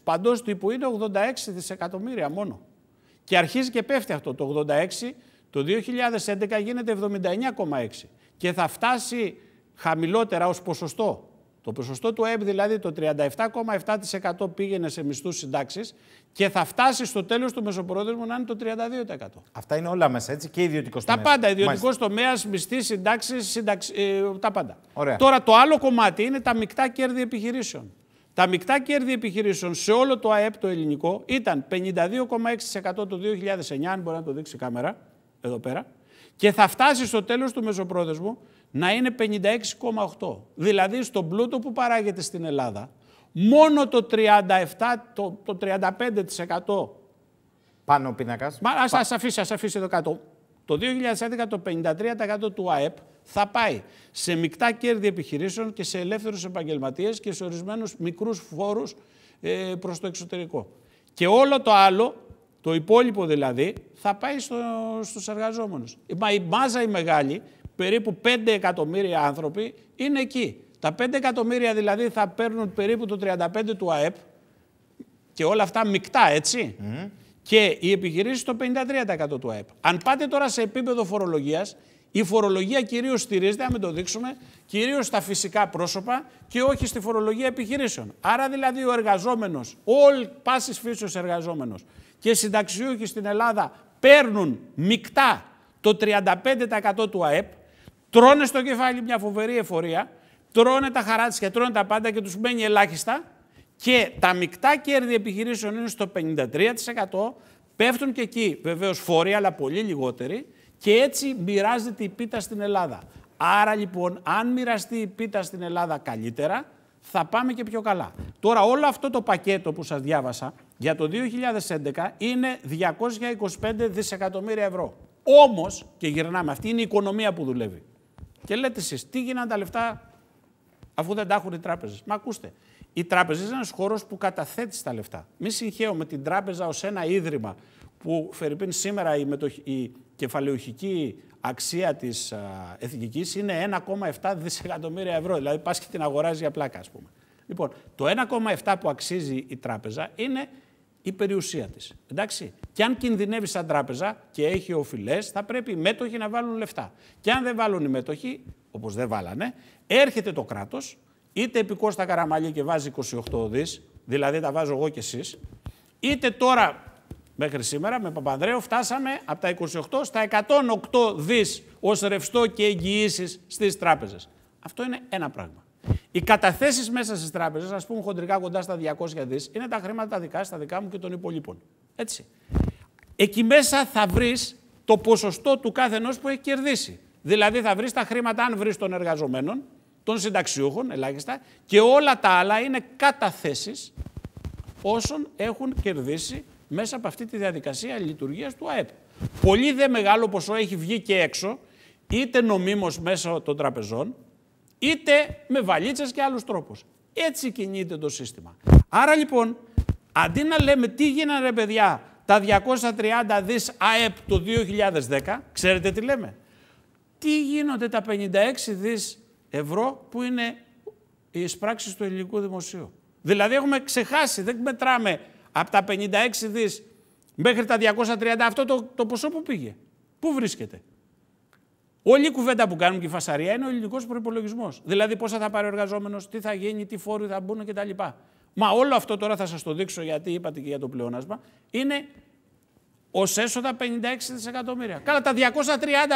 B: παντό τύπου είναι 86 δισεκατομμύρια μόνο. Και αρχίζει και πέφτει αυτό. Το 86 το 2011 γίνεται 79,6 και θα φτάσει χαμηλότερα ως ποσοστό. Το ποσοστό του ΕΠ δηλαδή το 37,7% πήγαινε σε μισθούς συντάξεις και θα φτάσει στο τέλος του μεσοπρόθεσμου να είναι το 32%. Αυτά είναι όλα μέσα έτσι και ιδιωτικός τομέα. Τα πάντα, ιδιωτικός τομέας, μισθής, συντάξεις, συνταξι, ε, τα πάντα. Ωραία. Τώρα το άλλο κομμάτι είναι τα μεικτά κέρδη επιχειρήσεων. Τα μεικτά κέρδη επιχειρήσεων σε όλο το ΑΕΠ το ελληνικό ήταν 52,6% το 2009, αν μπορεί να το δείξει η κάμερα, εδώ πέρα, και θα φτάσει στο τέλος του μεσοπρόθεσμου να είναι 56,8. Δηλαδή στον πλούτο που παράγεται στην Ελλάδα, μόνο το 37, το, το 35% πάνω πίνακα. Ας, ας, αφήσει, ας αφήσει εδώ κάτω. Το 2011 το 53% του ΑΕΠ θα πάει σε μεικτά κέρδη επιχειρήσεων και σε ελεύθερους επαγγελματίες και σε ορισμένους μικρούς φόρους ε, προς το εξωτερικό. Και όλο το άλλο το υπόλοιπο δηλαδή θα πάει στο, στους εργαζόμενους. η μάζα η μεγάλη, περίπου 5 εκατομμύρια άνθρωποι, είναι εκεί. Τα 5 εκατομμύρια δηλαδή θα παίρνουν περίπου το 35 του ΑΕΠ και όλα αυτά μεικτά, έτσι. Και οι επιχειρήσεις το 53% του ΑΕΠ. Αν πάτε τώρα σε επίπεδο φορολογίας, η φορολογία κυρίως στηρίζεται, αν το δείξουμε, κυρίως στα φυσικά πρόσωπα και όχι στη φορολογία επιχειρήσεων. Άρα δηλαδή ο εργαζόμενος, πάσης φύσεως εργαζόμενος, και συνταξιούχοι στην Ελλάδα παίρνουν μεικτά το 35% του ΑΕΠ, τρώνε στο κεφάλι μια φοβερή εφορία, τρώνε τα χαράτσια, τρώνε τα πάντα και τους μένει ελάχιστα και τα μεικτά κέρδη επιχειρήσεων είναι στο 53%, πέφτουν και εκεί βεβαίως φόροι αλλά πολύ λιγότεροι και έτσι μοιράζεται η πίτα στην Ελλάδα. Άρα λοιπόν αν μοιραστεί η πίτα στην Ελλάδα καλύτερα θα πάμε και πιο καλά. Τώρα όλο αυτό το πακέτο που σας διάβασα για το 2011 είναι 225 δισεκατομμύρια ευρώ. Όμως, και γυρνάμε, αυτή είναι η οικονομία που δουλεύει. Και λέτε εσείς, τι γίνανε τα λεφτά αφού δεν τα έχουν οι τράπεζες. Μα ακούστε, οι τράπεζε είναι ένας χώρος που καταθέτει τα λεφτά. Μη συγχαίω με την τράπεζα ως ένα ίδρυμα που φερειπίν σήμερα η, μετοχ... η κεφαλαιοχική αξία της εθνικής είναι 1,7 δισεκατομμύρια ευρώ. Δηλαδή, πας και την αγοράζει πλάκα, ας πούμε. Λοιπόν, το 1,7 που αξίζει η τράπεζα είναι η περιουσία της. Εντάξει. Και αν κινδυνεύει σαν τράπεζα και έχει οφειλές, θα πρέπει οι μέτοχοι να βάλουν λεφτά. Και αν δεν βάλουν οι μέτοχοι, όπως δεν βάλανε, έρχεται το κράτος, είτε επί Κώστα Καραμαλή και βάζει 28 δις, δηλαδή τα βάζω εγώ και εσείς, είτε τώρα μέχρι σήμερα με Παπανδρέο φτάσαμε από τα 28 στα 108 δις ως ρευστό και εγγυήσεις στις τράπεζες. Αυτό είναι ένα πράγμα. Οι καταθέσεις μέσα στις τράπεζες, ας πούμε χοντρικά κοντά στα 200 δις, είναι τα χρήματα τα δικά στα δικά μου και των υπολείπων. Έτσι. Εκεί μέσα θα βρεις το ποσοστό του κάθε ενός που έχει κερδίσει. Δηλαδή θα βρεις τα χρήματα, αν βρεις των εργαζομένων, των συνταξιούχων ελάχιστα, και όλα τα άλλα είναι καταθέσεις όσων έχουν κερδίσει μέσα από αυτή τη διαδικασία λειτουργίας του ΑΕΠ. Πολύ δε μεγάλο ποσό έχει βγει και έξω, είτε νομίμως μέσα των τραπεζών, είτε με βαλίτσες και άλλους τρόπους. Έτσι κινείται το σύστημα. Άρα λοιπόν, αντί να λέμε τι γίνανε ρε παιδιά τα 230 δις ΑΕΠ το 2010, ξέρετε τι λέμε. Τι γίνονται τα 56 δις ευρώ που είναι οι εισπράξεις του ελληνικού δημοσίου. Δηλαδή έχουμε ξεχάσει, δεν μετράμε από τα 56 δις μέχρι τα 230 αυτό το, το ποσό που πήγε. Πού βρίσκεται. Όλη η κουβέντα που κάνουν και η φασαρία είναι ο ελληνικός προπολογισμό. Δηλαδή, πόσα θα πάρει ο εργαζόμενος, τι θα γίνει, τι φόροι θα μπουν κτλ. Μα όλο αυτό τώρα θα σας το δείξω γιατί είπατε και για το πλεόνασμα. Είναι
A: ως έσοδα 56 δισεκατομμύρια.
B: Καλά, τα 230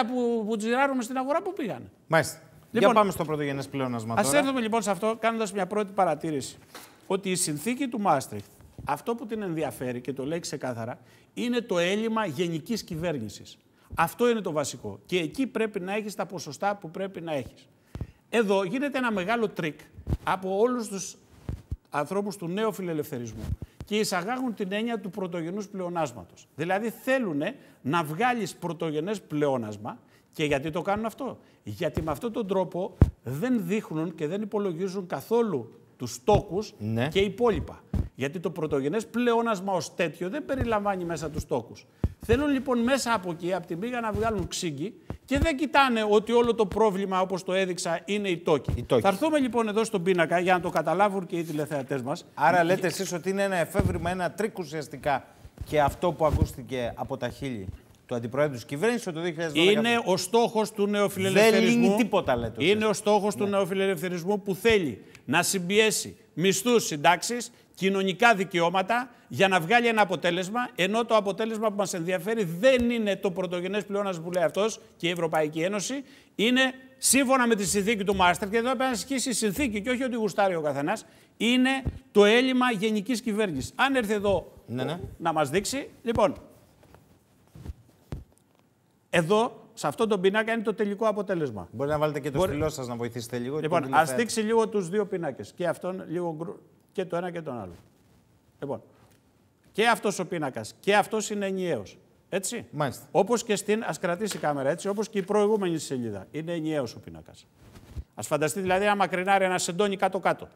B: που, που τζιράρουμε
A: στην αγορά που πήγαν. Μάλιστα. Λοιπόν, για πάμε στο πρωτογενές πλεόνασμα. Ας
B: έρθουμε λοιπόν σε αυτό, κάνοντας μια πρώτη παρατήρηση. Ότι η συνθήκη του Μάστριχτ, αυτό που την ενδιαφέρει και το λέει ξεκάθαρα, είναι το έλλειμμα γενικής κυβέρνησης. Αυτό είναι το βασικό. Και εκεί πρέπει να έχεις τα ποσοστά που πρέπει να έχεις. Εδώ γίνεται ένα μεγάλο τρίκ από όλους τους ανθρώπους του νέου φιλελευθερισμού και εισαγάγουν την έννοια του πρωτογενούς πλεονάσματος. Δηλαδή θέλουν να βγάλεις πρωτογενές πλεόνασμα και γιατί το κάνουν αυτό. Γιατί με αυτόν τον τρόπο δεν δείχνουν και δεν υπολογίζουν καθόλου τους στόκους ναι. και υπόλοιπα. Γιατί το πρωτογενές πλεόνασμα ως τέτοιο δεν περιλαμβάνει μέσα τους στόκους. Θέλουν λοιπόν μέσα από εκεί, από την πήγα να βγάλουν ξύγκι και δεν κοιτάνε ότι όλο το πρόβλημα, όπως το έδειξα, είναι η τόκη. η Θα έρθουμε λοιπόν εδώ στον πίνακα για να το
A: καταλάβουν και οι τηλεθεατές μας. Άρα, λέτε εσείς ότι είναι ένα εφεύρημα, ένα τρίκ ουσιαστικά και αυτό που ακούστηκε από τα χείλη του αντιπροέδρου της κυβέρνησης το 2012. Είναι ο στόχος του
B: νεοφιλελευθερισμού. Δεν λύνει τίποτα, λέτε. Είναι ο στόχος ναι. του νεοφιλελευθερισμού που θέλει να συμπιέσει μισθούς, συντάξεις κοινωνικά δικαιώματα για να βγάλει ένα αποτέλεσμα, ενώ το αποτέλεσμα που μας ενδιαφέρει δεν είναι το πρωτογενές πλεόνασμα που λέει αυτός και η Ευρωπαϊκή Ένωση, είναι σύμφωνα με τη συνθήκη του Μάστερ, και εδώ πρέπει να ισχύσει η συνθήκη και όχι ότι γουστάρει ο καθένας, είναι το έλλειμμα γενικής κυβέρνησης. Αν έρθει εδώ ναι, ναι. να μας δείξει, λοιπόν. Εδώ, σε αυτόν τον πινάκα, είναι το τελικό
A: αποτέλεσμα. Μπορείτε να βάλετε και το Μπορεί... στυλό σας να βοηθήσετε λίγο. Λοιπόν, ας δείξει
B: λίγο τους δύο πινάκε. Και αυτόν λίγο και το ένα και τον άλλο. Λοιπόν, και αυτός ο πίνακας και αυτός είναι ενιαίος. Έτσι. Μάλιστα. Όπως και στην. Ας κρατήσει η κάμερα έτσι, όπως και η προηγούμενη σελίδα. Είναι ενιαίος ο πίνακας. Ας φανταστείτε δηλαδή ένα μακρινάρι, ένα σεντόνι κάτω-κάτω.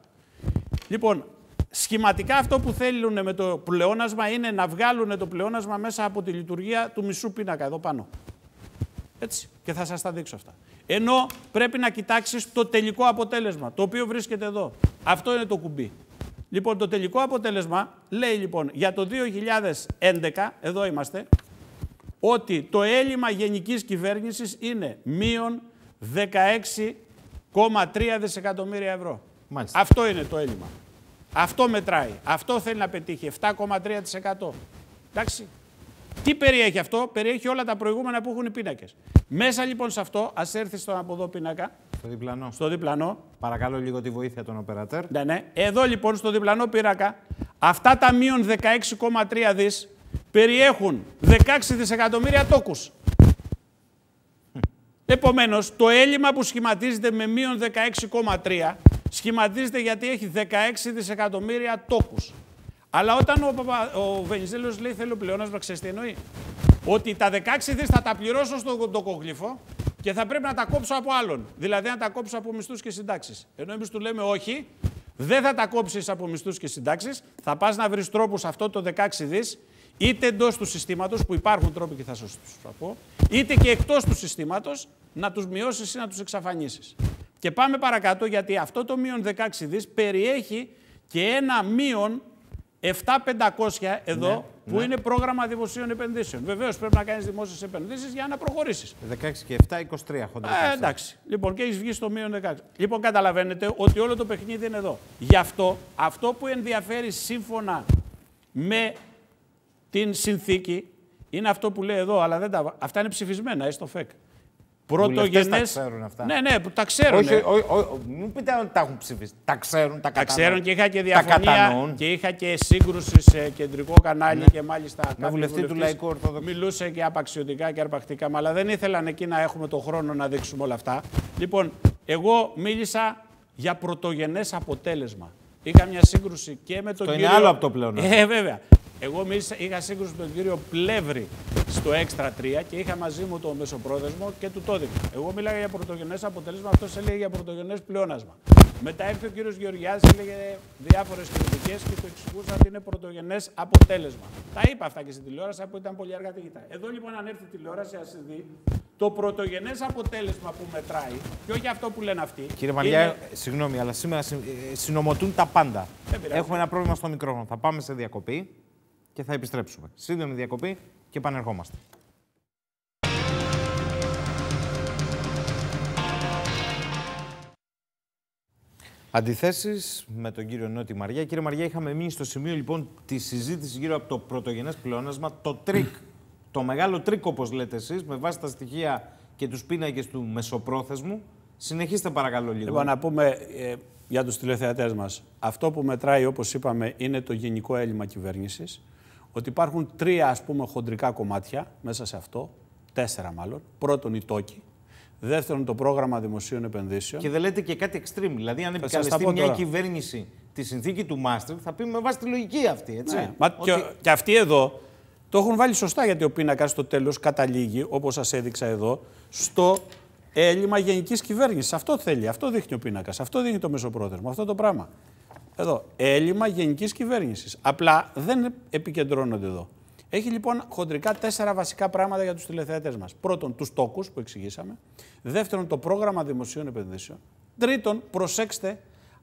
B: Λοιπόν, σχηματικά αυτό που θέλουν με το πλεόνασμα είναι να βγάλουν το πλεόνασμα μέσα από τη λειτουργία του μισού πίνακα εδώ πάνω. Έτσι. Και θα σας τα δείξω αυτά. Ενώ πρέπει να κοιτάξεις το τελικό αποτέλεσμα, το οποίο βρίσκεται εδώ. Αυτό είναι το κουμπί. Λοιπόν, το τελικό αποτέλεσμα λέει λοιπόν για το 2011, εδώ είμαστε, ότι το έλλειμμα γενικής κυβέρνησης είναι μείον 16,3 δισεκατομμύρια ευρώ. Μάλιστα. Αυτό είναι το έλλειμμα. Αυτό μετράει. Αυτό θέλει να πετύχει. 7,3%. Εντάξει. Τι περιέχει αυτό, περιέχει όλα τα προηγούμενα που έχουν οι πίνακες. Μέσα λοιπόν σε αυτό, ας έρθει στον από εδώ πίνακα, στο διπλανό. Στο διπλανό. Παρακαλώ λίγο τη βοήθεια των οπερατέρ. Ναι, ναι. Εδώ λοιπόν στο διπλανό πύρακα αυτά τα μείον 16,3 δις περιέχουν 16 δισεκατομμύρια τόκους. Hm. Επομένως, το έλλειμμα που σχηματίζεται με μείον 16,3 σχηματίζεται γιατί έχει 16 δισεκατομμύρια τόκους. Αλλά όταν ο, ο Βενιζέλος λέει θέλω πλεόνασμα, ξέρεις τι εννοεί ότι τα 16 δις θα τα πληρώσω στον τοκόγλυφο και θα πρέπει να τα κόψω από άλλον. Δηλαδή να τα κόψω από μισθούς και συντάξεις. Ενώ εμείς του λέμε όχι, δεν θα τα κόψεις από μισθούς και συντάξεις, θα πας να βρεις τρόπους αυτό το 16 δις, είτε εντός του συστήματος, που υπάρχουν τρόποι και θα σας τους πω, είτε και εκτός του συστήματος, να τους μειώσεις ή να τους εξαφανίσεις. Και πάμε παρακάτω, γιατί αυτό το μείον 16 δις περιέχει και ένα μείον 7.500 εδώ, ναι που ναι. είναι πρόγραμμα δημοσίων επενδύσεων. Βεβαίως πρέπει να κάνεις δημόσιες επενδύσεις για να προχωρήσεις. 16 και 7, 23 χοντρικά. Ε, εντάξει. Λοιπόν, και έχεις βγει στο μείον 16. Λοιπόν, καταλαβαίνετε ότι όλο το παιχνίδι είναι εδώ. Γι' αυτό, αυτό που ενδιαφέρει σύμφωνα με την συνθήκη είναι αυτό που λέει εδώ, αλλά αυτά είναι ψηφισμένα, έστω φεκ. Πρωτογενέ.
A: Ναι, ναι, τα ξέρουν. Όχι, μην πείτε ότι τα έχουν ψηφίσει. Τα ξέρουν, τα κατανοούν. Τα ξέρουν και είχα και διαφωνία.
B: Και είχα και σύγκρουση σε κεντρικό κανάλι ναι. και μάλιστα. Με βουλευτή του Λαϊκού Ορθοδοξού. Μιλούσε και απαξιωτικά και αρπακτικά. αλλά δεν ήθελαν εκεί να έχουμε τον χρόνο να δείξουμε όλα αυτά. Λοιπόν, εγώ μίλησα για πρωτογενές αποτέλεσμα. Είχα μια σύγκρουση και με τον το κύριο. Είναι άλλο από το πλέον. Ε, ε βέβαια. Εγώ είχα σύγκρουση με τον κύριο Πλεύρη στο έξτρα 3 και είχα μαζί μου τον μεσοπρόθεσμο και του τόδικο. Εγώ μιλάγα για πρωτογενές αποτέλεσμα, αυτός έλεγε για πρωτογενές πλεόνασμα. Μετά έφτιαξε ο κύριος Γεωργιάδης, έλεγε διάφορες κριτικές και το εξηγούσαν ότι είναι πρωτογενές αποτέλεσμα. Τα είπα αυτά και στην τηλεόραση, που ήταν πολύ αργά τη Εδώ λοιπόν, αν έρθει η τηλεόραση, ας δει το πρωτογενές αποτέλεσμα που μετράει και όχι αυτό που λένε αυτοί. Κύριε Βαλιά,
A: συγγνώμη, αλλά σήμερα συ... Ε, συνομωτούν τα πάντα. Έχουμε ένα πρόβλημα στο μικρόφωνο. Θα πάμε σε διακοπή και θα επιστρέψουμε. Σύντομη διακοπή και πανερχόμαστε. Αντιθέσεις με τον κύριο Νότι Μαριά. Κύριε Μαριά, είχαμε μείνει στο σημείο λοιπόν της συζήτησης γύρω από το πρωτογενές πλεόνασμα, το τρίκ. το μεγάλο τρίκ, όπως λέτε εσείς, με βάση τα στοιχεία και τους πίνακες του μεσοπρόθεσμου. Συνεχίστε παρακαλώ λίγο. Λοιπόν, να πούμε ε, για τους τηλεθεατές μας.
B: Αυτό που μετράει, όπως είπαμε, είναι το γενικό έλλειμμα κυβέρνησης ότι υπάρχουν τρία ας πούμε χοντρικά κομμάτια μέσα σε αυτό, τέσσερα μάλλον. Πρώτον η τόκη,
A: δεύτερον το πρόγραμμα δημοσίων επενδύσεων. Και δεν λέτε και κάτι extreme, δηλαδή αν επικαλεστεί μια κυβέρνηση τη συνθήκη του Μάστρικ θα πει με βάση τη λογική αυτή, έτσι. Ναι, μα ότι... και,
B: και αυτοί εδώ το έχουν βάλει σωστά γιατί ο πίνακας στο τέλος καταλήγει, όπως σας έδειξα εδώ, στο έλλειμμα γενικής κυβέρνησης. Αυτό θέλει, αυτό δείχνει ο πίνακας, αυτό δείχνει το μεσοπρόθεσμο, αυτό το πράγμα. Εδώ, έλλειμμα γενικής κυβέρνησης. Απλά δεν επικεντρώνονται εδώ. Έχει λοιπόν χοντρικά τέσσερα βασικά πράγματα για τους τηλεθεατές μας. Πρώτον, τους τόκους που εξηγήσαμε. Δεύτερον, το πρόγραμμα δημοσίων επενδύσεων. Τρίτον, προσέξτε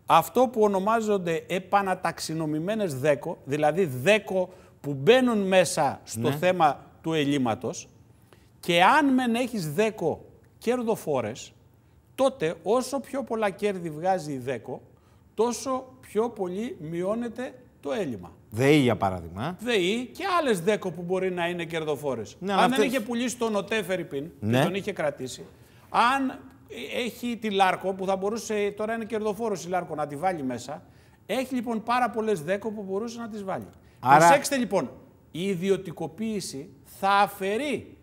B: αυτό που ονομάζονται επαναταξινομημένες δέκο, δηλαδή δέκο που μπαίνουν μέσα στο ναι. θέμα του ελλείμματος. Και αν μεν έχεις δέκο κερδοφόρε, τότε όσο πιο πολλά κέρδη βγάζει η δέκο, τόσο πιο πολύ μειώνεται το έλλειμμα.
A: ΔΕΗ για παράδειγμα.
B: Ε. ΔΕΗ και άλλες ΔΕΚΟ που μπορεί να είναι κερδοφόρες. Ναι, αν δεν είχε πουλήσει τον Οτέφερυπιν ναι. και τον είχε κρατήσει. Αν έχει τη Λάρκο που θα μπορούσε, τώρα είναι κερδοφόρος η Λάρκο να τη βάλει μέσα. Έχει λοιπόν πάρα πολλές ΔΕΚΟ που μπορούσε να τις βάλει. Άρα... Προσέξτε λοιπόν, η ιδιωτικοποίηση θα αφαιρεί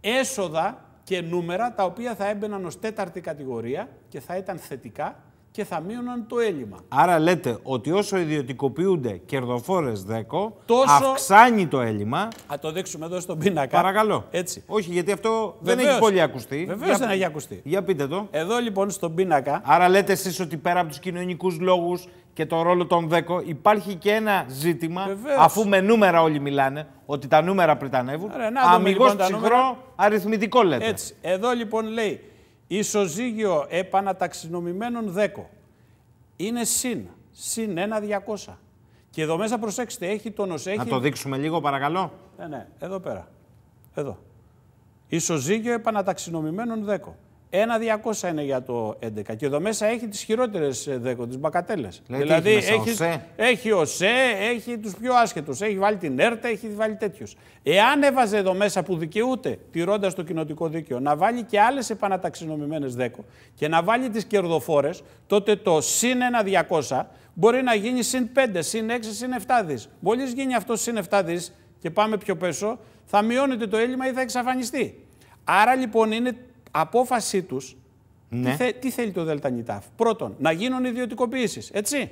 B: έσοδα και νούμερα τα οποία θα έμπαιναν ως τέταρτη κατηγορία και θα ήταν θετικά και θα μείωναν το έλλειμμα.
A: Άρα λέτε ότι όσο ιδιωτικοποιούνται κερδοφόρες δέκο, Τόσο... αυξάνει το έλλειμμα.
B: Α, το δείξουμε εδώ στον πίνακα. Παρακαλώ. Έτσι.
A: Όχι, γιατί αυτό
B: δεν έχει πολύ ακουστεί. Βεβαίως δεν έχει
A: ακουστεί. Για πείτε το. Εδώ λοιπόν στον πίνακα. Άρα λέτε εσείς ότι πέρα από τους κοινωνικούς λόγους και το ρόλο των ΔΕΚΟ, υπάρχει και ένα ζήτημα, αφού με νούμερα όλοι μιλάνε, ότι τα νούμερα πριτανεύουν. Αμυγό Αμυγός λοιπόν, αριθμητικό λέτε. Έτσι. Εδώ λοιπόν λέει
B: Ισοζύγιο επαναταξινομημένων δέκο είναι συν, συν ένα 200. Και εδώ μέσα προσέξτε, έχει τον έχει... Να το δείξουμε λίγο παρακαλώ. Ναι, ναι, εδώ πέρα. Εδώ. Ισοζύγιο επαναταξινομημένων δέκο. Ένα 200 είναι για το 11. Και εδώ μέσα έχει ε, τις χειρότερες δέκο, τις μπακατέλες. Δηλαδή έχεις, έχει, ΟΣΕ. έχει έχει τους πιο άσχετους. Έχει βάλει την ΕΡΤΑ, έχει βάλει τέτοιους. Εάν έβαζε εδώ μέσα που δικαιούται, τηρώντας το κοινοτικό δίκαιο, να βάλει και άλλες επαναταξινομημένες δέκο και να βάλει τις κερδοφόρες, τότε το συν ένα 200 μπορεί να γίνει συν 5, συν 6, συν 7 δις. Μόλις γίνει αυτό συν 7 και πάμε πιο πέσω, θα μειώνεται το έλλειμμα ή θα εξαφανιστεί. Άρα λοιπόν είναι απόφασή τους. Ναι. Τι, θέλει το ΝΙΤΑΦ. Πρώτον, να γίνουν ιδιωτικοποιήσεις. Έτσι.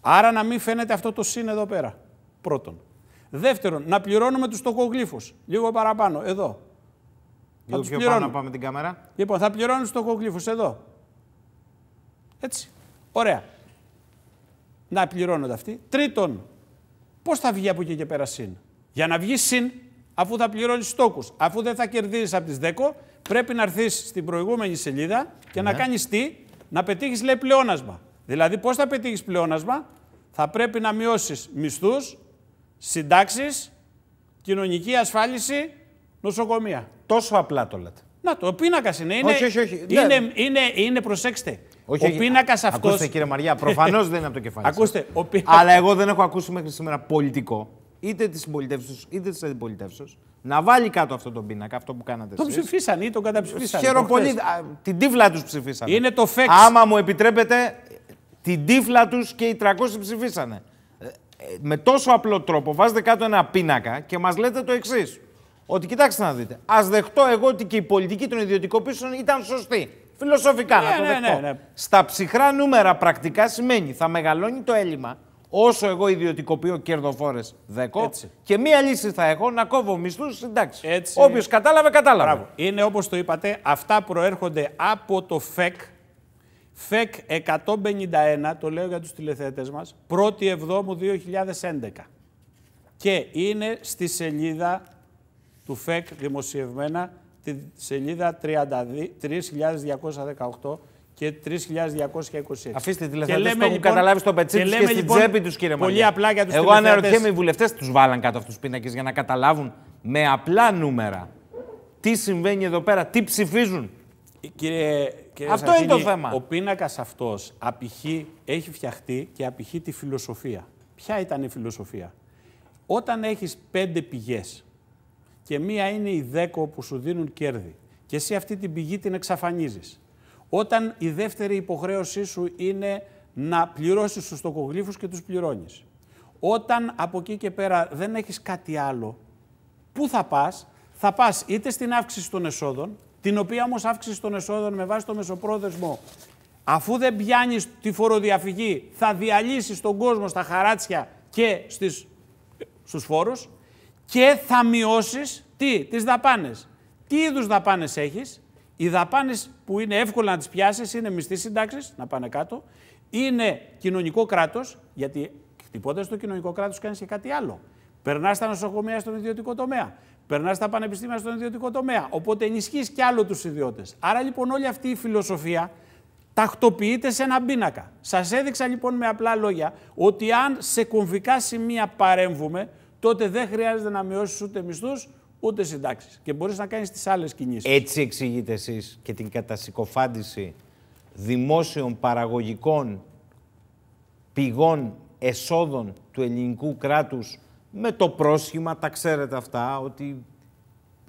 B: Άρα να μην φαίνεται αυτό το συν εδώ πέρα. Πρώτον. Δεύτερον, να πληρώνουμε τους τοκογλύφου. Λίγο παραπάνω, εδώ. Λίγο πιο πάνω να πάμε την κάμερα. Λοιπόν, θα πληρώνουν τους τοκογλύφου εδώ. Έτσι. Ωραία. Να πληρώνονται αυτοί. Τρίτον, πώς θα βγει από εκεί και πέρα συν. Για να βγει συν, αφού θα πληρώνεις στόχους, αφού δεν θα κερδίζεις από τις 10, πρέπει να έρθεις στην προηγούμενη σελίδα και να ναι. κάνεις τι, να πετύχεις λέει πλεόνασμα. Δηλαδή, πώς θα πετύχεις πλεόνασμα, θα πρέπει να μειώσεις μισθούς, συντάξεις, κοινωνική ασφάλιση, νοσοκομεία.
A: Τόσο απλά το λέτε.
B: Να το, ο πίνακας είναι. Είναι, όχι, όχι, όχι. είναι, είναι,
A: είναι, είναι προσέξτε. ο πίνακα αυτός. Ακούστε, κύριε Μαριά, προφανώς δεν είναι από το κεφάλι. Ακούστε. Ο πίνακας... Αλλά εγώ δεν έχω ακούσει μέχρι σήμερα πολιτικό, είτε της συμπολιτεύσεως είτε της αντιπολιτεύσεως, να βάλει κάτω αυτό τον πίνακα, αυτό που κάνατε. Το ψηφίσανε ψηφίσαν ή τον καταψηφίσαν. Χαίρομαι πολύ. την τύφλα τους ψηφίσανε. Είναι το φέξ. Άμα μου επιτρέπετε, την τύφλα τους και οι 300 ψηφίσανε. Ε, ε, με τόσο απλό τρόπο βάζετε κάτω ένα πίνακα και μας λέτε το εξής. Ότι κοιτάξτε να δείτε, ας δεχτώ εγώ ότι και η πολιτική των ιδιωτικοποιήσεων ήταν σωστή. Φιλοσοφικά ναι, να το ναι, δεχτώ. Ναι, ναι, Στα ψυχρά νούμερα πρακτικά σημαίνει θα μεγαλώνει το έλλειμμα Όσο εγώ ιδιωτικοποιώ κερδοφόρες δέκο. Και μία λύση θα έχω να κόβω μισθούς συντάξει. Όποιος κατάλαβε, κατάλαβε. Είναι όπως το είπατε, αυτά προέρχονται
B: από το ΦΕΚ. ΦΕΚ 151, το λέω για τους τηλεθέτε μας, 1η Εβδόμου 2011. Και είναι στη σελίδα του ΦΕΚ δημοσιευμένα, τη σελίδα 32, 3218 και 3.226. Αφήστε τη που έχουν λοιπόν- καταλάβει στο πετσί τους και στην λοιπόν τσέπη τους, κύριε Μαριά. Πολύ απλά για τους Εγώ αναρωτιέμαι, οι
A: βουλευτές τους βάλαν κάτω αυτούς του πίνακες για να καταλάβουν με απλά νούμερα τι συμβαίνει εδώ πέρα, τι ψηφίζουν. Κύριε, κύριε αυτό είναι το θέμα. Ο πίνακας αυτός έχει φτιαχτεί και απηχεί
B: τη φιλοσοφία. Ποια ήταν η φιλοσοφία. Όταν έχεις πέντε πηγές και μία είναι η δέκο που σου δίνουν κέρδη και εσύ αυτή την πηγή την εξαφανίζεις όταν η δεύτερη υποχρέωσή σου είναι να πληρώσεις τους στοκογλύφους και τους πληρώνεις. Όταν από εκεί και πέρα δεν έχεις κάτι άλλο, πού θα πας, θα πας είτε στην αύξηση των εσόδων, την οποία όμως αύξηση των εσόδων με βάση το μεσοπρόθεσμο, αφού δεν πιάνεις τη φοροδιαφυγή, θα διαλύσεις τον κόσμο στα χαράτσια και στις, στους φόρους και θα μειώσεις τι, τις δαπάνες. Τι είδους δαπάνες έχεις, οι δαπάνες που είναι εύκολα να τις πιάσεις είναι μισθή συντάξει, να πάνε κάτω. Είναι κοινωνικό κράτος, γιατί χτυπώντας το κοινωνικό κράτος κάνεις και κάτι άλλο. Περνάς στα νοσοκομεία στον ιδιωτικό τομέα. Περνάς στα πανεπιστήμια στον ιδιωτικό τομέα. Οπότε ενισχύεις κι άλλο τους ιδιώτες. Άρα λοιπόν όλη αυτή η φιλοσοφία τακτοποιείται σε έναν πίνακα. Σας έδειξα λοιπόν με απλά λόγια ότι αν σε κομβικά σημεία παρέμβουμε, τότε δεν χρειάζεται να μειώσεις ούτε μισθούς,
A: ούτε συντάξεις. Και μπορείς να κάνεις τις άλλες κινήσεις. Έτσι εξηγείτε εσείς και την κατασυκοφάντηση δημόσιων παραγωγικών πηγών εσόδων του ελληνικού κράτους με το πρόσχημα, τα ξέρετε αυτά, ότι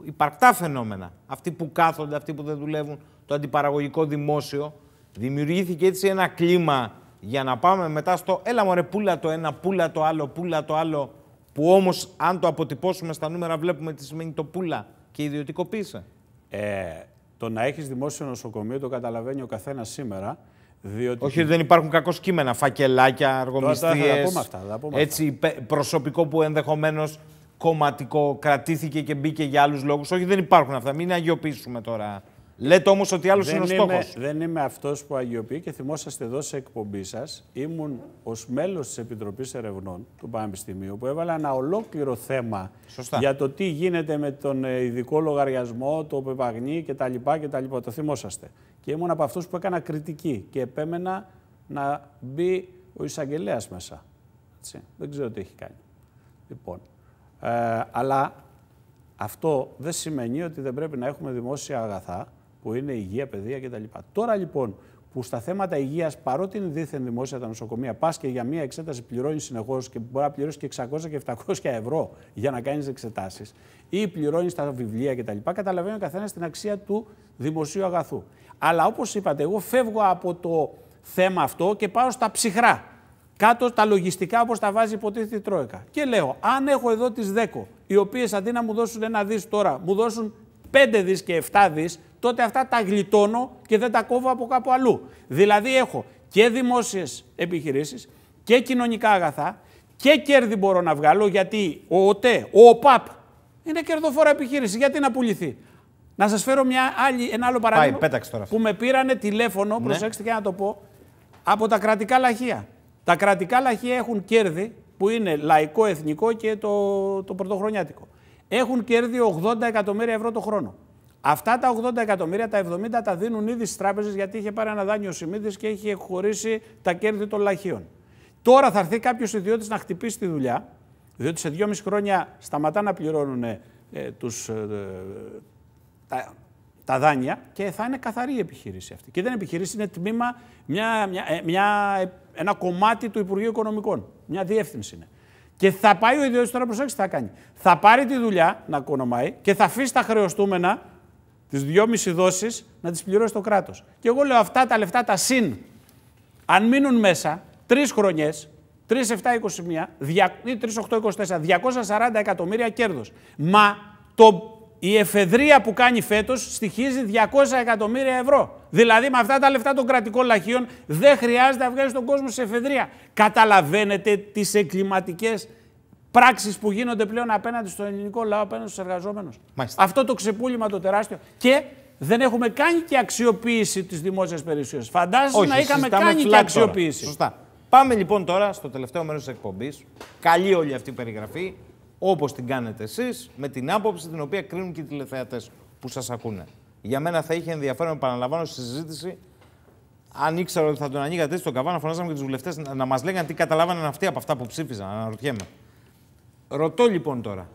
A: υπαρκτά φαινόμενα. Αυτοί που κάθονται, αυτοί που δεν δουλεύουν, το αντιπαραγωγικό δημόσιο. Δημιουργήθηκε έτσι ένα κλίμα για να πάμε μετά στο έλα μωρέ πουλα το ένα, πουλα το άλλο, πουλα το άλλο. Που όμως, αν το αποτυπώσουμε στα νούμερα, βλέπουμε τι σημαίνει το πουλά και ιδιωτικοποίησε.
B: Ε, το να έχεις δημόσιο νοσοκομείο
A: το καταλαβαίνει ο καθένας σήμερα.
B: Διότι... Όχι, δεν
A: υπάρχουν κακό κείμενα, φακελάκια, αυτά. Έτσι, προσωπικό που ενδεχομένως κομματικό κρατήθηκε και μπήκε για άλλους λόγους. Όχι, δεν υπάρχουν αυτά. Μην αγιοποιήσουμε τώρα Λέτε όμως ότι άλλος είναι ο στόχος.
B: Δεν είμαι αυτός που αγιοποιεί και θυμόσαστε εδώ σε εκπομπή σας. Ήμουν ως μέλος της Επιτροπής Ερευνών του Πανεπιστημίου που έβαλα ένα ολόκληρο θέμα Σωστά. για το τι γίνεται με τον ε, ειδικό λογαριασμό, το πεπαγνή κτλ. κτλ. Το θυμόσαστε. Και ήμουν από αυτούς που έκανα κριτική και επέμενα να μπει ο εισαγγελέας μέσα. Έτσι. Δεν ξέρω τι έχει κάνει. Λοιπόν. Ε, αλλά αυτό δεν σημαίνει ότι δεν πρέπει να έχουμε δημόσια αγαθά που είναι υγεία, παιδεία κτλ. Τώρα λοιπόν που στα θέματα υγείας, παρότι είναι δίθεν δημόσια τα νοσοκομεία, πας και για μία εξέταση πληρώνεις συνεχώς και μπορεί να πληρώσεις και 600 και 700 ευρώ για να κάνεις εξετάσεις, ή πληρώνεις τα βιβλία κτλ. Καταλαβαίνει ο καθένας την αξία του δημοσίου αγαθού. Αλλά όπως είπατε, εγώ φεύγω από το θέμα αυτό και πάω στα ψυχρά. Κάτω τα λογιστικά όπως τα βάζει υποτίθεται η Τρόικα. Και λέω, αν έχω εδώ τις 10, οι οποίες αντί να μου δώσουν ένα δις τώρα, μου δώσουν 5 δις και 7 δις, τότε αυτά τα γλιτώνω και δεν τα κόβω από κάπου αλλού. Δηλαδή έχω και δημόσιες επιχειρήσεις και κοινωνικά αγαθά και κέρδη μπορώ να βγάλω γιατί ο ΟΤΕ, ο ΟΠΑΠ είναι κερδοφόρα επιχείρηση. Γιατί να πουληθεί. Να σας φέρω μια άλλη, ένα άλλο παράδειγμα Πάει, τώρα. που με πήρανε τηλέφωνο, ναι. προσέξτε και να το πω, από τα κρατικά λαχεία. Τα κρατικά λαχεία έχουν κέρδη που είναι λαϊκό, εθνικό και το, το πρωτοχρονιάτικο έχουν κέρδη 80 εκατομμύρια ευρώ το χρόνο. Αυτά τα 80 εκατομμύρια, τα 70 τα δίνουν ήδη στις τράπεζες γιατί είχε πάρει ένα δάνειο Σιμίδης και είχε χωρίσει τα κέρδη των λαχείων. Τώρα θα έρθει κάποιος ιδιώτης να χτυπήσει τη δουλειά, διότι σε 2,5 χρόνια σταματά να πληρώνουν ε, τους, ε, τα, τα δάνεια και θα είναι καθαρή η επιχείρηση αυτή. Και δεν επιχείρηση, είναι τμήμα, μια, μια, ε, μια, ένα κομμάτι του Υπουργείου Οικονομικών. Μια διεύθυνση είναι. Και θα πάει ο ιδιώτης τώρα, προσέξτε, θα κάνει. Θα πάρει τη δουλειά να κονομάει και θα αφήσει τα χρεωστούμενα, τις δυόμιση δόσεις, να τις πληρώσει το κράτος. Και εγώ λέω αυτά τα λεφτά, τα συν, αν μείνουν μέσα τρεις χρονιές, 3,721 ή 24 240 εκατομμύρια κέρδος. Μα το η εφεδρεία που κάνει φέτος στοιχίζει 200 εκατομμύρια ευρώ. Δηλαδή, με αυτά τα λεφτά των κρατικών λαχείων δεν χρειάζεται να βγάζει τον κόσμο σε εφεδρεία. Καταλαβαίνετε τις εγκληματικές πράξεις που γίνονται πλέον απέναντι στον ελληνικό λαό, απέναντι στους εργαζόμενους. Αυτό το ξεπούλημα το τεράστιο. Και δεν έχουμε κάνει και αξιοποίηση
A: της δημόσιας περιουσίας. Φαντάζεσαι να είχαμε κάνει και αξιοποίηση. Σωστά. Πάμε λοιπόν τώρα στο τελευταίο μέρος της εκπομπής. Καλή όλη αυτή η περιγραφή όπως την κάνετε εσείς, με την άποψη την οποία κρίνουν και οι τηλεθεατές που σας ακούνε. Για μένα θα είχε ενδιαφέρον, επαναλαμβάνω, στη συζήτηση αν ήξερα ότι θα τον ανοίγατε έτσι τον καβά, φωνάζαμε και τους βουλευτές να, μας μας λέγανε τι καταλάβαναν αυτοί από αυτά που ψήφιζαν. Αναρωτιέμαι. Ρωτώ λοιπόν τώρα,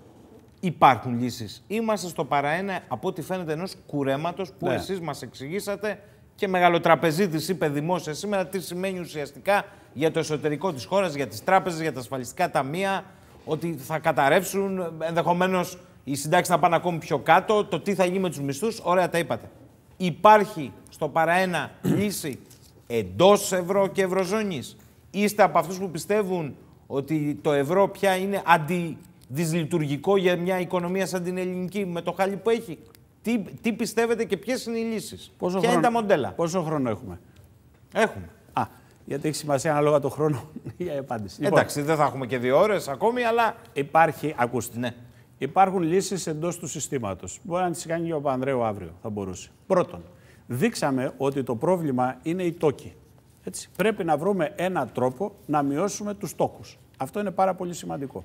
A: υπάρχουν λύσεις. Είμαστε στο παραένα από ό,τι φαίνεται ενός κουρέματος που ναι. εσείς μας εξηγήσατε και μεγαλοτραπεζίτης είπε δημόσια σήμερα τι σημαίνει ουσιαστικά για το εσωτερικό της χώρας, για τις τράπεζες, για τα ασφαλιστικά ταμεία, ότι θα καταρρεύσουν, ενδεχομένως οι συντάξεις να πάνε ακόμη πιο κάτω, το τι θα γίνει με τους μισθούς. Ωραία, τα είπατε. Υπάρχει στο παραένα λύση εντός ευρώ και ευρωζώνης. Είστε από αυτούς που πιστεύουν ότι το ευρώ πια είναι αντιδυσλειτουργικό για μια οικονομία σαν την ελληνική με το χάλι που έχει. Τι, τι πιστεύετε και ποιες είναι οι λύσεις, Ποια είναι τα μοντέλα.
B: Πόσο χρόνο έχουμε. Έχουμε. Γιατί έχει σημασία ανάλογα το
A: χρόνο για επάντηση. απάντηση. Λοιπόν, Εντάξει, δεν θα έχουμε και
B: δύο ώρες ακόμη, αλλά. Υπάρχει, ακούστε. Ναι. Υπάρχουν λύσεις εντός του συστήματος. Μπορεί να τις κάνει και ο Πανδρέου αύριο, θα μπορούσε. Πρώτον, δείξαμε ότι το πρόβλημα είναι οι τόκοι. Έτσι. Πρέπει να βρούμε ένα τρόπο να μειώσουμε τους τόκους. Αυτό είναι πάρα πολύ σημαντικό.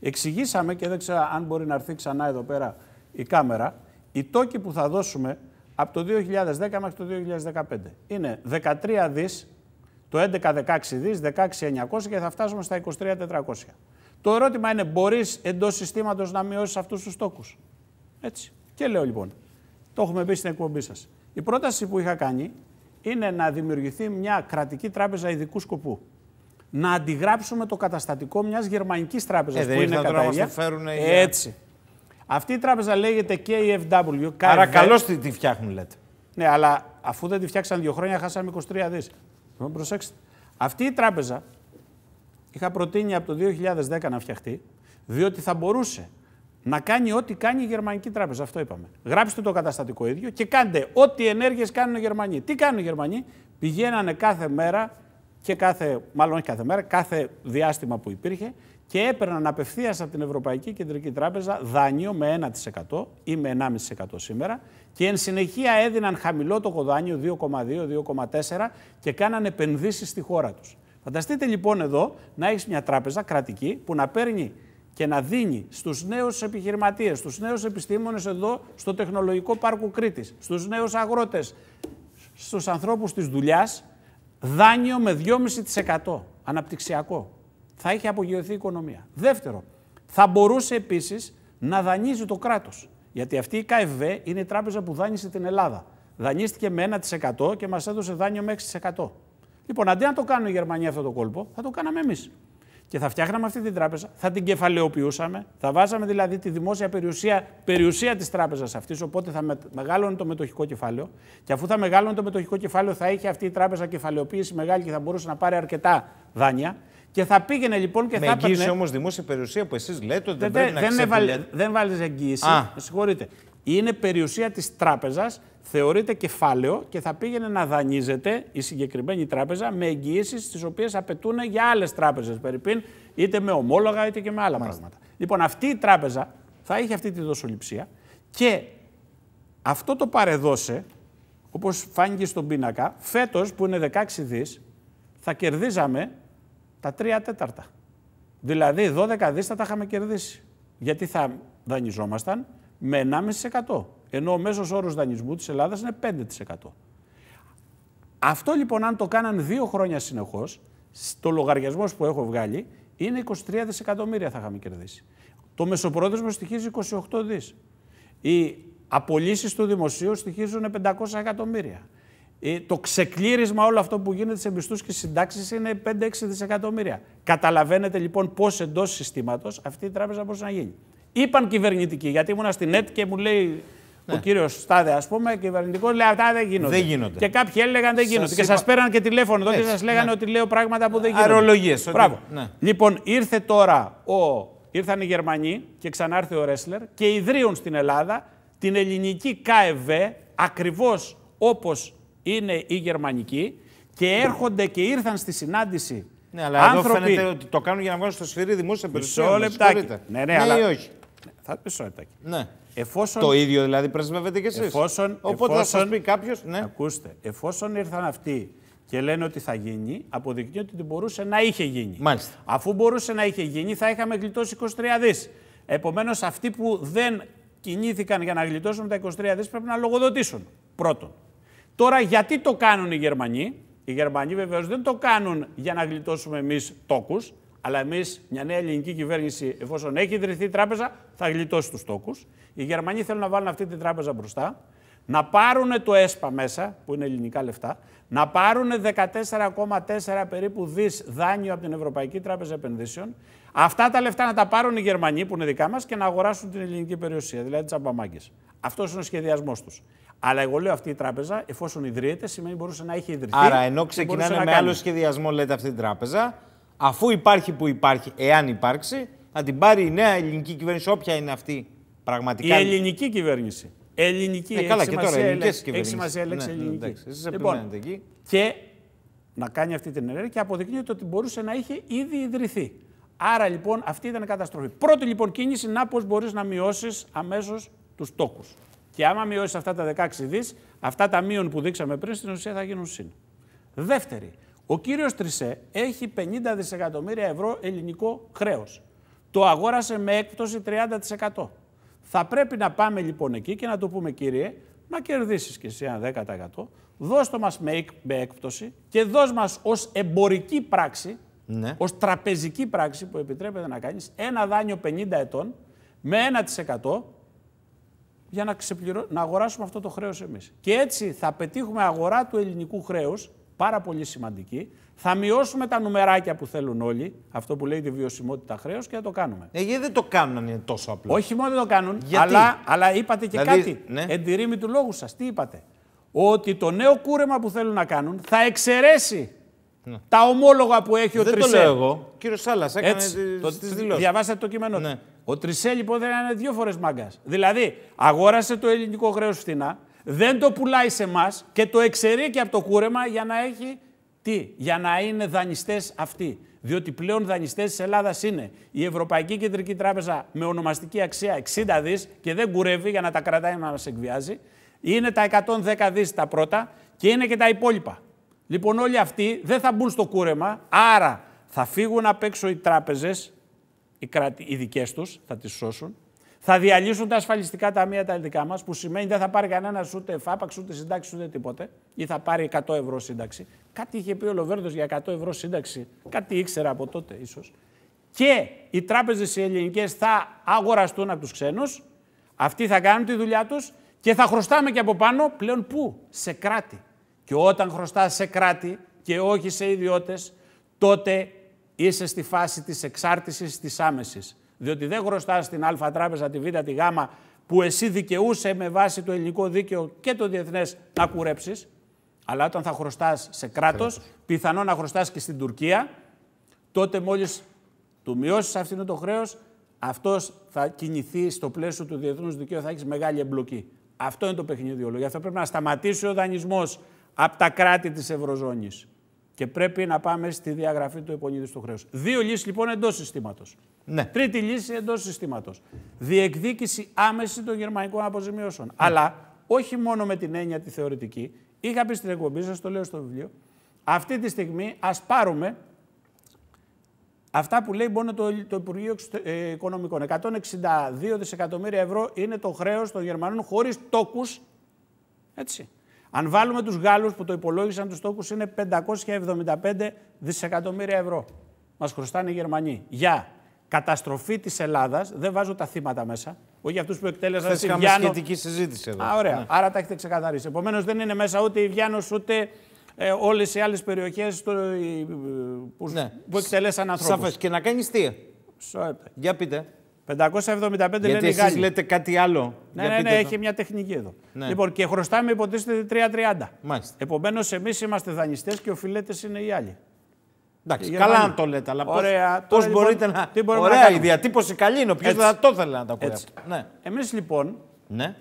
B: Εξηγήσαμε και δεν ξέρω αν μπορεί να έρθει ξανά εδώ πέρα η κάμερα. Οι τόκοι που θα δώσουμε από το 2010 μέχρι το 2015 είναι 13 δις το 11-16 δις, 16-900 και θα φτάσουμε στα 23-400. Το ερώτημα είναι, μπορείς εντός συστήματος να μειώσεις αυτούς τους στόκους. Έτσι. Και λέω λοιπόν, το έχουμε πει στην εκπομπή σας. Η πρόταση που είχα κάνει είναι να δημιουργηθεί μια κρατική τράπεζα ειδικού σκοπού. Να αντιγράψουμε το καταστατικό μιας γερμανικής τράπεζας ε, που είναι κατά ίδια. Έτσι. Αυτή η τράπεζα λέγεται KFW. Άρα καλώ τη,
A: τη φτιάχνουν, λέτε.
B: Ναι, αλλά αφού δεν τη φτιάξαν δύο χρόνια, χάσαμε 23 δι. Λοιπόν, προσέξτε. Αυτή η τράπεζα είχα προτείνει από το 2010 να φτιαχτεί, διότι θα μπορούσε να κάνει ό,τι κάνει η Γερμανική τράπεζα. Αυτό είπαμε. Γράψτε το καταστατικό ίδιο και κάντε ό,τι ενέργειες κάνουν οι Γερμανοί. Τι κάνουν οι Γερμανοί, πηγαίνανε κάθε μέρα και κάθε, μάλλον όχι κάθε μέρα, κάθε διάστημα που υπήρχε και έπαιρναν απευθείας από την Ευρωπαϊκή Κεντρική Τράπεζα δάνειο με 1% ή με 1,5% σήμερα και εν συνεχεία το χαμηλότοκο δάνειο 2,2-2,4% και κάναν επενδύσεις στη χώρα τους. Φανταστείτε λοιπόν εδώ να έχεις μια τράπεζα κρατική που να παίρνει και να δίνει στους νέους επιχειρηματίες, στους νέους επιστήμονες εδώ στο τεχνολογικό πάρκο Κρήτης, στους νέους αγρότες, στους ανθρώπους της δουλειάς, δάνειο με 2,5% αναπτυξιακό θα είχε απογειωθεί η οικονομία. Δεύτερο, θα μπορούσε επίσης να δανείζει το κράτος. Γιατί αυτή η ΚΑΕΒ είναι η τράπεζα που δάνεισε την Ελλάδα. Δανείστηκε με 1% και μας έδωσε δάνειο με 6%. Λοιπόν, αντί να το κάνουν οι Γερμανοί αυτό το κόλπο, θα το κάναμε εμείς. Και θα φτιάχναμε αυτή την τράπεζα, θα την κεφαλαιοποιούσαμε, θα βάζαμε δηλαδή τη δημόσια περιουσία, περιουσία της τράπεζας αυτής, οπότε θα μεγάλωνε το μετοχικό κεφάλαιο. Και αφού θα μεγάλωνε το μετοχικό κεφάλαιο, θα είχε αυτή η τράπεζα κεφαλαιοποίηση μεγάλη και θα μπορούσε να πάρει αρκετά
A: δάνεια. Και θα πήγαινε λοιπόν και με θα έπαιρνε. Εγγύηση όμως δημόσια περιουσία που εσείς λέτε ότι δεν, πρέπει δεν, να Δεν βάλεις εγγύηση. Α.
B: Με συγχωρείτε. Είναι περιουσία της τράπεζας, θεωρείται κεφάλαιο και θα πήγαινε να δανείζεται η συγκεκριμένη τράπεζα με εγγυήσει τις οποίες απαιτούν για άλλες τράπεζες περιπίν, είτε με ομόλογα είτε και με άλλα πράγματα. Λοιπόν, αυτή η τράπεζα θα είχε αυτή τη δοσοληψία και αυτό το παρεδώσε, όπως φάνηκε στον πίνακα, φέτος που είναι 16 δις, θα κερδίζαμε τα τρία τέταρτα. Δηλαδή 12 δις θα τα είχαμε κερδίσει. Γιατί θα δανειζόμασταν με 1,5%. Ενώ ο μέσος όρος δανεισμού της Ελλάδας είναι 5%. Αυτό λοιπόν αν το κάναν δύο χρόνια συνεχώς, στο λογαριασμό που έχω βγάλει, είναι 23 δισεκατομμύρια θα είχαμε κερδίσει. Το μεσοπρόθεσμο στοιχίζει 28 δις. Οι απολύσεις του δημοσίου στοιχίζουν 500 εκατομμύρια. Ε, το ξεκλήρισμα όλο αυτό που γίνεται σε μισθούς και συντάξεις είναι 5-6 δισεκατομμύρια. Καταλαβαίνετε λοιπόν πώς εντός συστήματος αυτή η τράπεζα μπορούσε να γίνει. Είπαν κυβερνητικοί, γιατί ήμουνα στην ΕΤ και μου λέει ναι. ο κύριος Στάδε, ας πούμε, κυβερνητικός, λέει Αυτά δεν γίνονται. δεν γίνονται. Και κάποιοι έλεγαν δεν γίνονται. και είπα... σας πέραν και τηλέφωνο εδώ και ναι, σας λέγανε ναι. ότι λέω πράγματα που δεν γίνονται. Αερολογίε. Ότι... Ναι. Λοιπόν, ήρθε τώρα ο... ήρθαν οι Γερμανοί και ξανάρθε ο Ρέσλερ και ιδρύουν στην Ελλάδα την ελληνική ΚΑΕΒ ακριβώς όπως είναι οι γερμανικοί και έρχονται και ήρθαν στη συνάντηση.
A: Ναι, αλλά άνθρωποι... εδώ ότι το κάνουν για να βγάλουν στο σφυρί δημόσια περιουσία. Μισό λεπτάκι. Ναι, ναι, ναι αλλά... ή όχι. Θα πει λεπτάκι. Ναι. Εφόσον... Το ίδιο δηλαδή πρεσβεύεται και εσείς. Εφόσον... Οπότε εφόσον... θα σας πει κάποιος... Ναι. Ακούστε,
B: εφόσον ήρθαν αυτοί και λένε ότι θα γίνει, αποδεικνύει ότι μπορούσε να είχε γίνει. Μάλιστα. Αφού μπορούσε να είχε γίνει, θα είχαμε γλιτώσει 23 δις. Επομένως, αυτοί που δεν κινήθηκαν για να γλιτώσουν τα 23 δις πρέπει να λογοδοτήσουν. Πρώτον. Τώρα γιατί το κάνουν οι Γερμανοί. Οι Γερμανοί βεβαίως δεν το κάνουν για να γλιτώσουμε εμείς τόκους, αλλά εμείς, μια νέα ελληνική κυβέρνηση, εφόσον έχει ιδρυθεί η τράπεζα, θα γλιτώσει τους τόκους. Οι Γερμανοί θέλουν να βάλουν αυτή την τράπεζα μπροστά, να πάρουν το ΕΣΠΑ μέσα, που είναι ελληνικά λεφτά, να πάρουν 14,4 περίπου δις δάνειο από την Ευρωπαϊκή Τράπεζα Επενδύσεων. Αυτά τα λεφτά να τα πάρουν οι Γερμανοί, που είναι δικά μας, και να αγοράσουν την ελληνική περιουσία, δηλαδή τις αμπαμάγκε. Αυτός είναι ο σχεδιασμός τους. Αλλά εγώ λέω αυτή η τράπεζα, εφόσον ιδρύεται, σημαίνει μπορούσε να έχει ιδρυθεί. Άρα, ενώ ξεκινάνε με άλλο
A: σχεδιασμό, λέτε αυτή η τράπεζα, αφού υπάρχει που υπάρχει, εάν υπάρξει, να την πάρει η νέα ελληνική κυβέρνηση, όποια είναι αυτή πραγματικά. Η ελληνική κυβέρνηση. Ελληνική ε, καλά, και τώρα ελληνικέ κυβερνήσει. Έχει σημασία ναι, ναι, ελληνική. Εντάξει, εσείς λοιπόν, εκεί.
B: Και να κάνει αυτή την ενέργεια και αποδεικνύεται ότι μπορούσε να είχε ήδη ιδρυθεί. Άρα λοιπόν αυτή ήταν καταστροφή. Πρώτη λοιπόν κίνηση να πώς μπορείς να μειώσεις αμέσως τους τόκους. Και άμα μειώσεις αυτά τα 16 δις, αυτά τα μείον που δείξαμε πριν στην ουσία θα γίνουν συν. Δεύτερη, ο κύριος Τρισέ έχει 50 δισεκατομμύρια ευρώ ελληνικό χρέος. Το αγόρασε με έκπτωση 30%. Θα πρέπει να πάμε λοιπόν εκεί και να του πούμε κύριε, να κερδίσεις κι εσύ ένα 10%, δώσ' το μας με έκπτωση και δώσ' μας ως εμπορική πράξη, ναι. ως τραπεζική πράξη που επιτρέπεται να κάνεις, ένα δάνειο 50 ετών με 1% για να, ξεπληρω... να αγοράσουμε αυτό το χρέος εμείς. Και έτσι θα πετύχουμε αγορά του ελληνικού χρέους, πάρα πολύ σημαντική. Θα μειώσουμε τα νομεράκια που θέλουν όλοι, αυτό που λέει τη βιωσιμότητα χρέο και θα το κάνουμε. Ε, γιατί δεν το κάνουν αν είναι τόσο απλό. Όχι μόνο δεν το κάνουν, Αλλά, αλλά είπατε και δηλαδή, κάτι. Ναι. του λόγου σας, τι είπατε. Ότι το νέο κούρεμα που θέλουν να κάνουν θα εξαιρέσει ναι. Τα ομόλογα που έχει δεν ο Τρισέ. Δεν το λέω εγώ. Κύριος Σάλλα, έκανε τι δηλώσει. Διαβάσατε το κείμενο. Ναι. Ο Τρισέ λοιπόν δεν είναι δύο φορές μάγκας. Δηλαδή, αγόρασε το ελληνικό χρέος φθηνά, δεν το πουλάει σε εμάς και το εξαιρεί και από το κούρεμα για να έχει τι, για να είναι δανειστές αυτοί. Διότι πλέον δανειστές της Ελλάδας είναι η Ευρωπαϊκή Κεντρική Τράπεζα με ονομαστική αξία 60 δις και δεν κουρεύει για να τα κρατάει να μας εκβιάζει. Είναι τα 110 δις τα πρώτα και είναι και τα υπόλοιπα. Λοιπόν, όλοι αυτοί δεν θα μπουν στο κούρεμα, άρα θα φύγουν απ' έξω οι τράπεζες, οι, κρατ... οι δικές τους, θα τις σώσουν. Θα διαλύσουν τα ασφαλιστικά ταμεία τα δικά μας, που σημαίνει δεν θα πάρει κανένας ούτε φάπαξ, ούτε συντάξεις, ούτε τίποτε. Ή θα πάρει 100 ευρώ σύνταξη. Κάτι είχε πει ο Λοβέρντο για 100 ευρώ σύνταξη. Κάτι ήξερα από τότε, ίσως. Και οι τράπεζες οι ελληνικές θα αγοραστούν από τους ξένους. Αυτοί θα κάνουν τη δουλειά τους και θα χρωστάμε και από πάνω πλέον πού, σε κράτη. Και όταν χρωστάς σε κράτη και όχι σε ιδιώτες, τότε είσαι στη φάση της εξάρτησης της άμεσης. Διότι δεν χρωστάς την Α τράπεζα, τη Β, τη Γ, που εσύ δικαιούσε με βάση το ελληνικό δίκαιο και το διεθνές να κουρέψεις, αλλά όταν θα χρωστάς σε κράτος, πιθανόν να χρωστάς και στην Τουρκία, τότε μόλις του μειώσεις αυτήν το χρέος, αυτός θα κινηθεί στο πλαίσιο του διεθνούς δικαίου, θα έχεις μεγάλη εμπλοκή. Αυτό είναι το όλο. Γι' αυτό πρέπει να σταματήσει ο δανεισμός από τα κράτη της Ευρωζώνης. Και πρέπει να πάμε στη διαγραφή του του χρέους. Δύο λύσεις λοιπόν εντός συστήματος. Ναι. Τρίτη λύση εντός συστήματος. Διεκδίκηση άμεση των γερμανικών αποζημιώσεων. Ναι. Αλλά όχι μόνο με την έννοια τη θεωρητική. Είχα πει στην εκπομπή, σας, το λέω στο βιβλίο. Αυτή τη στιγμή ας πάρουμε αυτά που λέει μόνο το, το Υπουργείο ε, Οικονομικών. 162 δισεκατομμύρια ευρώ είναι το χρέος των Γερμανών χωρίς τόκους. Έτσι. Αν βάλουμε τους Γάλλους που το υπολόγισαν τους στόχους είναι 575 δισεκατομμύρια ευρώ. Μας χρωστάνε οι Γερμανοί. Για καταστροφή της Ελλάδας, δεν βάζω τα θύματα μέσα, όχι αυτούς που εκτέλεσαν την στη Βιάνο. σχετική
A: συζήτηση εδώ. Α, ωραία. Ναι.
B: Άρα τα έχετε ξεκαθαρίσει. Επομένως δεν είναι μέσα ούτε η Βιάνο ούτε
A: ε, όλες οι άλλες περιοχές ε, που, ναι. που εκτελέσαν ανθρώπους. Σαφές. Και να κάνεις τι. Ε, Για πείτε. 575 λένε οι Γάλλοι. λέτε κάτι άλλο.
B: Ναι, ναι, ναι, έχει μια τεχνική εδώ. Ναι. Λοιπόν, και χρωστάμε υποτίθεται 3,30. Μάλιστα. Επομένως, εμείς είμαστε δανειστές και οφειλέτε είναι οι άλλοι. Εντάξει, καλά να το λέτε, αλλά πώς λοιπόν, μπορείτε να. Τι ωραία, να η διατύπωση καλή είναι. Ποιο θα το ήθελε να τα ακούει αυτό. Ναι. Εμείς λοιπόν. Ναι.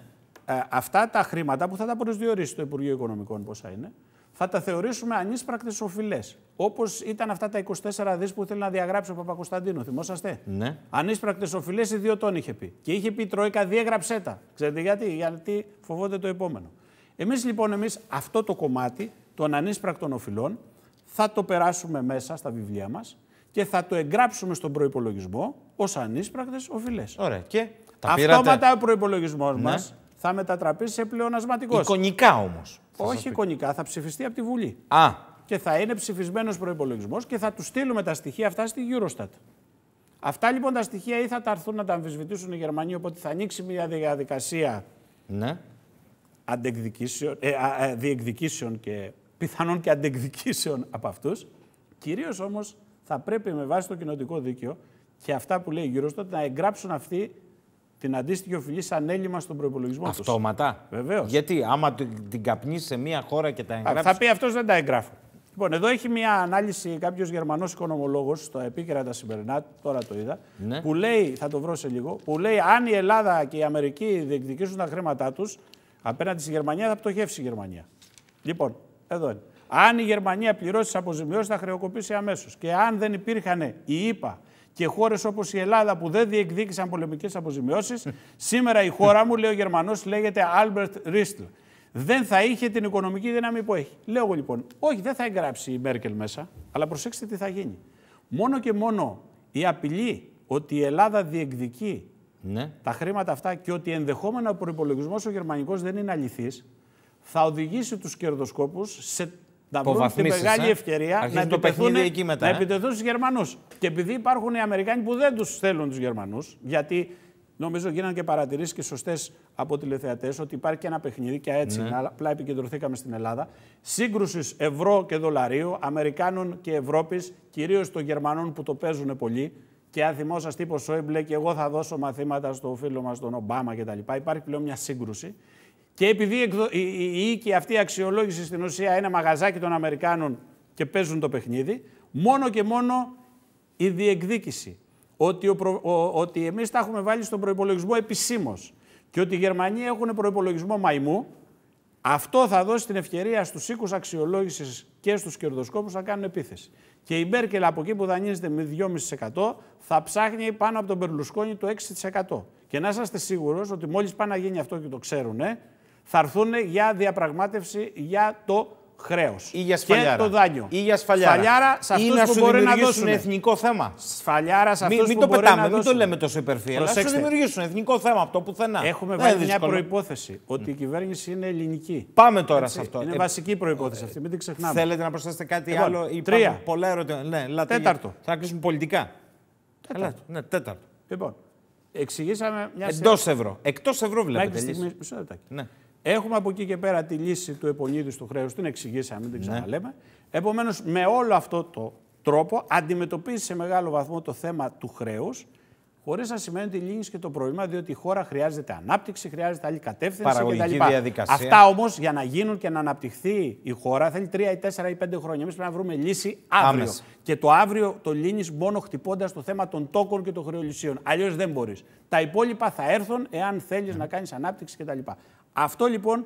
B: Ε, αυτά τα χρήματα που θα τα προσδιορίσει το Υπουργείο Οικονομικών, πόσα είναι, θα τα θεωρήσουμε ανίσπρακτες οφειλές. Όπως ήταν αυτά τα 24 δις που ήθελε να διαγράψει ο Παπακοσταντίνο, θυμόσαστε. Ναι. Ανίσπρακτες οφειλές ιδιωτών είχε πει. Και είχε πει η Τρόικα, διέγραψέ τα. Ξέρετε γιατί, γιατί φοβόνται το επόμενο. Εμείς λοιπόν, εμείς αυτό το κομμάτι των ανίσπρακτων οφειλών θα το περάσουμε μέσα στα βιβλία μας και θα το εγγράψουμε στον προπολογισμό ως ανίσπρακτες οφειλές. Ωραία. Και Αυτόματα ο προπολογισμό ναι. μας θα μετατραπεί σε πλεονασματικός. Εικονικά όμως. Όχι εικονικά, θα ψηφιστεί από τη Βουλή. Α. Και θα είναι ψηφισμένος προπολογισμό και θα τους στείλουμε τα στοιχεία αυτά στη Eurostat. Αυτά λοιπόν τα στοιχεία ή θα τα έρθουν να τα αμφισβητήσουν οι Γερμανοί, οπότε θα ανοίξει μια διαδικασία ναι. Ε, ε, διεκδικήσεων και πιθανόν και αντεκδικήσεων από αυτούς. Κυρίως όμως θα πρέπει με βάση το κοινοτικό δίκαιο και αυτά που λέει η Eurostat να εγγράψουν αυτοί την αντίστοιχη οφειλή σαν έλλειμμα
A: στον προπολογισμό τους. Αυτόματα. Βεβαίως. Γιατί άμα την καπνίσεις σε μία χώρα και τα εγγράφει. Θα πει αυτός δεν τα εγγράφω.
B: Λοιπόν, εδώ έχει μια ανάλυση κάποιος Γερμανός οικονομολόγος στο επίκαιρα τα σημερινά, τώρα το είδα, ναι. που λέει, θα το βρω σε λίγο, που λέει αν η Ελλάδα και η Αμερική διεκδικήσουν τα χρήματά τους απέναντι στη Γερμανία, θα πτωχεύσει η Γερμανία. Λοιπόν, εδώ είναι. Αν η Γερμανία πληρώσει τις αποζημιώσεις, θα χρεοκοπήσει αμέσως. Και αν δεν υπήρχαν οι ΗΠΑ και χώρες όπως η Ελλάδα που δεν διεκδίκησαν πολεμικές αποζημιώσεις, σήμερα η χώρα μου, λέει ο Γερμανός, λέγεται Albert Ρίστλ. Δεν θα είχε την οικονομική δύναμη που έχει. Λέω εγώ λοιπόν, όχι, δεν θα εγγράψει η Μέρκελ μέσα, αλλά προσέξτε τι θα γίνει. Μόνο και μόνο η απειλή ότι η Ελλάδα διεκδικεί ναι. τα χρήματα αυτά και ότι ενδεχόμενα ο προπολογισμό ο γερμανικός δεν είναι αληθής, θα οδηγήσει τους κερδοσκόπους σε να βρουν την μεγάλη ε. ευκαιρία να επιτεθούν, εκεί να ε. επιτεθούν στους Γερμανούς. Και επειδή υπάρχουν οι Αμερικάνοι που δεν τους θέλουν τους Γερμανούς, γιατί νομίζω γίνανε και παρατηρήσεις και σωστές από τηλεθεατές ότι υπάρχει και ένα παιχνίδι και έτσι, ναι. απλά επικεντρωθήκαμε στην Ελλάδα, σύγκρουσης ευρώ και δολαρίου, Αμερικάνων και Ευρώπης, κυρίως των Γερμανών που το παίζουν πολύ, και αν θυμόσαστε είπε ο Σόιμπλε και εγώ θα δώσω μαθήματα στο φίλο μας τον Ομπάμα κτλ. Υπάρχει πλέον μια σύγκρουση και επειδή η οίκη αυτή αξιολόγηση στην ουσία είναι μαγαζάκι των Αμερικάνων και παίζουν το παιχνίδι, μόνο και μόνο η διεκδίκηση. Ότι, προ... ότι εμείς τα έχουμε βάλει στον προπολογισμό επισήμως. και ότι οι Γερμανοί έχουν προπολογισμό μαϊμού, αυτό θα δώσει την ευκαιρία στους οίκους αξιολόγησης και στους κερδοσκόπους να κάνουν επίθεση. Και η Μέρκελ από εκεί που δανείζεται με 2,5% θα ψάχνει πάνω από τον Περλουσκόνη το 6%. Και να είστε σίγουροι ότι μόλις πάει να γίνει αυτό και το ξέρουν, θα έρθουν για διαπραγμάτευση για το χρέος.
A: Ή για Και το δάνειο. Ή για σφαλιάρα. Σφαλιάρα σε αυτού που μπορεί να δώσουν. Είναι εθνικό θέμα. Σφαλιάρα σε αυτού που το μπορεί πετάμε, να μην πετάμε, Μην το λέμε τόσο υπερφύα. Να σου δημιουργήσουν εθνικό θέμα από το πουθενά. Έχουμε ε, βάλει μια προπόθεση
B: ότι η κυβέρνηση είναι ελληνική. Πάμε τώρα Έτσι, σε αυτό. Είναι ε... βασική προπόθεση αυτή. Μην την ξεχνάμε. Θέλετε να προσθέσετε κάτι λοιπόν, άλλο. Τρία.
A: Πολλά ερωτήματα. Ναι, τέταρτο. Θα κλείσουμε πολιτικά. Ναι, τέταρτο. Λοιπόν, εξηγήσαμε μια. Εντός ευρώ. Εκτός ευρώ βλέπετε. Μισό λεπτάκι. Ναι.
B: Έχουμε από εκεί και πέρα τη λύση του επονίδου του χρέου, την εξηγήσαμε, μην την ναι. ξαναλέμε. Ναι. Επομένως, με όλο αυτό το τρόπο αντιμετωπίζει σε μεγάλο βαθμό το θέμα του χρέους, χωρίς να σημαίνει ότι λύνεις και το πρόβλημα, διότι η χώρα χρειάζεται ανάπτυξη, χρειάζεται άλλη κατεύθυνση κτλ. Διαδικασία. Αυτά όμως για να γίνουν και να αναπτυχθεί η χώρα θέλει τρία ή τέσσερα ή πέντε χρόνια. Εμείς πρέπει να βρούμε λύση αύριο. Και το αύριο το λύνεις μόνο χτυπώντας το θέμα των τόκων και των χρεολυσίων. Αλλιώς δεν μπορείς. Τα υπόλοιπα θα έρθουν εάν θέλεις mm. να κάνεις ανάπτυξη κτλ. Αυτό λοιπόν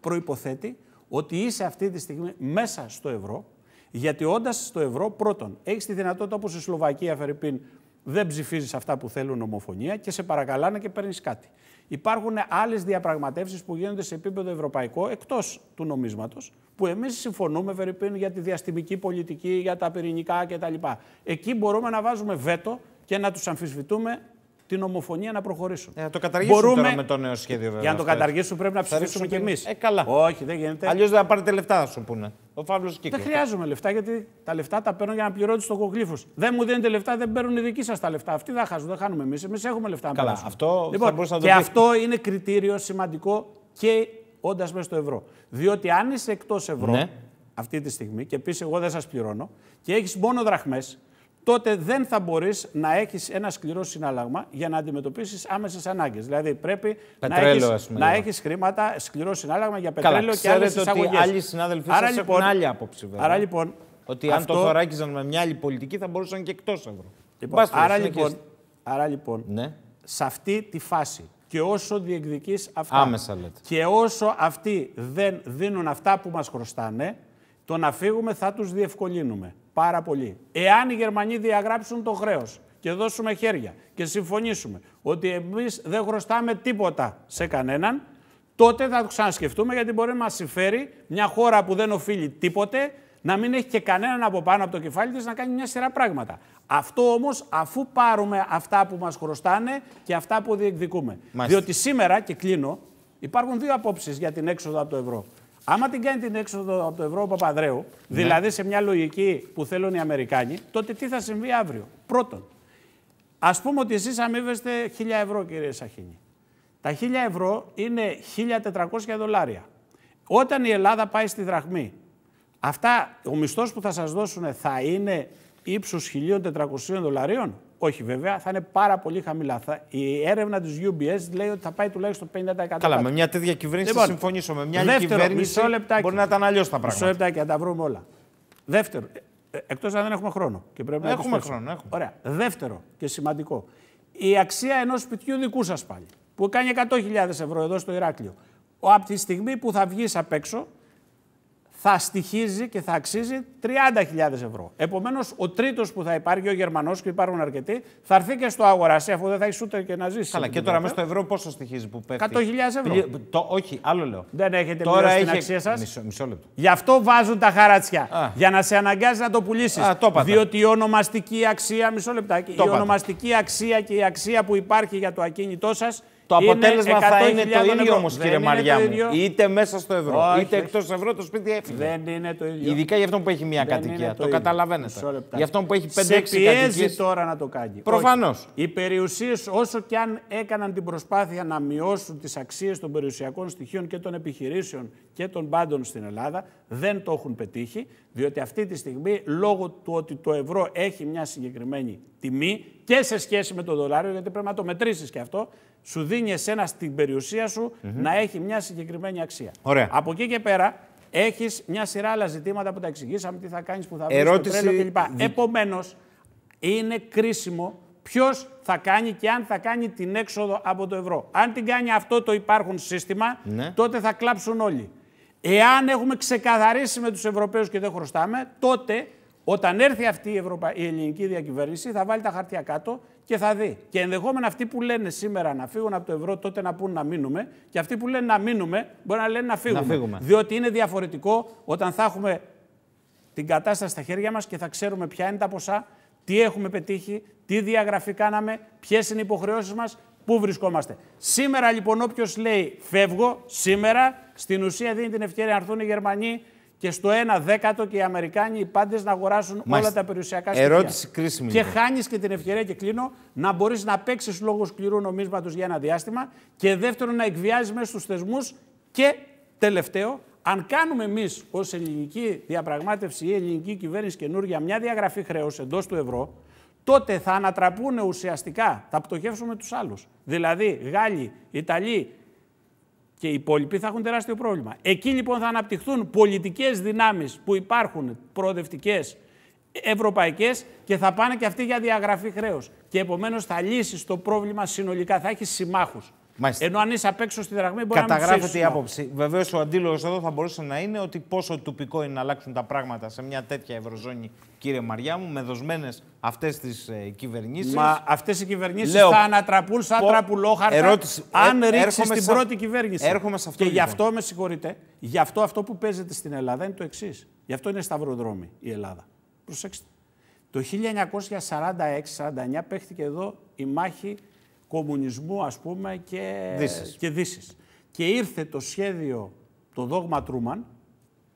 B: προϋποθέτει ότι είσαι αυτή τη στιγμή μέσα στο ευρώ, γιατί όντας στο ευρώ, πρώτον, έχεις τη δυνατότητα όπως η Σλοβακία, Φερρυπίν, δεν ψηφίζεις αυτά που θέλουν ομοφωνία και σε παρακαλάνε και παίρνεις κάτι. Υπάρχουν άλλες διαπραγματεύσεις που γίνονται σε επίπεδο ευρωπαϊκό εκτός του νομίσματος, που εμείς συμφωνούμε, Φερρυπίν, για τη διαστημική πολιτική, για τα πυρηνικά κτλ. Εκεί μπορούμε να βάζουμε βέτο και να τους αμφισβητούμε την ομοφωνία να προχωρήσουν. Ε, το καταργήσουμε Μπορούμε... τώρα με το νέο σχέδιο, βέβαια. Για να το καταργήσουμε πρέπει να ψηφίσουμε κι εμείς. Ε,
A: καλά. Όχι, δεν γίνεται. Αλλιώς δεν θα πάρετε λεφτά, θα σου πούνε. Ο φαύλος κύκλο. Δεν χρειάζομαι
B: λεφτά, γιατί τα λεφτά τα παίρνω για να πληρώνει το κογλίφο. Δεν μου δίνετε λεφτά, δεν παίρνουν οι δικοί σας τα λεφτά. Αυτοί δεν χάσουν, δεν χάνουμε εμείς. Εμείς έχουμε λεφτά. Καλά, να αυτό λοιπόν, θα να το Και αυτό είναι κριτήριο σημαντικό και όντας μέσα στο ευρώ. Διότι αν είσαι εκτός ευρώ ναι. αυτή τη στιγμή και πει εγώ δεν σας πληρώνω και έχεις μόνο δραχμές, τότε δεν θα μπορείς να έχεις ένα σκληρό συνάλλαγμα για να αντιμετωπίσεις άμεσες ανάγκες. Δηλαδή πρέπει να έχει χρήματα, σκληρό συνάλλαγμα για πετρέλαιο και άλλε εισαγωγές. Άλλοι συνάδελφοι Άρα, σας λοιπόν, έχουν άλλη άποψη. Άρα λοιπόν. Ότι αν το θωράκιζαν με μια άλλη
A: πολιτική θα μπορούσαν και εκτός ευρώ. Λοιπόν, άρα, λοιπόν,
B: άρα λοιπόν, ναι. σε αυτή τη φάση και όσο διεκδικείς αυτά Άμεσα, λέτε. και όσο αυτοί δεν δίνουν αυτά που μας χρωστάνε, το να φύγουμε θα τους διευκολύνουμε πάρα πολύ. Εάν οι Γερμανοί διαγράψουν το χρέος και δώσουμε χέρια και συμφωνήσουμε ότι εμείς δεν χρωστάμε τίποτα σε κανέναν, τότε θα το ξανασκεφτούμε γιατί μπορεί να μας συμφέρει μια χώρα που δεν οφείλει τίποτε να μην έχει και κανέναν από πάνω από το κεφάλι της να κάνει μια σειρά πράγματα. Αυτό όμως αφού πάρουμε αυτά που μας χρωστάνε και αυτά που διεκδικούμε. Μάλιστα. Διότι σήμερα, και κλείνω, υπάρχουν δύο απόψεις για την έξοδο από το ευρώ. Άμα την κάνει την έξοδο από το ευρώ Παπαδρέου, ναι. δηλαδή σε μια λογική που θέλουν οι Αμερικάνοι, τότε τι θα συμβεί αύριο. Πρώτον, ας πούμε ότι εσείς αμείβεστε 1000 ευρώ, κύριε Σαχίνη. Τα 1000 ευρώ είναι 1400 δολάρια. Όταν η Ελλάδα πάει στη δραχμή, αυτά, ο μισθός που θα σας δώσουν θα είναι ύψου 1400 δολαρίων. Όχι, βέβαια, θα είναι πάρα πολύ χαμηλά. Η έρευνα της UBS λέει ότι θα πάει τουλάχιστον 50%. Καλά, με μια τέτοια κυβέρνηση λοιπόν, θα συμφωνήσω. Με μια δεύτερο, άλλη κυβέρνηση
A: λεπτάκι, μπορεί να ήταν αλλιώ τα πράγματα. Μισό
B: λεπτάκι, να τα βρούμε όλα. Δεύτερο, ε, ε, εκτός αν δεν έχουμε χρόνο. Και πρέπει να έχουμε χρόνο. Έχουμε. Ωραία. Δεύτερο και σημαντικό. Η αξία ενός σπιτιού δικού σας πάλι, που κάνει 100.000 ευρώ εδώ στο Ηράκλειο. Από τη στιγμή που θα βγεις απ' έξω, θα στοιχίζει και θα αξίζει 30.000 ευρώ. Επομένως, ο τρίτος που θα υπάρχει, ο Γερμανός, και υπάρχουν αρκετοί, θα έρθει και στο αγοράσει, αφού δεν θα έχει ούτε και να ζήσει. Καλά, και τώρα μέσα στο
A: ευρώ πόσο στοιχίζει που πέφτει. 100.000 ευρώ. Το, όχι, άλλο λέω. Δεν έχετε τώρα έχει... την αξία σας. Μισό, μισό, λεπτό.
B: Γι' αυτό βάζουν τα χαράτσια. Για να σε αναγκάζει να το πουλήσεις. Διότι η ονομαστική αξία, μισό λεπτάκι, η ονομαστική αξία και η αξία που υπάρχει για το ακίνητό σας το αποτέλεσμα θα είναι το ίδιο όμω, κύριε Μαριά μου. Είτε μέσα στο ευρώ, όχι, είτε εκτός ευρώ το σπίτι έφυγε. Δεν είναι το ίδιο.
A: Ειδικά για αυτόν που έχει μία κατοικία. Το, το καταλαβαίνετε. Για αυτόν που έχει 5-6 κατοικίες. τώρα να το κάνει.
B: Προφανώς. Οι περιουσίες, όσο και αν έκαναν την προσπάθεια να μειώσουν τις αξίες των περιουσιακών στοιχείων και των επιχειρήσεων και των πάντων στην Ελλάδα, δεν το έχουν πετύχει. Διότι αυτή τη στιγμή, λόγω του ότι το ευρώ έχει μια συγκεκριμένη τιμή και σε σχέση με το δολάριο, γιατί πρέπει να το μετρήσεις και αυτό, σου δίνει εσένα στην περιουσία σου να έχει μια συγκεκριμένη αξία. Από εκεί και πέρα έχεις μια σειρά άλλα ζητήματα που τα εξηγήσαμε, τι θα κάνεις, που θα βρεις, Ερώτηση... το κλπ. Δι... Επομένως, είναι κρίσιμο ποιος θα κάνει και αν θα κάνει την έξοδο από το ευρώ. Αν την κάνει αυτό το υπάρχον σύστημα, ναι. τότε θα κλάψουν όλοι. Εάν έχουμε ξεκαθαρίσει με τους Ευρωπαίους και δεν χρωστάμε, τότε όταν έρθει αυτή η, Ευρωπα... η ελληνική διακυβέρνηση, θα βάλει τα χαρτιά κάτω και θα δει. Και ενδεχόμενα αυτοί που λένε σήμερα να φύγουν από το ευρώ, τότε να πούν να μείνουμε. Και αυτοί που λένε να μείνουμε, μπορεί να λένε να φύγουμε. Να φύγουμε. Διότι είναι διαφορετικό όταν θα έχουμε την κατάσταση στα χέρια μας και θα ξέρουμε ποια είναι τα ποσά, τι έχουμε πετύχει, τι διαγραφή κάναμε, ποιες είναι οι υποχρεώσεις μας, πού βρισκόμαστε. Σήμερα λοιπόν, όποιος λέει φεύγω, σήμερα στην ουσία δίνει την ευκαιρία να έρθουν οι Γερμανοί, και στο 1 δέκατο και οι Αμερικάνοι οι πάντες να αγοράσουν όλα τα περιουσιακά στοιχεία. Ερώτηση κρίσιμη. Και λοιπόν. χάνεις και την ευκαιρία, και κλείνω, να μπορείς να παίξεις λόγω σκληρού νομίσματος για ένα διάστημα. Και δεύτερον, να εκβιάζεις μέσα στους θεσμούς. Και τελευταίο, αν κάνουμε εμείς ως ελληνική διαπραγμάτευση ή ελληνική κυβέρνηση καινούργια μια διαγραφή χρέους εντός του ευρώ, τότε θα ανατραπούν ουσιαστικά, θα πτωχεύσουμε τους άλλους. Δηλαδή, Γάλλοι, Ιταλοί, και οι υπόλοιποι θα έχουν τεράστιο πρόβλημα. Εκεί λοιπόν θα αναπτυχθούν πολιτικές δυνάμεις που υπάρχουν προοδευτικές ευρωπαϊκές και θα πάνε και αυτοί για διαγραφή χρέους. Και επομένως θα λύσεις το πρόβλημα συνολικά, θα έχεις συμμάχους. Μάλιστα. Ενώ αν είσαι απ' έξω στη δραγμή μπορεί Καταγράφεται να Καταγράφεται η
A: άποψη. Βεβαίως ο αντίλογος εδώ θα μπορούσε να είναι ότι πόσο τουπικό είναι να αλλάξουν τα πράγματα σε μια τέτοια ευρωζώνη, κύριε Μαριά μου, με δοσμένες αυτές τις ε, κυβερνήσεις. Μα αυτές οι κυβερνήσεις θα
B: ανατραπούν σαν πο... τραπουλόχαρτα Ερώτηση... Ε, αν ρίξεις την πρώτη κυβέρνηση. Έρχομαι σε αυτό. Και γι' λοιπόν. αυτό με συγχωρείτε, γι' αυτό αυτό που παίζεται στην Ελλάδα είναι το εξής. Γι' αυτό είναι σταυροδρόμι η Ελλάδα. Προσέξτε. Το 1946-49 παίχτηκε εδώ η μάχη κομμουνισμού ας πούμε και Δύσης. Και, και ήρθε το σχέδιο, το δόγμα Τρούμαν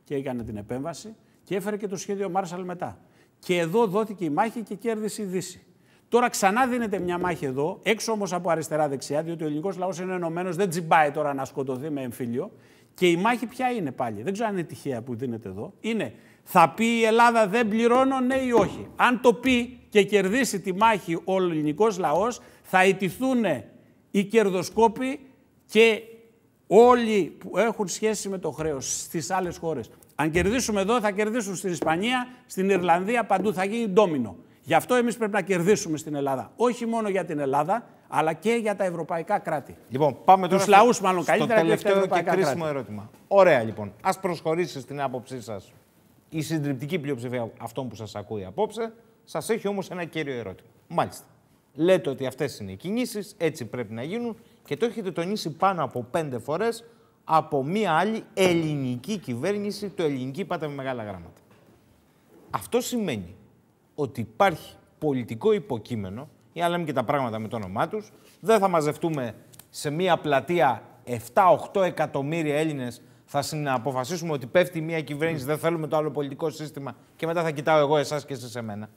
B: και έκανε την επέμβαση και έφερε και το σχέδιο Μάρσαλ μετά. Και εδώ δόθηκε η μάχη και κέρδισε η Δύση. Τώρα ξανά δίνεται μια μάχη εδώ, έξω όμως από αριστερά-δεξιά, διότι ο ελληνικός λαός είναι ενωμένος, δεν τσιμπάει τώρα να σκοτωθεί με εμφύλιο. Και η μάχη ποια είναι πάλι. Δεν ξέρω αν είναι τυχαία που δίνεται εδώ. Είναι θα πει η Ελλάδα δεν πληρώνω ναι ή όχι. Αν το πει και κερδίσει τη μάχη ο ελληνικός λαός θα ιτηθούν οι κερδοσκόποι και όλοι που έχουν σχέση με το χρέος στις άλλες χώρες. Αν κερδίσουμε εδώ θα κερδίσουν στην Ισπανία, στην Ιρλανδία, παντού θα γίνει ντόμινο. Γι' αυτό εμείς πρέπει να κερδίσουμε στην Ελλάδα. Όχι μόνο για την Ελλάδα, αλλά και για τα ευρωπαϊκά κράτη. Λοιπόν, πάμε τώρα Τους λαούς μάλλον καλύτερα τελευταίο και, και κρίσιμο ερώτημα.
A: Ωραία λοιπόν, ας προσχωρήσεις στην άποψή σας η συντριπτική πλειοψηφία αυτών που σας ακούει απόψε, Σας έχει όμως ένα κύριο ερώτημα. Μάλιστα. Λέτε ότι αυτές είναι οι κινήσεις, έτσι πρέπει να γίνουν και το έχετε τονίσει πάνω από πέντε φορές από μία άλλη ελληνική κυβέρνηση, το ελληνική πάτα με μεγάλα γράμματα. Αυτό σημαίνει ότι υπάρχει πολιτικό υποκείμενο, ή να λέμε και τα πράγματα με το όνομά τους, δεν θα μαζευτούμε σε μία πλατεία 7-8 εκατομμύρια Έλληνες θα συναποφασίσουμε ότι πέφτει μια κυβέρνηση, δεν θέλουμε το άλλο πολιτικό σύστημα και μετά θα κοιτάω εγώ εσάς και σε εμένα.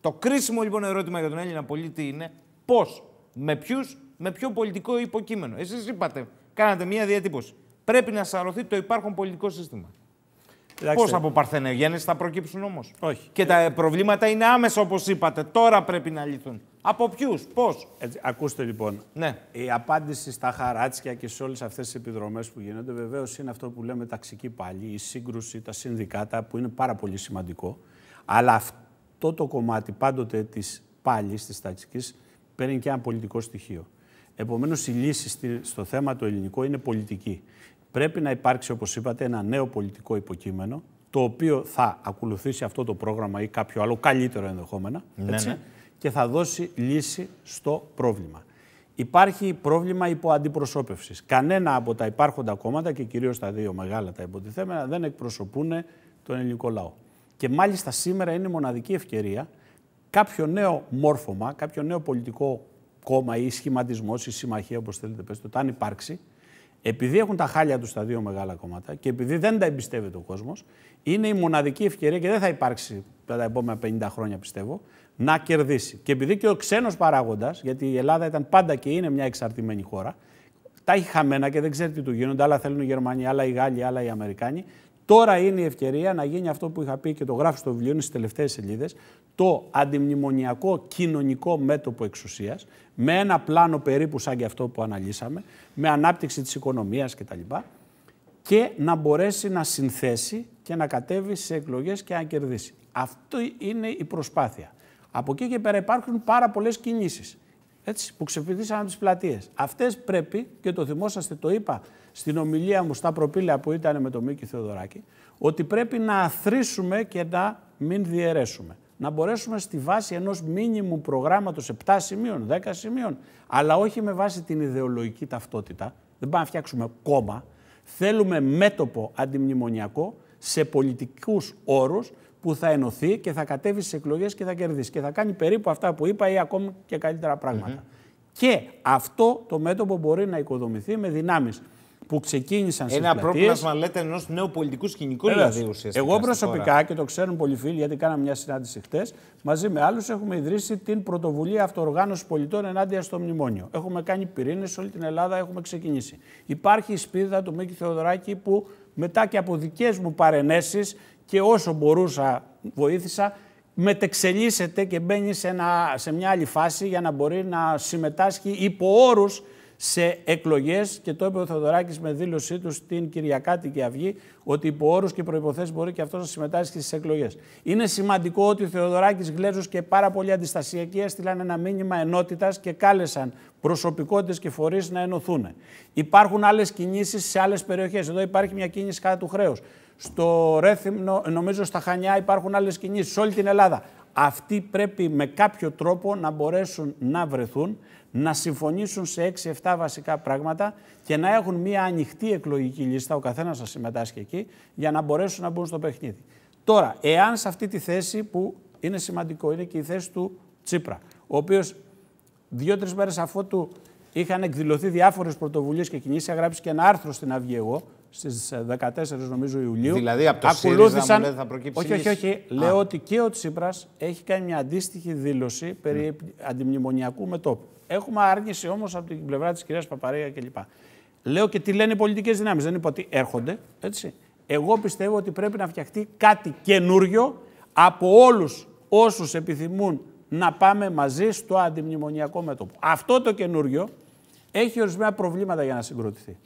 A: Το κρίσιμο λοιπόν ερώτημα για τον Έλληνα πολίτη είναι πώς, με ποιους, με ποιο πολιτικό υποκείμενο. Εσείς είπατε, κάνατε μια διατύπωση. Πρέπει να σαρωθεί το υπάρχον πολιτικό σύστημα. Πώς από παρθενευγέννηση θα προκύψουν όμως. Και τα προβλήματα είναι άμεσα όπως είπατε. Τώρα πρέπει να λυθούν. Από ποιους, πώς. Ακούστε λοιπόν. Ναι. Η απάντηση στα χαράτσια
B: και σε όλες αυτές τις επιδρομές που γίνονται βεβαίως είναι αυτό που λέμε ταξική πάλι, η σύγκρουση, τα συνδικάτα που είναι πάρα πολύ σημαντικό. Αλλά αυτό το κομμάτι πάντοτε της πάλι, της ταξικής, παίρνει και ένα πολιτικό στοιχείο. Επομένως, η λύση στο θέμα το ελληνικό είναι πολιτική. Πρέπει να υπάρξει, όπως είπατε, ένα νέο πολιτικό υποκείμενο, το οποίο θα ακολουθήσει αυτό το πρόγραμμα ή κάποιο άλλο καλύτερο ενδεχόμενα. Ναι, έτσι, ναι και θα δώσει λύση στο πρόβλημα. Υπάρχει πρόβλημα υποαντιπροσώπευσης. Κανένα από τα υπάρχοντα κόμματα και κυρίως τα δύο μεγάλα τα υποτιθέμενα δεν εκπροσωπούν τον ελληνικό λαό. Και μάλιστα σήμερα είναι η μοναδική ευκαιρία κάποιο νέο μόρφωμα, κάποιο νέο πολιτικό κόμμα ή σχηματισμός ή συμμαχία, όπως θέλετε πέστε το, αν υπάρξει, επειδή έχουν τα χάλια τους τα δύο μεγάλα κόμματα και επειδή δεν τα εμπιστεύεται ο κόσμος, είναι η μοναδική ευκαιρία και δεν θα υπάρξει τα επόμενα 50 χρόνια, πιστεύω, να κερδίσει. Και επειδή και ο ξένος παράγοντας, γιατί η Ελλάδα ήταν πάντα και είναι μια εξαρτημένη χώρα, τα έχει χαμένα και δεν ξέρει τι του γίνονται, άλλα θέλουν οι Γερμανοί, άλλα οι Γάλλοι, άλλα οι Αμερικάνοι. Τώρα είναι η ευκαιρία να γίνει αυτό που είχα πει και το γράφω στο βιβλίο, είναι στις τελευταίες σελίδες, το αντιμνημονιακό κοινωνικό μέτωπο εξουσίας, με ένα πλάνο περίπου σαν και αυτό που αναλύσαμε, με ανάπτυξη της οικονομίας κτλ. Και να μπορέσει να συνθέσει και να κατέβει σε εκλογές και να κερδίσει. Αυτή είναι η προσπάθεια. Από εκεί και πέρα υπάρχουν πάρα πολλές κινήσεις που ξεφύγησαν από τις πλατείες. Αυτές πρέπει, και το θυμόσαστε, το είπα στην ομιλία μου στα προπήλαια που ήταν με τον Μίκη Θεοδωράκη, ότι πρέπει να αθροίσουμε και να μην διαιρέσουμε. Να μπορέσουμε στη βάση ενός μήνυμου προγράμματο 7 σημείων, 10 σημείων, αλλά όχι με βάση την ιδεολογική ταυτότητα. Δεν πάμε να φτιάξουμε κόμμα. Θέλουμε μέτωπο αντιμνημονιακό σε πολιτικούς όρους που θα ενωθεί και θα κατέβει στις εκλογές και θα κερδίσει. Και θα κάνει περίπου αυτά που είπα ή ακόμη και καλύτερα πράγματα. Και αυτό το μέτωπο μπορεί να οικοδομηθεί με δυνάμεις που ξεκίνησαν στις Ένα πρόβλημα,
A: λέτε, ενός νέου πολιτικού σκηνικού, δηλαδή ουσιαστικά. Εγώ προσωπικά,
B: και το ξέρουν πολλοί φίλοι, γιατί κάναμε μια συνάντηση χτες, μαζί με άλλους έχουμε ιδρύσει την πρωτοβουλία αυτοοργάνωσης πολιτών ενάντια στο μνημόνιο. Έχουμε κάνει πυρήνες σε όλη την Ελλάδα, έχουμε ξεκινήσει. Υπάρχει η σπίδα του Μίκη Θεοδωράκη που μετά και από δικές μου παρενέσεις και όσο μπορούσα βοήθησα, μετεξελίσσεται και μπαίνει σε, ένα, σε μια άλλη φάση για να μπορεί να συμμετάσχει υπό όρους σε εκλογές. Και το είπε ο Θεοδωράκης με δήλωσή του στην Κυριακάτικη Αυγή ότι υπό όρους και προποθέσει μπορεί και αυτός να συμμετάσχει στις εκλογές. Είναι σημαντικό ότι ο Θεοδωράκης Γλέζος και πάρα πολλοί αντιστασιακοί έστειλαν ένα μήνυμα ενότητας και κάλεσαν προσωπικότητες και φορείς να ενωθούν. Υπάρχουν άλλες κινήσεις σε άλλες περιοχές. Εδώ υπάρχει μια κίνηση κατά του χρέους. Στο Ρέθυμνο, νομίζω στα Χανιά υπάρχουν άλλες κινήσεις. Σε όλη την Ελλάδα. Αυτοί πρέπει με κάποιο τρόπο να μπορέσουν να βρεθούν να συμφωνήσουν σε 6-7 βασικά πράγματα και να έχουν μια ανοιχτή εκλογική λίστα, ο καθένας να συμμετάσχει εκεί, για να μπορέσουν να μπουν στο παιχνίδι. Τώρα, εάν σε αυτή τη θέση που είναι σημαντικό, είναι και η θέση του Τσίπρα, ο οποίος δύο-τρει μέρες αφού του είχαν εκδηλωθεί διάφορες πρωτοβουλίες και κινήσει, αγράψει και ένα άρθρο στην Αυγή εγώ, στις 14 ε, νομίζω Ιουλίου. Δηλαδή από το ακολούθησαν... Όχι, όχι, όχι. Λέω ότι και ο Τσίπρας έχει κάνει μια αντίστοιχη δήλωση περί ναι. αντιμνημονιακού μετώπου. Έχουμε άργηση, όμως από την πλευρά της κυρίας Παπαρέα κλπ. Λέω και τι λένε οι πολιτικές δυνάμεις. Δεν είπα ότι έρχονται. Έτσι. Εγώ πιστεύω ότι πρέπει να φτιαχτεί κάτι καινούριο από όλους όσους επιθυμούν να πάμε μαζί στο αντιμνημονιακό μέτωπο. Αυτό το καινούριο έχει ορισμένα προβλήματα για να συγκροτηθεί.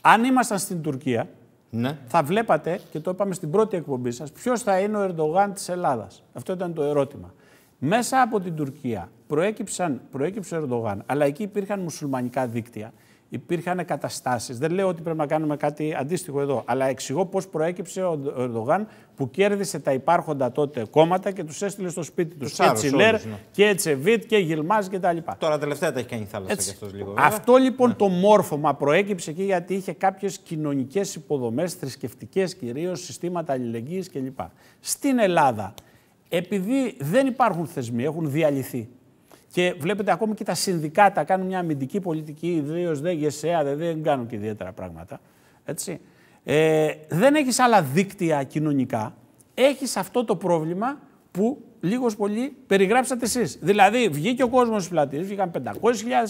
B: Αν ήμασταν στην Τουρκία, ναι. θα βλέπατε, και το είπαμε στην πρώτη εκπομπή σας, ποιος θα είναι ο Ερντογάν της Ελλάδας. Αυτό ήταν το ερώτημα. Μέσα από την Τουρκία προέκυψαν, προέκυψε ο Ερντογάν, αλλά εκεί υπήρχαν μουσουλμανικά δίκτυα, υπήρχαν καταστάσεις. Δεν λέω ότι πρέπει να κάνουμε κάτι αντίστοιχο εδώ, αλλά εξηγώ πώς προέκυψε ο Ερντογάν που κέρδισε τα υπάρχοντα τότε κόμματα και τους έστειλε στο σπίτι τους. Και Τσιλέρ ναι. και Τσεβίτ και Γιλμάς κτλ. Τώρα τελευταία τα έχει κάνει η θάλασσα
A: Έτσι. και αυτός λίγο. Βέβαια. Αυτό
B: λοιπόν ναι. το μόρφωμα προέκυψε εκεί γιατί είχε κάποιες κοινωνικές υποδομές, θρησκευτικές κυρίως, συστήματα αλληλεγγύης κλπ. Στην Ελλάδα, επειδή δεν υπάρχουν θεσμοί, έχουν διαλυθεί και βλέπετε ακόμη και τα συνδικάτα κάνουν μια αμυντική πολιτική, ιδίως δεν γεσέα, δεν κάνουν και ιδιαίτερα πράγματα. Έτσι. Ε, δεν έχεις άλλα δίκτυα κοινωνικά. Έχεις αυτό το πρόβλημα που λίγος πολύ περιγράψατε εσείς. Δηλαδή, βγήκε ο κόσμος στις πλατείες, βγήκαν 500.000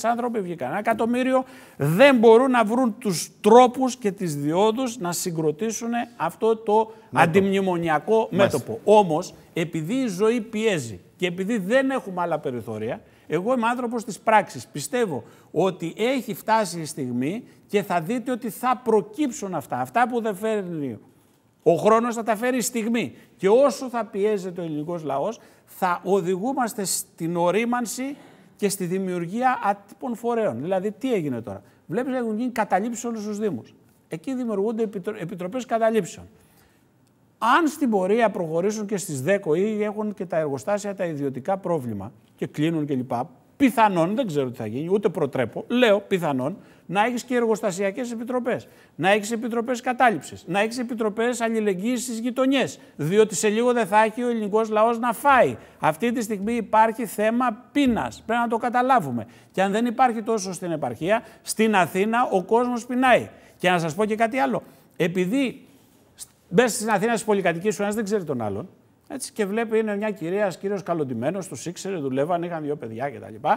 B: άνθρωποι, βγήκαν ένα εκατομμύριο. Δεν μπορούν να βρουν τους τρόπους και τις διόδους να συγκροτήσουν αυτό το μέτωπο. αντιμνημονιακό μέτωπο. Όμως, επειδή η ζωή πιέζει και επειδή δεν έχουμε άλλα περιθώρια, εγώ είμαι άνθρωπος της πράξης. Πιστεύω ότι έχει φτάσει η στιγμή και θα δείτε ότι θα προκύψουν αυτά. Αυτά που δεν φέρνει ο χρόνος θα τα φέρει η στιγμή. Και όσο θα πιέζεται ο ελληνικός λαός, θα οδηγούμαστε στην ορίμανση και στη δημιουργία ατύπων φορέων. Δηλαδή, τι έγινε τώρα. ότι έχουν γίνει καταλήψεις όλους τους Δήμους. Εκεί δημιουργούνται επιτροπές καταλήψεων. Αν στην πορεία προχωρήσουν και στις 10 ή έχουν και τα εργοστάσια τα ιδιωτικά πρόβλημα και κλείνουν κλπ. Πιθανόν, δεν ξέρω τι θα γίνει, ούτε προτρέπω, λέω πιθανόν, να έχεις και εργοστασιακές επιτροπές, να έχεις επιτροπές κατάληψης, να έχεις επιτροπές αλληλεγγύης στις γειτονιές. Διότι σε λίγο δεν θα έχει ο ελληνικός λαός να φάει. Αυτή τη στιγμή υπάρχει θέμα πείνας. Πρέπει να το καταλάβουμε. Και αν δεν υπάρχει τόσο στην επαρχία, στην Αθήνα ο κόσμος πεινάει. Και να σας πω και κάτι άλλο. Επειδή Μπες στην Αθήνα τη πολυκατοικίε σου, ένας δεν ξέρει τον άλλον. Έτσι, και βλέπει είναι μια κυρία, ένας κύριος καλοντημένος, τους ήξερε, δουλεύαν, είχαν δύο παιδιά κτλ. Και,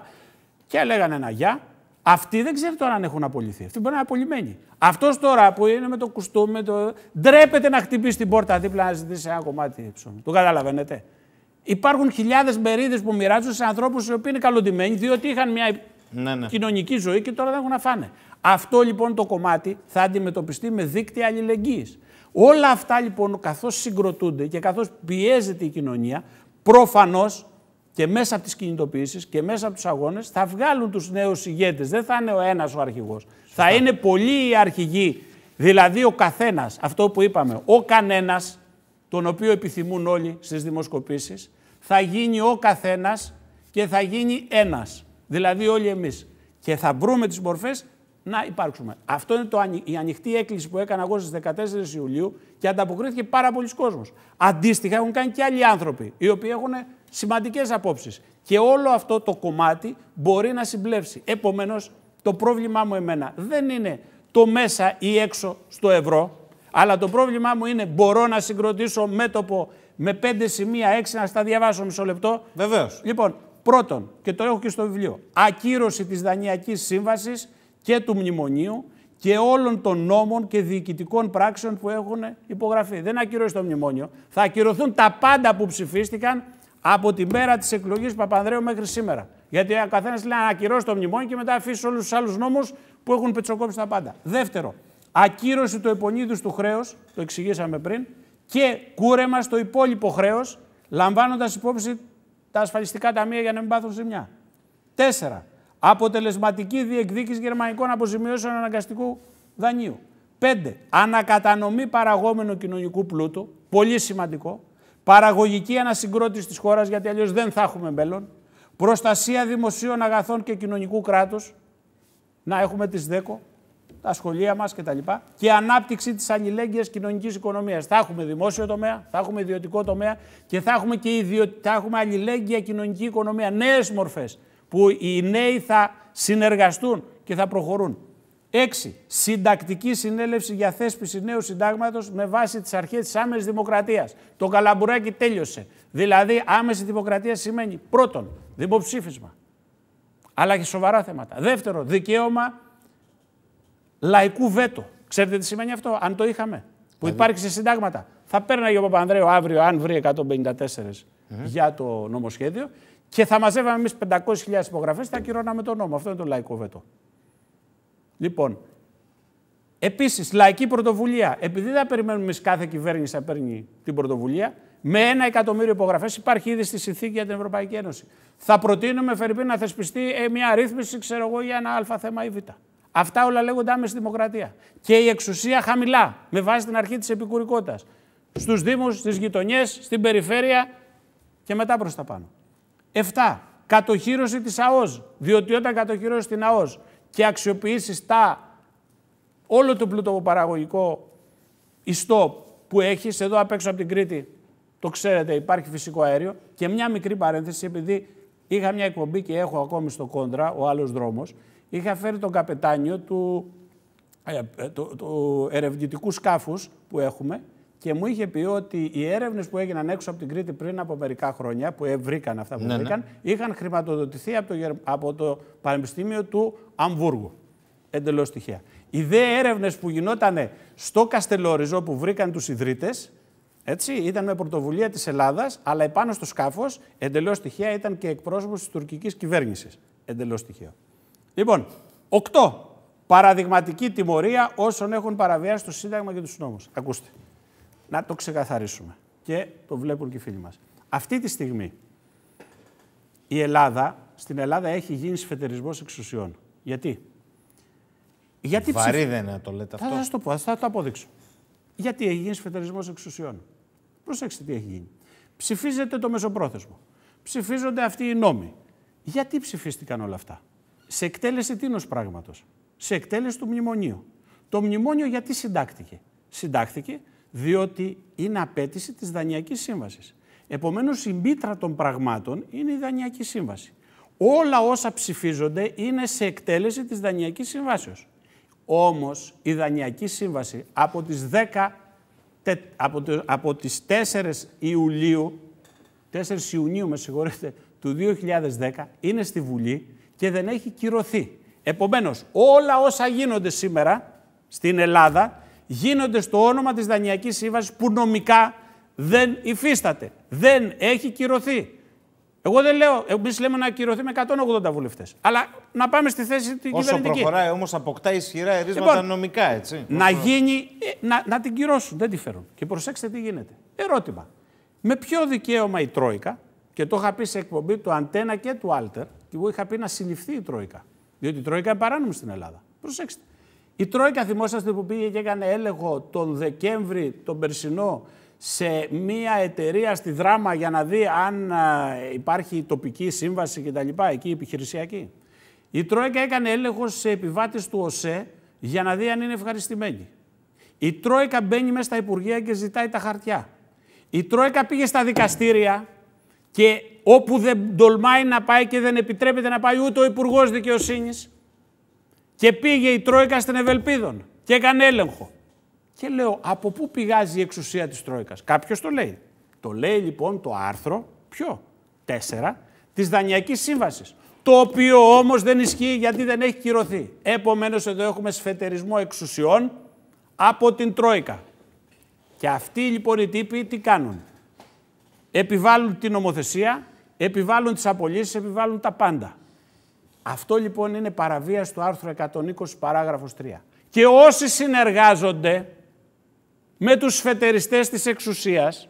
B: και λέγανε ένα γεια. Αυτοί δεν ξέρει τώρα αν έχουν απολυθεί. Αυτοί μπορεί να είναι απολυμμένοι. Αυτός τώρα που είναι με το κουστούμι, με το... ντρέπεται να χτυπήσει την πόρτα δίπλα να ζητήσει ένα κομμάτι ψωμί. Το καταλαβαίνετε. Υπάρχουν χιλιάδες μερίδες που μοιράζονται σε ανθρώπους οι οποίοι είναι καλοντημένοι, διότι είχαν μια ναι, ναι. κοινωνική ζωή και τώρα δεν έχουν να φάνε. Αυτό λοιπόν το κομμάτι θα αντιμετωπιστεί με δίκτυα αλληλεγγύης. Όλα αυτά λοιπόν καθώς συγκροτούνται και καθώς πιέζεται η κοινωνία, προφανώς και μέσα από τις κινητοποιήσεις και μέσα από τους αγώνες θα βγάλουν τους νέους ηγέτες. Δεν θα είναι ο ένας ο αρχηγός. Θα είναι πολλοί οι αρχηγοί. Δηλαδή ο καθένας, αυτό που είπαμε, ο κανένας, τον οποίο επιθυμούν όλοι στις δημοσκοπήσεις, θα γίνει ο καθένας και θα γίνει ένας. Δηλαδή όλοι εμείς. Και θα βρούμε τις μορφές να υπάρξουμε. Αυτό είναι το, η ανοιχτή έκκληση που έκανα εγώ στις 14 Ιουλίου και ανταποκρίθηκε πάρα πολλοί κόσμος. Αντίστοιχα, έχουν κάνει και άλλοι άνθρωποι, οι οποίοι έχουν σημαντικές απόψεις. Και όλο αυτό το κομμάτι μπορεί να συμπλέψει. Επομένως, το πρόβλημά μου εμένα δεν είναι το μέσα ή έξω στο ευρώ, αλλά το πρόβλημά μου είναι μπορώ να συγκροτήσω μέτωπο με πέντε σημεία, έξι, να στα διαβάσω μισό λεπτό. Βεβαίως. Λοιπόν, πρώτον, και το έχω και στο βιβλίο, ακύρωση της Δανειακής Σύμβασης και του μνημονίου και όλων των νόμων και διοικητικών πράξεων που έχουν υπογραφεί. Δεν ακυρώσει το μνημόνιο. Θα ακυρωθούν τα πάντα που ψηφίστηκαν από τη μέρα της εκλογής Παπανδρέου μέχρι σήμερα. Γιατί ο καθένας λέει να ακυρώσει το μνημόνιο και μετά αφήσει όλους τους άλλους νόμους που έχουν πετσοκόψει τα πάντα. Δεύτερο, ακύρωση του επονίδους του χρέους, το εξηγήσαμε πριν, και κούρεμα στο υπόλοιπο χρέος, λαμβάνοντας υπόψη τα ασφαλιστικά ταμεία για να μην πάθουν ζημιά. Τέσσερα, Αποτελεσματική διεκδίκηση γερμανικών αποζημιώσεων αναγκαστικού δανείου. 5. Ανακατανομή παραγόμενου κοινωνικού πλούτου. Πολύ σημαντικό. Παραγωγική ανασυγκρότηση της χώρας, γιατί αλλιώς δεν θα έχουμε μέλλον. Προστασία δημοσίων αγαθών και κοινωνικού κράτους. Να έχουμε τις ΔΕΚΟ, τα σχολεία μας κτλ. Και ανάπτυξη της αλληλέγγυας κοινωνικής οικονομίας. Θα έχουμε δημόσιο τομέα, θα έχουμε ιδιωτικό τομέα και θα έχουμε, και ιδιω... θα έχουμε αλληλέγγυα κοινωνική οικονομία. Νέες μορφές που οι νέοι θα συνεργαστούν και θα προχωρούν. Έξι. Συντακτική συνέλευση για θέσπιση νέου συντάγματος με βάση τις αρχές της άμεσης δημοκρατίας. Το καλαμπουράκι τέλειωσε. Δηλαδή, άμεση δημοκρατία σημαίνει πρώτον δημοψήφισμα. Αλλά και σοβαρά θέματα. Δεύτερο, δικαίωμα λαϊκού βέτο. Ξέρετε τι σημαίνει αυτό, αν το είχαμε. Που δηλαδή? υπάρχει σε συντάγματα. Θα παίρναγε ο Παπανδρέο αύριο, αν βρει 154 για το νομοσχέδιο και θα μαζεύαμε εμείς 500.000 υπογραφές, θα ακυρώναμε τον νόμο. Αυτό είναι το λαϊκό βέτο. Λοιπόν, επίσης, λαϊκή πρωτοβουλία. Επειδή δεν περιμένουμε εμείς κάθε κυβέρνηση να παίρνει την πρωτοβουλία, με ένα εκατομμύριο υπογραφές υπάρχει ήδη στη συνθήκη για την Ευρωπαϊκή Ένωση. Θα προτείνουμε, Φερρυπίν, να θεσπιστεί ε, μια ρύθμιση, ξέρω εγώ, για ένα α θέμα ή β. Αυτά όλα λέγονται άμεση δημοκρατία. Και η εξουσία χαμηλά, με βάση την αρχή της επικουρικότητας. Στους Δήμους, στις γειτονιές, στην περιφέρεια και μετά προς τα πάνω. 7. Κατοχύρωση της ΑΟΣ. Διότι όταν κατοχυρώσεις την ΑΟΣ και αξιοποιήσεις τα, όλο το παραγωγικό ιστό που έχεις, εδώ απ' έξω από την Κρήτη, το ξέρετε, υπάρχει φυσικό αέριο. Και μια μικρή παρένθεση, επειδή είχα μια εκπομπή και έχω ακόμη στο κόντρα, ο άλλος δρόμος, είχα φέρει τον καπετάνιο του, του, ε, ε, του ερευνητικού σκάφους που έχουμε, και μου είχε πει ότι οι έρευνες που έγιναν έξω από την Κρήτη πριν από μερικά χρόνια, που βρήκαν αυτά που ναι, ναι. βρήκαν, είχαν χρηματοδοτηθεί από το, από το Πανεπιστήμιο του Αμβούργου. Εντελώς τυχαία. Οι δε έρευνες που γινόταν στο Καστελόριζο που βρήκαν τους ιδρύτες, έτσι, ήταν με πρωτοβουλία της Ελλάδας, αλλά επάνω στο σκάφος, εντελώς τυχαία, ήταν και εκπρόσωπος της τουρκικής κυβέρνησης. Εντελώς τυχαίο. Λοιπόν, 8. Παραδειγματική τιμωρία όσων έχουν παραβιάσει το Σύνταγμα και τους νόμους. Ακούστε να το ξεκαθαρίσουμε. Και το βλέπουν και οι φίλοι μας. Αυτή τη στιγμή η Ελλάδα, στην Ελλάδα έχει γίνει σφετερισμός εξουσιών. Γιατί? Γιατί Βαρύ δεν είναι να το λέτε αυτό. Θα σας το πω, θα το αποδείξω. Γιατί έχει γίνει σφετερισμός εξουσιών. Προσέξτε τι έχει γίνει. Ψηφίζεται το μεσοπρόθεσμο. Ψηφίζονται αυτοί οι νόμοι. Γιατί ψηφίστηκαν όλα αυτά. Σε εκτέλεση τίνος πράγματος. Σε εκτέλεση του μνημονίου. Το μνημόνιο γιατί συντάχθηκε. Συντάχθηκε διότι είναι απέτηση της Δανειακής Σύμβασης. Επομένως, η μήτρα των πραγμάτων είναι η Δανειακή Σύμβαση. Όλα όσα ψηφίζονται είναι σε εκτέλεση της Δανειακής Σύμβασης. Όμως, η Δανειακή Σύμβαση από τις, 10, από, το, από τις 4 Ιουλίου, 4 Ιουνίου, με συγχωρείτε, του 2010, είναι στη Βουλή και δεν έχει κυρωθεί. Επομένως, όλα όσα γίνονται σήμερα στην Ελλάδα γίνονται στο όνομα της Δανειακής Σύμβασης που νομικά δεν υφίσταται, δεν έχει κυρωθεί. Εγώ δεν λέω, εμείς λέμε να κυρωθεί με 180 βουλευτές. Αλλά
A: να πάμε στη θέση την κυβερνητική. Όσο προχωράει όμως, αποκτά ισχυρά ερίσματα λοιπόν, νομικά, έτσι. Να γίνει,
B: ε, να, να την κυρώσουν, δεν τη φέρουν. Και προσέξτε τι γίνεται. Ερώτημα. Με ποιο δικαίωμα η Τρόικα, και το είχα πει σε εκπομπή του Αντένα και του Άλτερ, και εγώ είχα πει να συλληφθεί η Τρόικα. Διότι η Τρόικα είναι παράνομη στην Ελλάδα. Προσέξτε. Η Τρόικα, θυμόσαστε που πήγε και έκανε έλεγχο τον Δεκέμβρη, τον περσινό, σε μία εταιρεία στη δράμα για να δει αν υπάρχει τοπική σύμβαση κτλ. εκεί επιχειρησιακή. Η Τρόικα έκανε έλεγχο σε επιβάτες του ΟΣΕ για να δει αν είναι ευχαριστημένοι. Η Τρόικα μπαίνει μέσα στα Υπουργεία και ζητάει τα χαρτιά. Η Τρόικα πήγε στα δικαστήρια και όπου δεν τολμάει να πάει και δεν επιτρέπεται να πάει ούτε ο Υπουργός Δικαιοσύνης, και πήγε η Τρόικα στην Ευελπίδων και έκανε έλεγχο. Και λέω, από πού πηγάζει η εξουσία της Τρόικας. Κάποιος το λέει. Το λέει λοιπόν το άρθρο, ποιο, τέσσερα, της Δανειακής Σύμβασης. Το οποίο όμως δεν ισχύει γιατί δεν έχει κυρωθεί. Επομένως εδώ έχουμε σφετερισμό εξουσιών από την Τρόικα. Και αυτοί λοιπόν οι τύποι τι κάνουν. Επιβάλλουν την νομοθεσία, επιβάλλουν τις απολύσεις, επιβάλλουν τα πάντα. Αυτό λοιπόν είναι παραβίαση του άρθρου 120 παράγραφος 3. Και όσοι συνεργάζονται με τους φετεριστές της εξουσίας,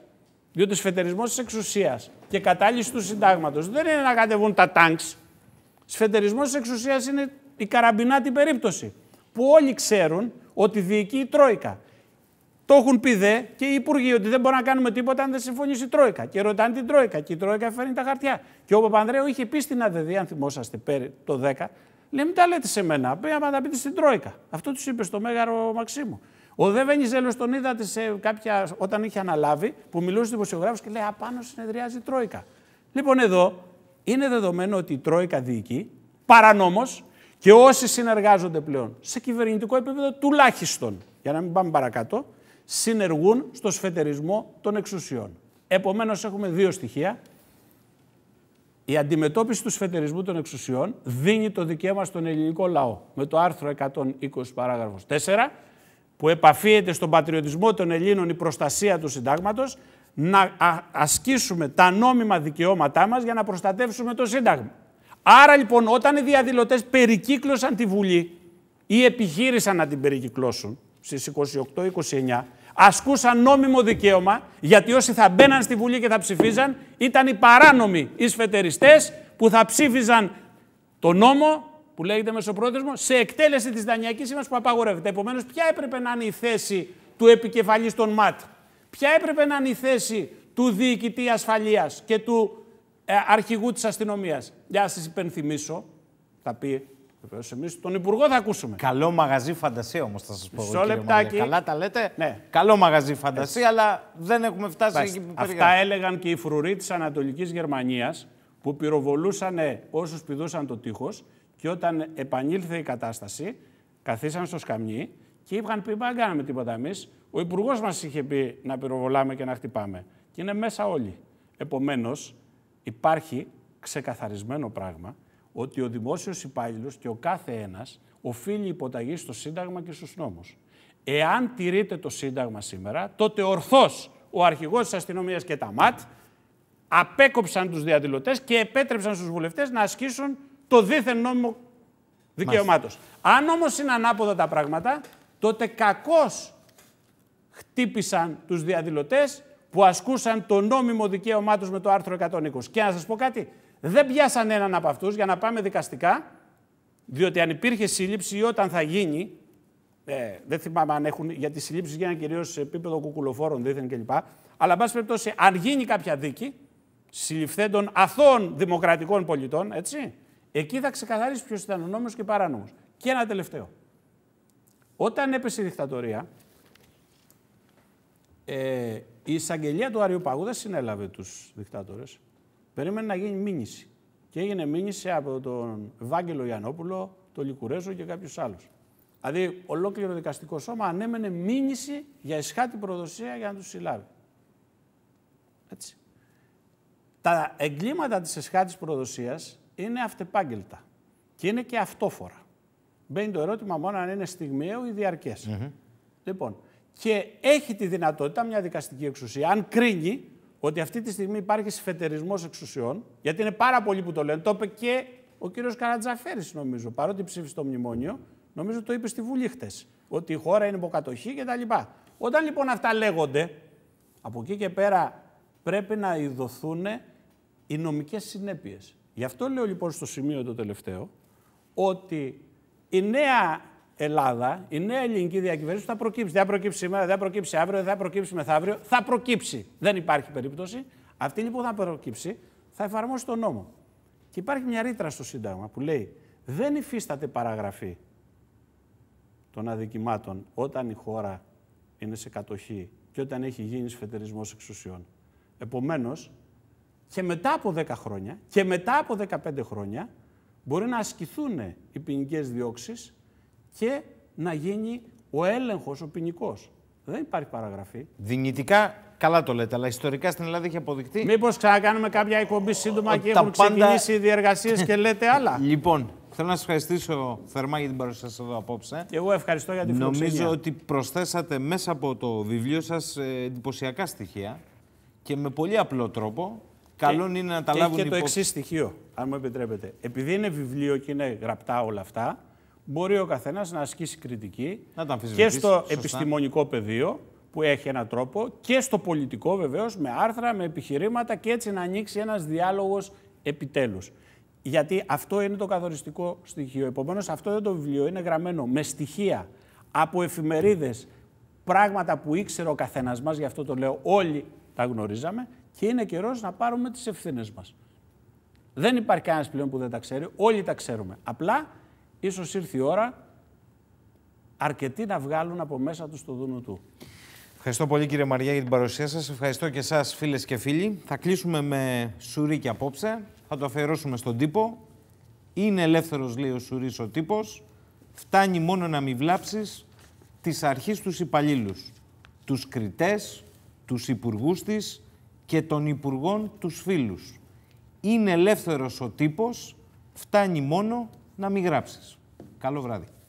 B: διότι σφετερισμός της εξουσίας και κατάλυση του συντάγματος δεν είναι να κατεβούν τα τάγκς. Σφετερισμός της εξουσίας είναι η καραμπινάτη περίπτωση που όλοι ξέρουν ότι διοικεί η Τρόικα. Το έχουν πει δε και οι υπουργοί ότι δεν μπορούμε να κάνουμε τίποτα αν δεν συμφωνήσει η Τρόικα. Και ρωτάνε την Τρόικα. Και η Τρόικα φέρνει τα χαρτιά. Και ο Παπανδρέου είχε πει στην ΑΔΔ, αν θυμόσαστε πέρι, το 10, λέει μην τα λέτε σε μένα. Πήγα να τα πείτε στην Τρόικα. Αυτό τους είπε στο μέγαρο Μαξίμου. Ο Δε Βενιζέλο τον είδατε σε κάποια, όταν είχε αναλάβει, που μιλούσε στους δημοσιογράφους και λέει Απάνω συνεδριάζει η Τρόικα. Λοιπόν, εδώ είναι δεδομένο ότι η Τρόικα διοικεί παρανόμως και όσοι συνεργάζονται πλέον σε κυβερνητικό επίπεδο τουλάχιστον, για να μην πάμε παρακάτω, συνεργούν στο σφετερισμό των εξουσιών. Επομένως έχουμε δύο στοιχεία. Η αντιμετώπιση του σφετερισμού των εξουσιών δίνει το δικαίωμα στον ελληνικό λαό με το άρθρο 120 παράγραφος 4 που επαφίεται στον πατριωτισμό των Ελλήνων η προστασία του συντάγματος να ασκήσουμε τα νόμιμα δικαιώματά μας για να προστατεύσουμε το Σύνταγμα. Άρα λοιπόν όταν οι διαδηλωτές περικύκλωσαν τη Βουλή ή επιχείρησαν να την περικυκλώσουν, στις 28-29 ασκούσαν νόμιμο δικαίωμα γιατί όσοι θα μπαίναν στη Βουλή και θα ψηφίζαν ήταν οι παράνομοι εισφετεριστές που θα ψήφιζαν το νόμο που λέγεται Μεσοπρόθεσμο σε εκτέλεση της δανειακής σύμβασης που απαγορεύεται. Επομένως, ποια έπρεπε να είναι η θέση του επικεφαλής των ΜΑΤ, ποια έπρεπε να είναι η θέση του διοικητή ασφαλείας και του ε, αρχηγού της αστυνομίας. Για να σας υπενθυμίσω,
A: θα πει Βεβαίως, εμείς τον Υπουργό θα ακούσουμε. Καλό μαγαζί φαντασία όμως, θα σας πω. Μισό λεπτάκι. Καλά τα λέτε. Ναι. Καλό μαγαζί φαντασία, αλλά δεν έχουμε φτάσει Βάστε. εκεί που πήγαμε. Αυτά
B: έλεγαν και οι φρουροί της Ανατολικής Γερμανίας που πυροβολούσαν όσους πηδούσαν το τείχος και όταν επανήλθε η κατάσταση, καθίσαν στο σκαμνί και είπαν πει: δεν κάναμε τίποτα εμείς. Ο Υπουργός μας είχε πει να πυροβολάμε και να χτυπάμε. Και είναι μέσα όλοι. Επομένως, υπάρχει ξεκαθαρισμένο πράγμα ότι ο δημόσιος υπάλληλος και ο κάθε ένας οφείλει υποταγή στο Σύνταγμα και στους νόμους. Εάν τηρείται το Σύνταγμα σήμερα, τότε ορθώς ο αρχηγός της αστυνομίας και τα ΜΑΤ απέκοψαν τους διαδηλωτές και επέτρεψαν στους βουλευτές να ασκήσουν το δίθεν νόμιμο δικαιωμάτων. Αν όμως είναι ανάποδα τα πράγματα, τότε κακώς χτύπησαν τους διαδηλωτές που ασκούσαν το νόμιμο δικαίωμά τους με το άρθρο 120. Και να σας πω κάτι, δεν πιάσαν έναν από αυτούς για να πάμε δικαστικά, διότι αν υπήρχε σύλληψη ή όταν θα γίνει, ε, δεν θυμάμαι αν έχουν, γιατί οι συλλήψει γίνανε κυρίως σε επίπεδο κουκουλοφόρων, δίθεν κλπ. Αλλά, εν πάση περιπτώσει, αν γίνει κάποια δίκη συλληφθέντων αθώων δημοκρατικών πολιτών, έτσι, εκεί θα ξεκαθαρίσει ποιος ήταν ο νόμος και ο παράνομος. Και ένα τελευταίο. Όταν έπεσε η δικτατορία, ε, η εισαγγελία του Αριοπάγου δεν συνέλαβε τους δικτάτορες. Περίμενε να γίνει μήνυση. Και έγινε μήνυση από τον Βάγγελο Ιανόπουλο, τον Λικουρέζο και κάποιους άλλους. Δηλαδή, ολόκληρο δικαστικό σώμα ανέμενε μήνυση για εσχάτη προδοσία για να τους συλλάβει. Έτσι. Τα εγκλήματα της εσχάτης προδοσίας είναι αυτεπάγγελτα και είναι και αυτόφορα. Μπαίνει το ερώτημα μόνο αν είναι στιγμιαίο ή διαρκές. Λοιπόν, και έχει τη δυνατότητα μια δικαστική εξουσία, αν κρίνει, ότι αυτή τη στιγμή υπάρχει συμφετερισμός εξουσιών, γιατί είναι πάρα πολλοί που το λένε, το είπε και ο κύριος Καρατζαφέρης νομίζω, παρότι ψήφισε το μνημόνιο, νομίζω το είπε στη Βουλή χτες. ότι η χώρα είναι υποκατοχή κτλ. Όταν λοιπόν αυτά λέγονται, από εκεί και πέρα πρέπει να ειδωθούν οι νομικές συνέπειες. Γι' αυτό λέω λοιπόν στο σημείο το τελευταίο, ότι η νέα Ελλάδα, η νέα ελληνική διακυβέρνηση θα προκύψει. Δεν θα προκύψει σήμερα, δεν θα προκύψει αύριο, δεν θα προκύψει μεθαύριο. Θα προκύψει. Δεν υπάρχει περίπτωση. Αυτή λοιπόν θα προκύψει, θα εφαρμόσει τον νόμο. Και υπάρχει μια ρήτρα στο Σύνταγμα που λέει δεν υφίσταται παραγραφή των αδικημάτων όταν η χώρα είναι σε κατοχή και όταν έχει γίνει σφετερισμός εξουσιών. Επομένως, και μετά από 10 χρόνια και μετά από 15 χρόνια μπορεί να ασκηθούν οι ποινικές διώξεις και να γίνει ο έλεγχος, ο ποινικός. Δεν υπάρχει παραγραφή.
A: Δυνητικά, καλά το λέτε, αλλά ιστορικά στην Ελλάδα έχει αποδειχτεί. Μήπως ξανακάνουμε κάποια εκπομπή σύντομα και έχουν πάντα... ξεκινήσει οι διεργασίες και λέτε άλλα. Λοιπόν, θέλω να σας ευχαριστήσω θερμά για την παρουσία σας εδώ απόψε. Και εγώ ευχαριστώ για την φιλοξενία. Νομίζω ότι προσθέσατε μέσα από το βιβλίο σας ε, εντυπωσιακά στοιχεία και με πολύ απλό τρόπο. Καλό είναι να τα και Και το υπό... εξής
B: στοιχείο, αν μου επιτρέπετε. Επειδή είναι βιβλίο και είναι γραπτά όλα αυτά, μπορεί ο καθένας να ασκήσει κριτική
A: να τα και στο επιστημονικό
B: πεδίο που έχει έναν τρόπο και στο πολιτικό βεβαίως με άρθρα, με επιχειρήματα και έτσι να ανοίξει ένας διάλογος επιτέλους. Γιατί αυτό είναι το καθοριστικό στοιχείο. Επομένως, αυτό δεν το βιβλίο είναι γραμμένο με στοιχεία από εφημερίδες, πράγματα που ήξερε ο καθένας μας, γι' αυτό το λέω, όλοι τα γνωρίζαμε και είναι καιρός να πάρουμε τις ευθύνες μας. Δεν υπάρχει κανένας πλέον που δεν τα ξέρει, όλοι τα ξέρουμε. Απλά ίσως ήρθε η ώρα αρκετοί να βγάλουν από μέσα τους το δούνο του.
A: Ευχαριστώ πολύ κύριε Μαριά για την παρουσία σας. Ευχαριστώ και εσάς φίλες και φίλοι. Θα κλείσουμε με και απόψε. Θα το αφιερώσουμε στον τύπο. Είναι ελεύθερος λέει ο Σουρίς ο τύπος. Φτάνει μόνο να μην βλάψεις της αρχής τους υπαλλήλους, τους κριτές, τους υπουργούς της και των υπουργών τους φίλους. Είναι ελεύθερος ο τύπος, φτάνει μόνο να μην γράψεις. Καλό βράδυ.